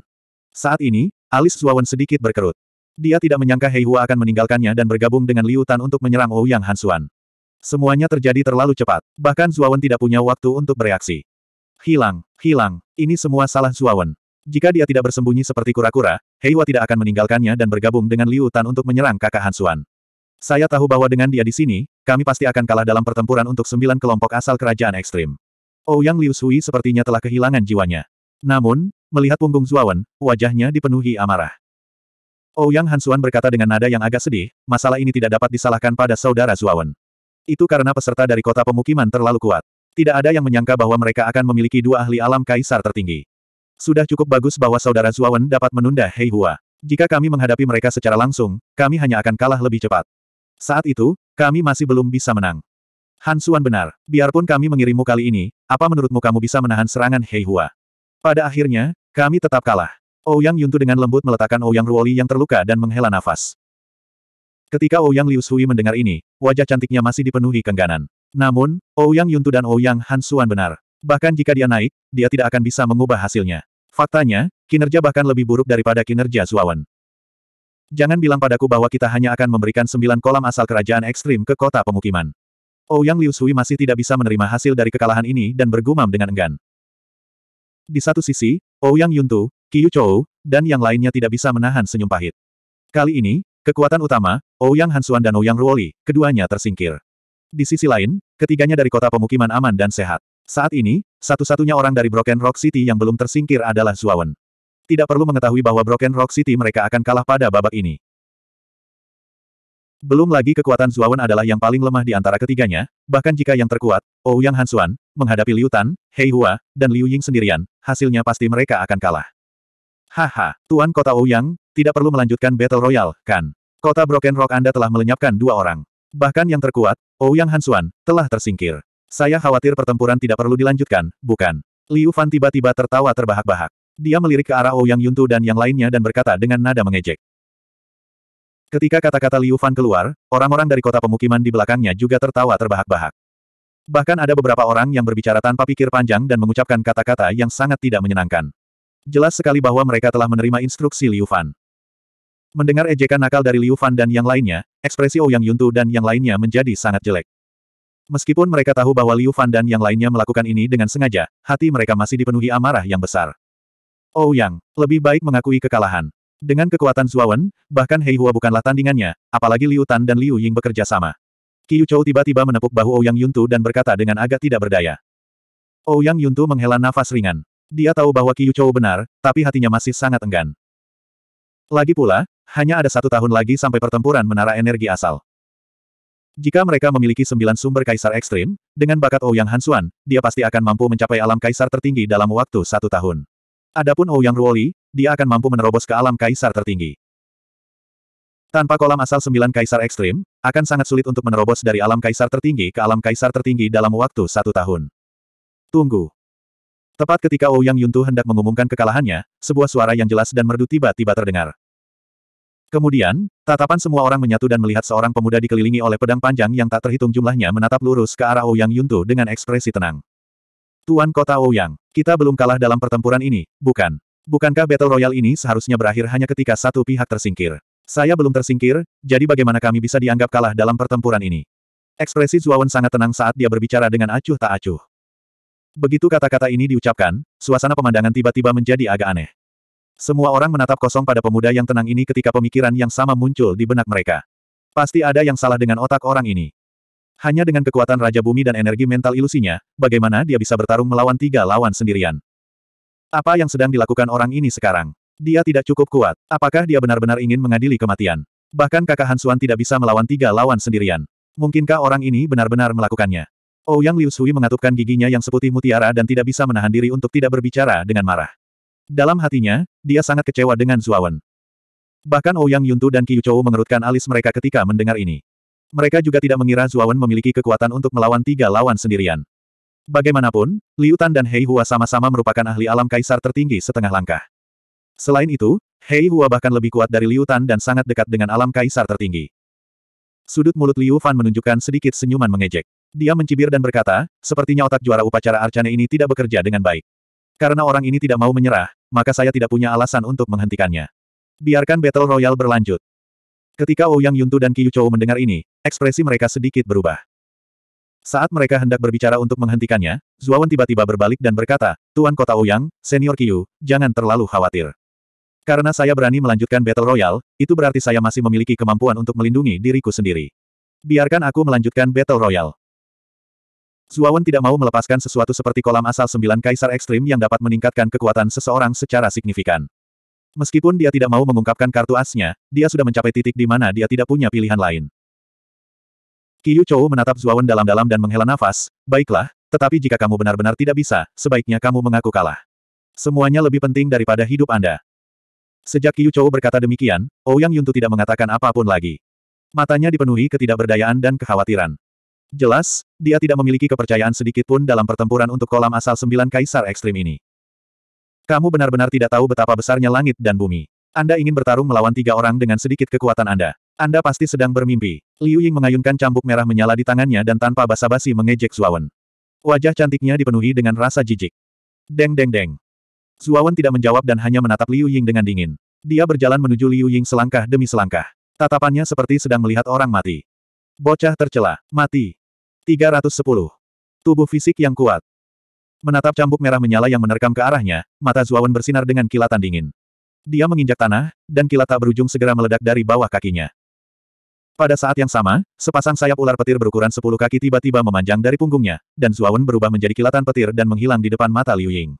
Saat ini, alis Zuawan sedikit berkerut. Dia tidak menyangka Hei Hua akan meninggalkannya dan bergabung dengan Liu Tan untuk menyerang Ouyang Hansuan. Semuanya terjadi terlalu cepat, bahkan Zuawan tidak punya waktu untuk bereaksi. Hilang, hilang, ini semua salah Zuawan. Jika dia tidak bersembunyi seperti kura-kura, Heiwa tidak akan meninggalkannya dan bergabung dengan Liu Tan untuk menyerang kakak Hansuan. Saya tahu bahwa dengan dia di sini, kami pasti akan kalah dalam pertempuran untuk sembilan kelompok asal kerajaan ekstrim. Ouyang oh, Liu Sui sepertinya telah kehilangan jiwanya. Namun, melihat punggung Zuawan, wajahnya dipenuhi amarah. Ouyang oh, Hansuan berkata dengan nada yang agak sedih, masalah ini tidak dapat disalahkan pada saudara Zuawan. Itu karena peserta dari kota pemukiman terlalu kuat. Tidak ada yang menyangka bahwa mereka akan memiliki dua ahli alam kaisar tertinggi. Sudah cukup bagus bahwa saudara Zuawan dapat menunda Hei Hua. Jika kami menghadapi mereka secara langsung, kami hanya akan kalah lebih cepat. Saat itu, kami masih belum bisa menang. Han Suan benar, biarpun kami mengirimmu kali ini, apa menurutmu kamu bisa menahan serangan Hei Hua? Pada akhirnya, kami tetap kalah. Ouyang oh Yuntu dengan lembut meletakkan Ouyang oh Ruoli yang terluka dan menghela nafas. Ketika Ouyang oh Liu Sui mendengar ini, wajah cantiknya masih dipenuhi kengganan. Namun, Ouyang oh Yuntu dan Ouyang oh Hansuan benar. Bahkan jika dia naik, dia tidak akan bisa mengubah hasilnya. Faktanya, kinerja bahkan lebih buruk daripada kinerja Zuawan. Jangan bilang padaku bahwa kita hanya akan memberikan sembilan kolam asal kerajaan ekstrim ke kota pemukiman. Ouyang oh Liu Sui masih tidak bisa menerima hasil dari kekalahan ini dan bergumam dengan enggan. Di satu sisi, Ouyang Yuntu, Qiu Chou, dan yang lainnya tidak bisa menahan senyum pahit. Kali ini, kekuatan utama, Ouyang Hansuan dan Ouyang Ruoli, keduanya tersingkir. Di sisi lain, ketiganya dari kota pemukiman aman dan sehat. Saat ini, satu-satunya orang dari Broken Rock City yang belum tersingkir adalah Zuawan. Tidak perlu mengetahui bahwa Broken Rock City mereka akan kalah pada babak ini. Belum lagi kekuatan Zuawan adalah yang paling lemah di antara ketiganya, bahkan jika yang terkuat, Ouyang oh Hansuan, menghadapi Liu Tan, Hei Hua, dan Liu Ying sendirian, hasilnya pasti mereka akan kalah. Haha, Tuan Kota Ouyang, oh tidak perlu melanjutkan Battle Royale, kan? Kota Broken Rock Anda telah melenyapkan dua orang. Bahkan yang terkuat, Ouyang Hansuan, telah tersingkir. Saya khawatir pertempuran tidak perlu dilanjutkan, bukan? Liu Fan tiba-tiba tertawa terbahak-bahak. Dia melirik ke arah Ouyang Yuntu dan yang lainnya dan berkata dengan nada mengejek. Ketika kata-kata Liu Fan keluar, orang-orang dari kota pemukiman di belakangnya juga tertawa terbahak-bahak. Bahkan ada beberapa orang yang berbicara tanpa pikir panjang dan mengucapkan kata-kata yang sangat tidak menyenangkan. Jelas sekali bahwa mereka telah menerima instruksi Liu Fan. Mendengar ejekan nakal dari Liu Fan dan yang lainnya, Ekspresi Ouyang oh Yuntu dan yang lainnya menjadi sangat jelek. Meskipun mereka tahu bahwa Liu Fan dan yang lainnya melakukan ini dengan sengaja, hati mereka masih dipenuhi amarah yang besar. Ouyang, oh lebih baik mengakui kekalahan. Dengan kekuatan Zuawan, bahkan Hei Hua bukanlah tandingannya, apalagi Liu Tan dan Liu Ying bekerja sama. Qiu Chou tiba-tiba menepuk bahu Ouyang oh Yuntu dan berkata dengan agak tidak berdaya. Ouyang Yuntu menghela nafas ringan. Dia tahu bahwa Qiu Chou benar, tapi hatinya masih sangat enggan. Lagi pula, hanya ada satu tahun lagi sampai pertempuran menara energi asal. Jika mereka memiliki sembilan sumber kaisar ekstrim, dengan bakat Ouyang oh Hansuan, dia pasti akan mampu mencapai alam kaisar tertinggi dalam waktu satu tahun. Adapun Ouyang oh Ruoli, dia akan mampu menerobos ke alam kaisar tertinggi. Tanpa kolam asal sembilan kaisar ekstrim, akan sangat sulit untuk menerobos dari alam kaisar tertinggi ke alam kaisar tertinggi dalam waktu satu tahun. Tunggu. Tepat ketika Ouyang oh Yuntu hendak mengumumkan kekalahannya, sebuah suara yang jelas dan merdu tiba-tiba terdengar. Kemudian, tatapan semua orang menyatu dan melihat seorang pemuda dikelilingi oleh pedang panjang yang tak terhitung jumlahnya menatap lurus ke arah Ouyang Yuntu dengan ekspresi tenang. Tuan Kota Ouyang, kita belum kalah dalam pertempuran ini, bukan? Bukankah Battle Royale ini seharusnya berakhir hanya ketika satu pihak tersingkir? Saya belum tersingkir, jadi bagaimana kami bisa dianggap kalah dalam pertempuran ini? Ekspresi Zuawan sangat tenang saat dia berbicara dengan acuh tak acuh. Begitu kata-kata ini diucapkan, suasana pemandangan tiba-tiba menjadi agak aneh. Semua orang menatap kosong pada pemuda yang tenang ini ketika pemikiran yang sama muncul di benak mereka. Pasti ada yang salah dengan otak orang ini. Hanya dengan kekuatan Raja Bumi dan energi mental ilusinya, bagaimana dia bisa bertarung melawan tiga lawan sendirian. Apa yang sedang dilakukan orang ini sekarang? Dia tidak cukup kuat. Apakah dia benar-benar ingin mengadili kematian? Bahkan kakak Hansuan tidak bisa melawan tiga lawan sendirian. Mungkinkah orang ini benar-benar melakukannya? Ouyang oh, Liu Sui mengatupkan giginya yang seputih mutiara dan tidak bisa menahan diri untuk tidak berbicara dengan marah. Dalam hatinya, dia sangat kecewa dengan Zuawan. Bahkan Ouyang oh Yuntu dan Qiu Chou mengerutkan alis mereka ketika mendengar ini. Mereka juga tidak mengira Zuawan memiliki kekuatan untuk melawan tiga lawan sendirian. Bagaimanapun, Liu Tan dan Hei Hua sama-sama merupakan ahli alam kaisar tertinggi setengah langkah. Selain itu, Hei Hua bahkan lebih kuat dari Liu Tan dan sangat dekat dengan alam kaisar tertinggi. Sudut mulut Liu Fan menunjukkan sedikit senyuman mengejek. Dia mencibir dan berkata, sepertinya otak juara upacara Arcane ini tidak bekerja dengan baik. Karena orang ini tidak mau menyerah, maka saya tidak punya alasan untuk menghentikannya. Biarkan Battle Royale berlanjut. Ketika Ouyang oh Yuntu dan Qiyu Chou mendengar ini, ekspresi mereka sedikit berubah. Saat mereka hendak berbicara untuk menghentikannya, Zuawan tiba-tiba berbalik dan berkata, Tuan Kota Ouyang, oh Senior Yu, jangan terlalu khawatir. Karena saya berani melanjutkan Battle Royale, itu berarti saya masih memiliki kemampuan untuk melindungi diriku sendiri. Biarkan aku melanjutkan Battle Royale. Zuawan tidak mau melepaskan sesuatu seperti kolam asal sembilan kaisar ekstrim yang dapat meningkatkan kekuatan seseorang secara signifikan. Meskipun dia tidak mau mengungkapkan kartu asnya, dia sudah mencapai titik di mana dia tidak punya pilihan lain. Kiyu Chou menatap Zuawan dalam-dalam dan menghela nafas, baiklah, tetapi jika kamu benar-benar tidak bisa, sebaiknya kamu mengaku kalah. Semuanya lebih penting daripada hidup Anda. Sejak Kiyu Chou berkata demikian, Ouyang Yuntu tidak mengatakan apapun lagi. Matanya dipenuhi ketidakberdayaan dan kekhawatiran. Jelas, dia tidak memiliki kepercayaan sedikit pun dalam pertempuran untuk kolam asal sembilan kaisar ekstrim ini. Kamu benar-benar tidak tahu betapa besarnya langit dan bumi. Anda ingin bertarung melawan tiga orang dengan sedikit kekuatan Anda. Anda pasti sedang bermimpi. Liu Ying mengayunkan cambuk merah menyala di tangannya dan tanpa basa-basi mengejek Zuawan. Wajah cantiknya dipenuhi dengan rasa jijik. Deng deng deng. Zuawan tidak menjawab dan hanya menatap Liu Ying dengan dingin. Dia berjalan menuju Liu Ying selangkah demi selangkah. Tatapannya seperti sedang melihat orang mati. Bocah tercela, mati. 310. Tubuh fisik yang kuat. Menatap cambuk merah menyala yang menerkam ke arahnya, mata Zuawan bersinar dengan kilatan dingin. Dia menginjak tanah, dan kilat tak berujung segera meledak dari bawah kakinya. Pada saat yang sama, sepasang sayap ular petir berukuran 10 kaki tiba-tiba memanjang dari punggungnya, dan Zuawan berubah menjadi kilatan petir dan menghilang di depan mata Liu Ying.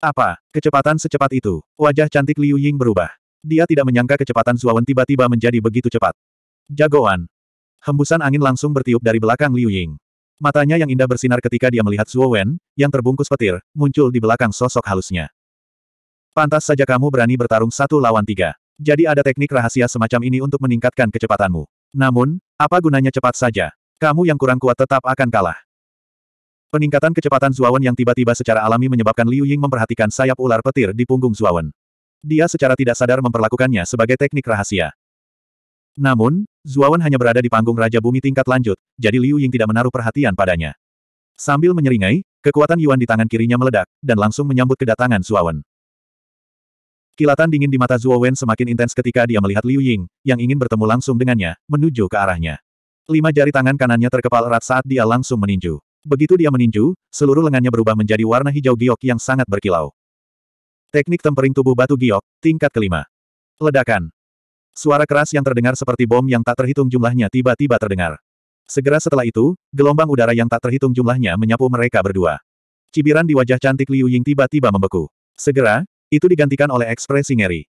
Apa, kecepatan secepat itu? Wajah cantik Liu Ying berubah. Dia tidak menyangka kecepatan Zuawan tiba-tiba menjadi begitu cepat. Jagoan, Hembusan angin langsung bertiup dari belakang Liu Ying. Matanya yang indah bersinar ketika dia melihat Zuo Wen, yang terbungkus petir, muncul di belakang sosok halusnya. Pantas saja kamu berani bertarung satu lawan tiga. Jadi ada teknik rahasia semacam ini untuk meningkatkan kecepatanmu. Namun, apa gunanya cepat saja? Kamu yang kurang kuat tetap akan kalah. Peningkatan kecepatan Zuawan yang tiba-tiba secara alami menyebabkan Liu Ying memperhatikan sayap ular petir di punggung Zuawan. Dia secara tidak sadar memperlakukannya sebagai teknik rahasia. Namun, Zuawan hanya berada di panggung Raja Bumi tingkat lanjut, jadi Liu Ying tidak menaruh perhatian padanya. Sambil menyeringai, kekuatan Yuan di tangan kirinya meledak, dan langsung menyambut kedatangan Zuawan. Kilatan dingin di mata Zuawan semakin intens ketika dia melihat Liu Ying, yang ingin bertemu langsung dengannya, menuju ke arahnya. Lima jari tangan kanannya terkepal erat saat dia langsung meninju. Begitu dia meninju, seluruh lengannya berubah menjadi warna hijau giok yang sangat berkilau. Teknik tempering tubuh batu giok, tingkat kelima. Ledakan. Suara keras yang terdengar seperti bom yang tak terhitung jumlahnya tiba-tiba terdengar. Segera setelah itu, gelombang udara yang tak terhitung jumlahnya menyapu mereka berdua. Cibiran di wajah cantik Liu Ying tiba-tiba membeku. Segera, itu digantikan oleh ekspresi ngeri.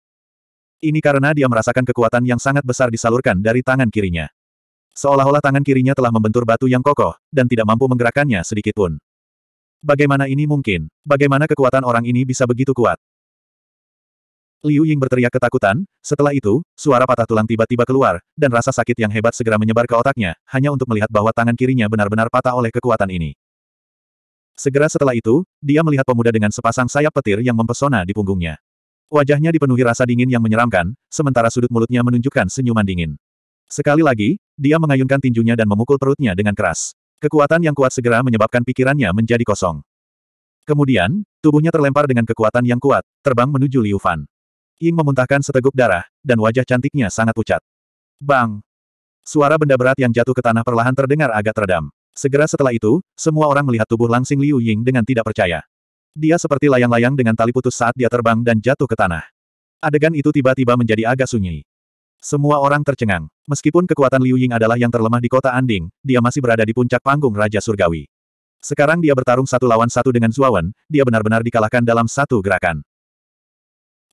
Ini karena dia merasakan kekuatan yang sangat besar disalurkan dari tangan kirinya. Seolah-olah tangan kirinya telah membentur batu yang kokoh, dan tidak mampu menggerakkannya sedikitpun. Bagaimana ini mungkin? Bagaimana kekuatan orang ini bisa begitu kuat? Liu Ying berteriak ketakutan, setelah itu, suara patah tulang tiba-tiba keluar, dan rasa sakit yang hebat segera menyebar ke otaknya, hanya untuk melihat bahwa tangan kirinya benar-benar patah oleh kekuatan ini. Segera setelah itu, dia melihat pemuda dengan sepasang sayap petir yang mempesona di punggungnya. Wajahnya dipenuhi rasa dingin yang menyeramkan, sementara sudut mulutnya menunjukkan senyuman dingin. Sekali lagi, dia mengayunkan tinjunya dan memukul perutnya dengan keras. Kekuatan yang kuat segera menyebabkan pikirannya menjadi kosong. Kemudian, tubuhnya terlempar dengan kekuatan yang kuat, terbang menuju Liu Fan. Ying memuntahkan seteguk darah, dan wajah cantiknya sangat pucat. Bang! Suara benda berat yang jatuh ke tanah perlahan terdengar agak teredam. Segera setelah itu, semua orang melihat tubuh langsing Liu Ying dengan tidak percaya. Dia seperti layang-layang dengan tali putus saat dia terbang dan jatuh ke tanah. Adegan itu tiba-tiba menjadi agak sunyi. Semua orang tercengang. Meskipun kekuatan Liu Ying adalah yang terlemah di kota Anding, dia masih berada di puncak panggung Raja Surgawi. Sekarang dia bertarung satu lawan satu dengan Zuawan, dia benar-benar dikalahkan dalam satu gerakan.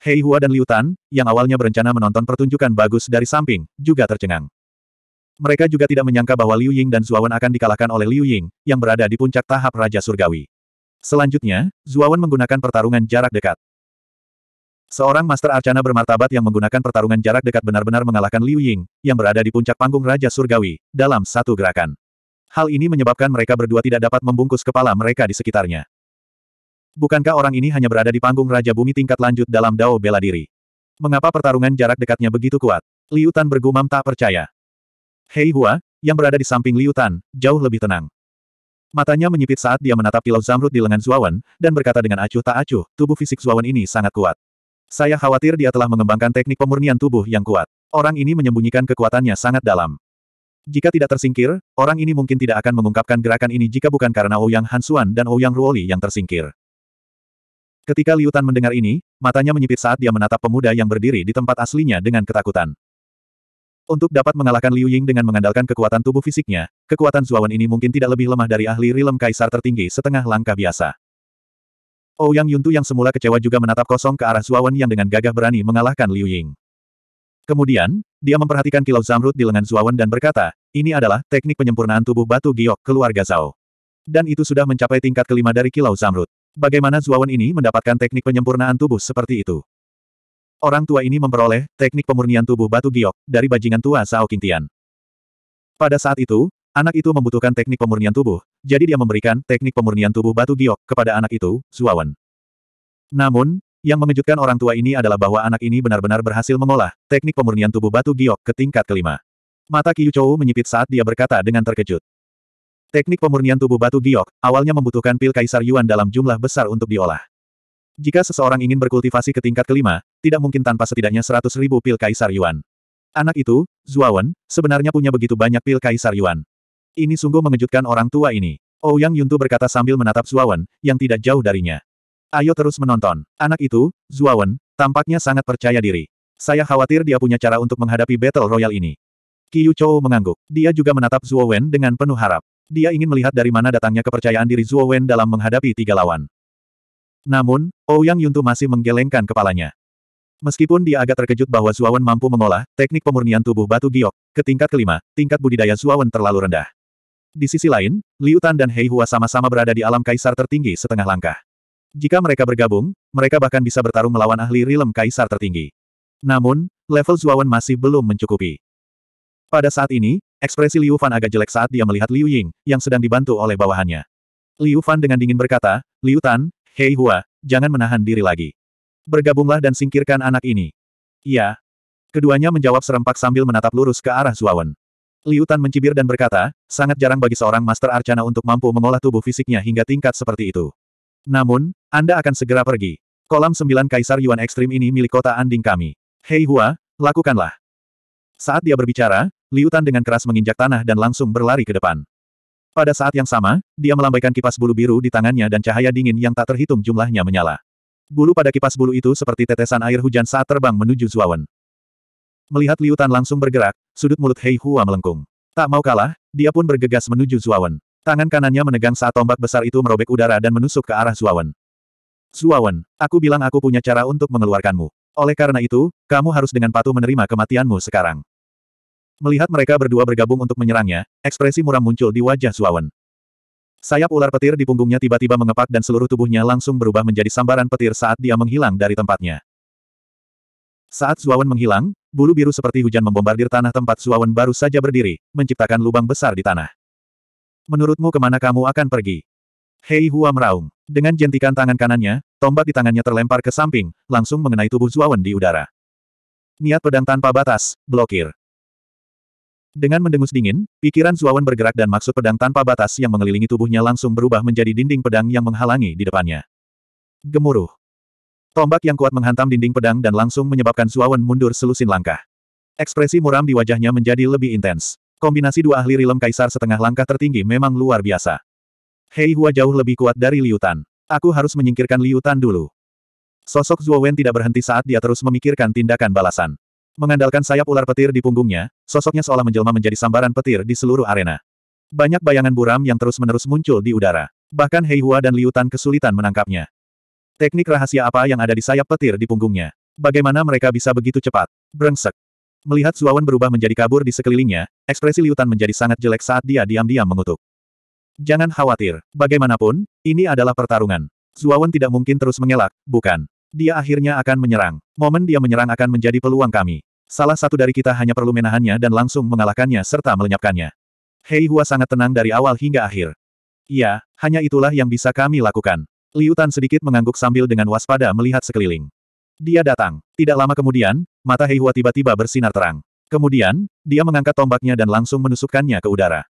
Hei Hua dan Liu Tan, yang awalnya berencana menonton pertunjukan bagus dari samping, juga tercengang. Mereka juga tidak menyangka bahwa Liu Ying dan Zuawan akan dikalahkan oleh Liu Ying, yang berada di puncak tahap Raja Surgawi. Selanjutnya, Zuawan menggunakan pertarungan jarak dekat. Seorang Master Arcana bermartabat yang menggunakan pertarungan jarak dekat benar-benar mengalahkan Liu Ying, yang berada di puncak panggung Raja Surgawi, dalam satu gerakan. Hal ini menyebabkan mereka berdua tidak dapat membungkus kepala mereka di sekitarnya. Bukankah orang ini hanya berada di panggung Raja Bumi tingkat lanjut dalam Dao bela diri? Mengapa pertarungan jarak dekatnya begitu kuat? Liu Tan bergumam tak percaya. Hei Hua, yang berada di samping Liu Tan, jauh lebih tenang. Matanya menyipit saat dia menatap pilau zamrud di lengan Zuawan, dan berkata dengan acuh tak acuh, tubuh fisik Zuawan ini sangat kuat. Saya khawatir dia telah mengembangkan teknik pemurnian tubuh yang kuat. Orang ini menyembunyikan kekuatannya sangat dalam. Jika tidak tersingkir, orang ini mungkin tidak akan mengungkapkan gerakan ini jika bukan karena Ouyang oh Hansuan dan Ouyang oh Ruoli yang tersingkir. Ketika Liu Tan mendengar ini, matanya menyipit saat dia menatap pemuda yang berdiri di tempat aslinya dengan ketakutan. Untuk dapat mengalahkan Liu Ying dengan mengandalkan kekuatan tubuh fisiknya, kekuatan Zuawan ini mungkin tidak lebih lemah dari ahli rilem kaisar tertinggi setengah langkah biasa. Oh Yang Yuntu yang semula kecewa juga menatap kosong ke arah Zuawan yang dengan gagah berani mengalahkan Liu Ying. Kemudian, dia memperhatikan kilau zamrud di lengan Zuawan dan berkata, ini adalah teknik penyempurnaan tubuh batu giok keluarga Zhao. Dan itu sudah mencapai tingkat kelima dari kilau zamrud. Bagaimana Zuawan ini mendapatkan teknik penyempurnaan tubuh seperti itu? Orang tua ini memperoleh teknik pemurnian tubuh batu giok dari bajingan tua Sao Kintian. Pada saat itu, anak itu membutuhkan teknik pemurnian tubuh, jadi dia memberikan teknik pemurnian tubuh batu giok kepada anak itu, Zuawan. Namun, yang mengejutkan orang tua ini adalah bahwa anak ini benar-benar berhasil mengolah teknik pemurnian tubuh batu giok ke tingkat kelima. Mata Qiu Chou menyipit saat dia berkata dengan terkejut. Teknik pemurnian tubuh batu giok, awalnya membutuhkan pil kaisar Yuan dalam jumlah besar untuk diolah. Jika seseorang ingin berkultivasi ke tingkat kelima, tidak mungkin tanpa setidaknya seratus ribu pil kaisar Yuan. Anak itu, Zuawan, sebenarnya punya begitu banyak pil kaisar Yuan. Ini sungguh mengejutkan orang tua ini. Ouyang oh, Yuntu berkata sambil menatap Zuawan, yang tidak jauh darinya. Ayo terus menonton. Anak itu, Zuawan, tampaknya sangat percaya diri. Saya khawatir dia punya cara untuk menghadapi Battle royal ini. Qiu Chou mengangguk. Dia juga menatap Zuawan dengan penuh harap. Dia ingin melihat dari mana datangnya kepercayaan diri Zhuo Wen dalam menghadapi tiga lawan. Namun, Ouyang Yuntu masih menggelengkan kepalanya. Meskipun dia agak terkejut bahwa Wen mampu mengolah teknik pemurnian tubuh batu giok ke tingkat kelima, tingkat budidaya Wen terlalu rendah. Di sisi lain, Liu Tan dan Hei Hua sama-sama berada di alam kaisar tertinggi setengah langkah. Jika mereka bergabung, mereka bahkan bisa bertarung melawan ahli rilem kaisar tertinggi. Namun, level Wen masih belum mencukupi. Pada saat ini, Ekspresi Liu Fan agak jelek saat dia melihat Liu Ying, yang sedang dibantu oleh bawahannya. Liu Fan dengan dingin berkata, Liu Tan, Hei Hua, jangan menahan diri lagi. Bergabunglah dan singkirkan anak ini. "Ya." Keduanya menjawab serempak sambil menatap lurus ke arah Zuawan. Liu Tan mencibir dan berkata, sangat jarang bagi seorang Master Arcana untuk mampu mengolah tubuh fisiknya hingga tingkat seperti itu. Namun, Anda akan segera pergi. Kolam sembilan Kaisar Yuan Ekstrim ini milik kota anding kami. Hei Hua, lakukanlah. Saat dia berbicara, Liutan dengan keras menginjak tanah dan langsung berlari ke depan. Pada saat yang sama, dia melambaikan kipas bulu biru di tangannya dan cahaya dingin yang tak terhitung jumlahnya menyala. Bulu pada kipas bulu itu seperti tetesan air hujan saat terbang menuju Zuawan. Melihat Liutan langsung bergerak, sudut mulut Hei Hua melengkung. Tak mau kalah, dia pun bergegas menuju Zuawan. Tangan kanannya menegang saat tombak besar itu merobek udara dan menusuk ke arah Zuawan. Zuawan, aku bilang aku punya cara untuk mengeluarkanmu. Oleh karena itu, kamu harus dengan patuh menerima kematianmu sekarang. Melihat mereka berdua bergabung untuk menyerangnya, ekspresi muram muncul di wajah Suawan. Sayap ular petir di punggungnya tiba-tiba mengepak dan seluruh tubuhnya langsung berubah menjadi sambaran petir saat dia menghilang dari tempatnya. Saat Suawan menghilang, bulu biru seperti hujan membombardir tanah tempat Suawan baru saja berdiri, menciptakan lubang besar di tanah. Menurutmu kemana kamu akan pergi? Hei Hua meraung. Dengan jentikan tangan kanannya, tombak di tangannya terlempar ke samping, langsung mengenai tubuh Suawan di udara. Niat pedang tanpa batas, blokir. Dengan mendengus dingin, pikiran Zuawan bergerak dan maksud pedang tanpa batas yang mengelilingi tubuhnya langsung berubah menjadi dinding pedang yang menghalangi di depannya. Gemuruh. Tombak yang kuat menghantam dinding pedang dan langsung menyebabkan Zuawan mundur selusin langkah. Ekspresi muram di wajahnya menjadi lebih intens. Kombinasi dua ahli rilem kaisar setengah langkah tertinggi memang luar biasa. Hei Hua jauh lebih kuat dari Liutan. Aku harus menyingkirkan Liutan dulu. Sosok Zuowen tidak berhenti saat dia terus memikirkan tindakan balasan. Mengandalkan sayap ular petir di punggungnya, sosoknya seolah menjelma menjadi sambaran petir di seluruh arena. Banyak bayangan buram yang terus-menerus muncul di udara. Bahkan Hei Hua dan Liu Tan kesulitan menangkapnya. Teknik rahasia apa yang ada di sayap petir di punggungnya? Bagaimana mereka bisa begitu cepat? Brengsek. Melihat Suawan berubah menjadi kabur di sekelilingnya, ekspresi Liu Tan menjadi sangat jelek saat dia diam-diam mengutuk. Jangan khawatir, bagaimanapun, ini adalah pertarungan. Suawan tidak mungkin terus mengelak, bukan? Dia akhirnya akan menyerang. Momen dia menyerang akan menjadi peluang kami. Salah satu dari kita hanya perlu menahannya dan langsung mengalahkannya serta melenyapkannya. Hei Hua sangat tenang dari awal hingga akhir. Iya, hanya itulah yang bisa kami lakukan. Liutan sedikit mengangguk sambil dengan waspada melihat sekeliling. Dia datang. Tidak lama kemudian, mata Hei Hua tiba-tiba bersinar terang. Kemudian, dia mengangkat tombaknya dan langsung menusukkannya ke udara.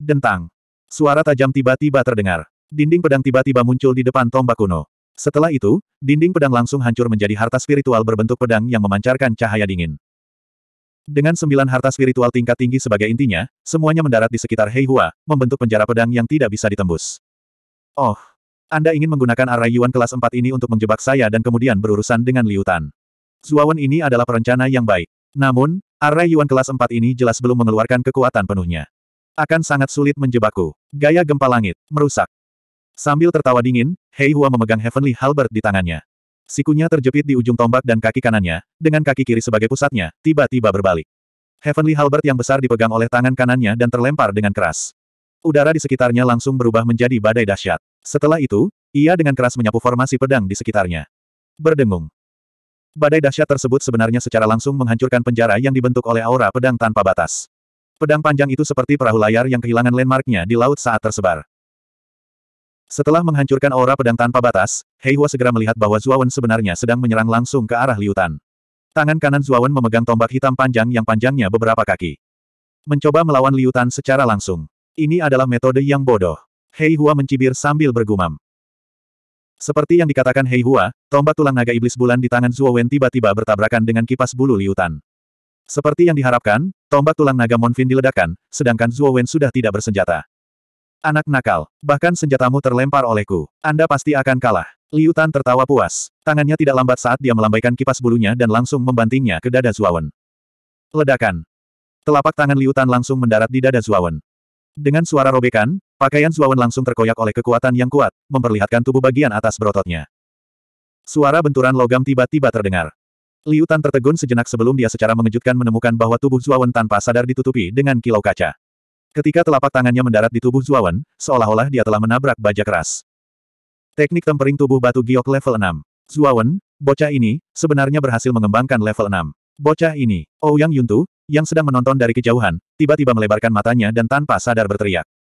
Dentang. Suara tajam tiba-tiba terdengar. Dinding pedang tiba-tiba muncul di depan tombak kuno. Setelah itu, dinding pedang langsung hancur menjadi harta spiritual berbentuk pedang yang memancarkan cahaya dingin. Dengan sembilan harta spiritual tingkat tinggi sebagai intinya, semuanya mendarat di sekitar Hei Hua, membentuk penjara pedang yang tidak bisa ditembus. Oh, Anda ingin menggunakan arai Yuan kelas 4 ini untuk menjebak saya dan kemudian berurusan dengan Liutan? Zuawan ini adalah perencana yang baik. Namun, arai Yuan kelas 4 ini jelas belum mengeluarkan kekuatan penuhnya. Akan sangat sulit menjebakku. Gaya gempa langit, merusak. Sambil tertawa dingin, Hei Hua memegang Heavenly Halbert di tangannya. Sikunya terjepit di ujung tombak dan kaki kanannya, dengan kaki kiri sebagai pusatnya, tiba-tiba berbalik. Heavenly Halbert yang besar dipegang oleh tangan kanannya dan terlempar dengan keras. Udara di sekitarnya langsung berubah menjadi badai dahsyat. Setelah itu, ia dengan keras menyapu formasi pedang di sekitarnya. Berdengung. Badai dahsyat tersebut sebenarnya secara langsung menghancurkan penjara yang dibentuk oleh aura pedang tanpa batas. Pedang panjang itu seperti perahu layar yang kehilangan landmarknya di laut saat tersebar. Setelah menghancurkan aura pedang tanpa batas, Hei Hua segera melihat bahwa Zuawan sebenarnya sedang menyerang langsung ke arah Liutan. Tangan kanan Zuawan memegang tombak hitam panjang yang panjangnya beberapa kaki. Mencoba melawan Liutan secara langsung. Ini adalah metode yang bodoh. Hei Hua mencibir sambil bergumam. Seperti yang dikatakan Hei Hua, tombak tulang naga iblis bulan di tangan Zuawan tiba-tiba bertabrakan dengan kipas bulu Liutan. Seperti yang diharapkan, tombak tulang naga Monfin diledakkan, sedangkan Zuowen sudah tidak bersenjata. Anak nakal, bahkan senjatamu terlempar olehku. Anda pasti akan kalah. Liutan tertawa puas. Tangannya tidak lambat saat dia melambaikan kipas bulunya dan langsung membantingnya ke dada Zuawan. Ledakan. Telapak tangan Liutan langsung mendarat di dada Zuawan. Dengan suara robekan, pakaian Zuawan langsung terkoyak oleh kekuatan yang kuat, memperlihatkan tubuh bagian atas berototnya. Suara benturan logam tiba-tiba terdengar. Liutan tertegun sejenak sebelum dia secara mengejutkan menemukan bahwa tubuh Zuawan tanpa sadar ditutupi dengan kilau kaca. Ketika telapak tangannya mendarat di tubuh Zuawan, seolah-olah dia telah menabrak baja keras. Teknik tempering tubuh batu giok level 6. Zuawan, bocah ini, sebenarnya berhasil mengembangkan level 6. Bocah ini, Ouyang oh Yuntu, yang sedang menonton dari kejauhan, tiba-tiba melebarkan matanya dan tanpa sadar berteriak.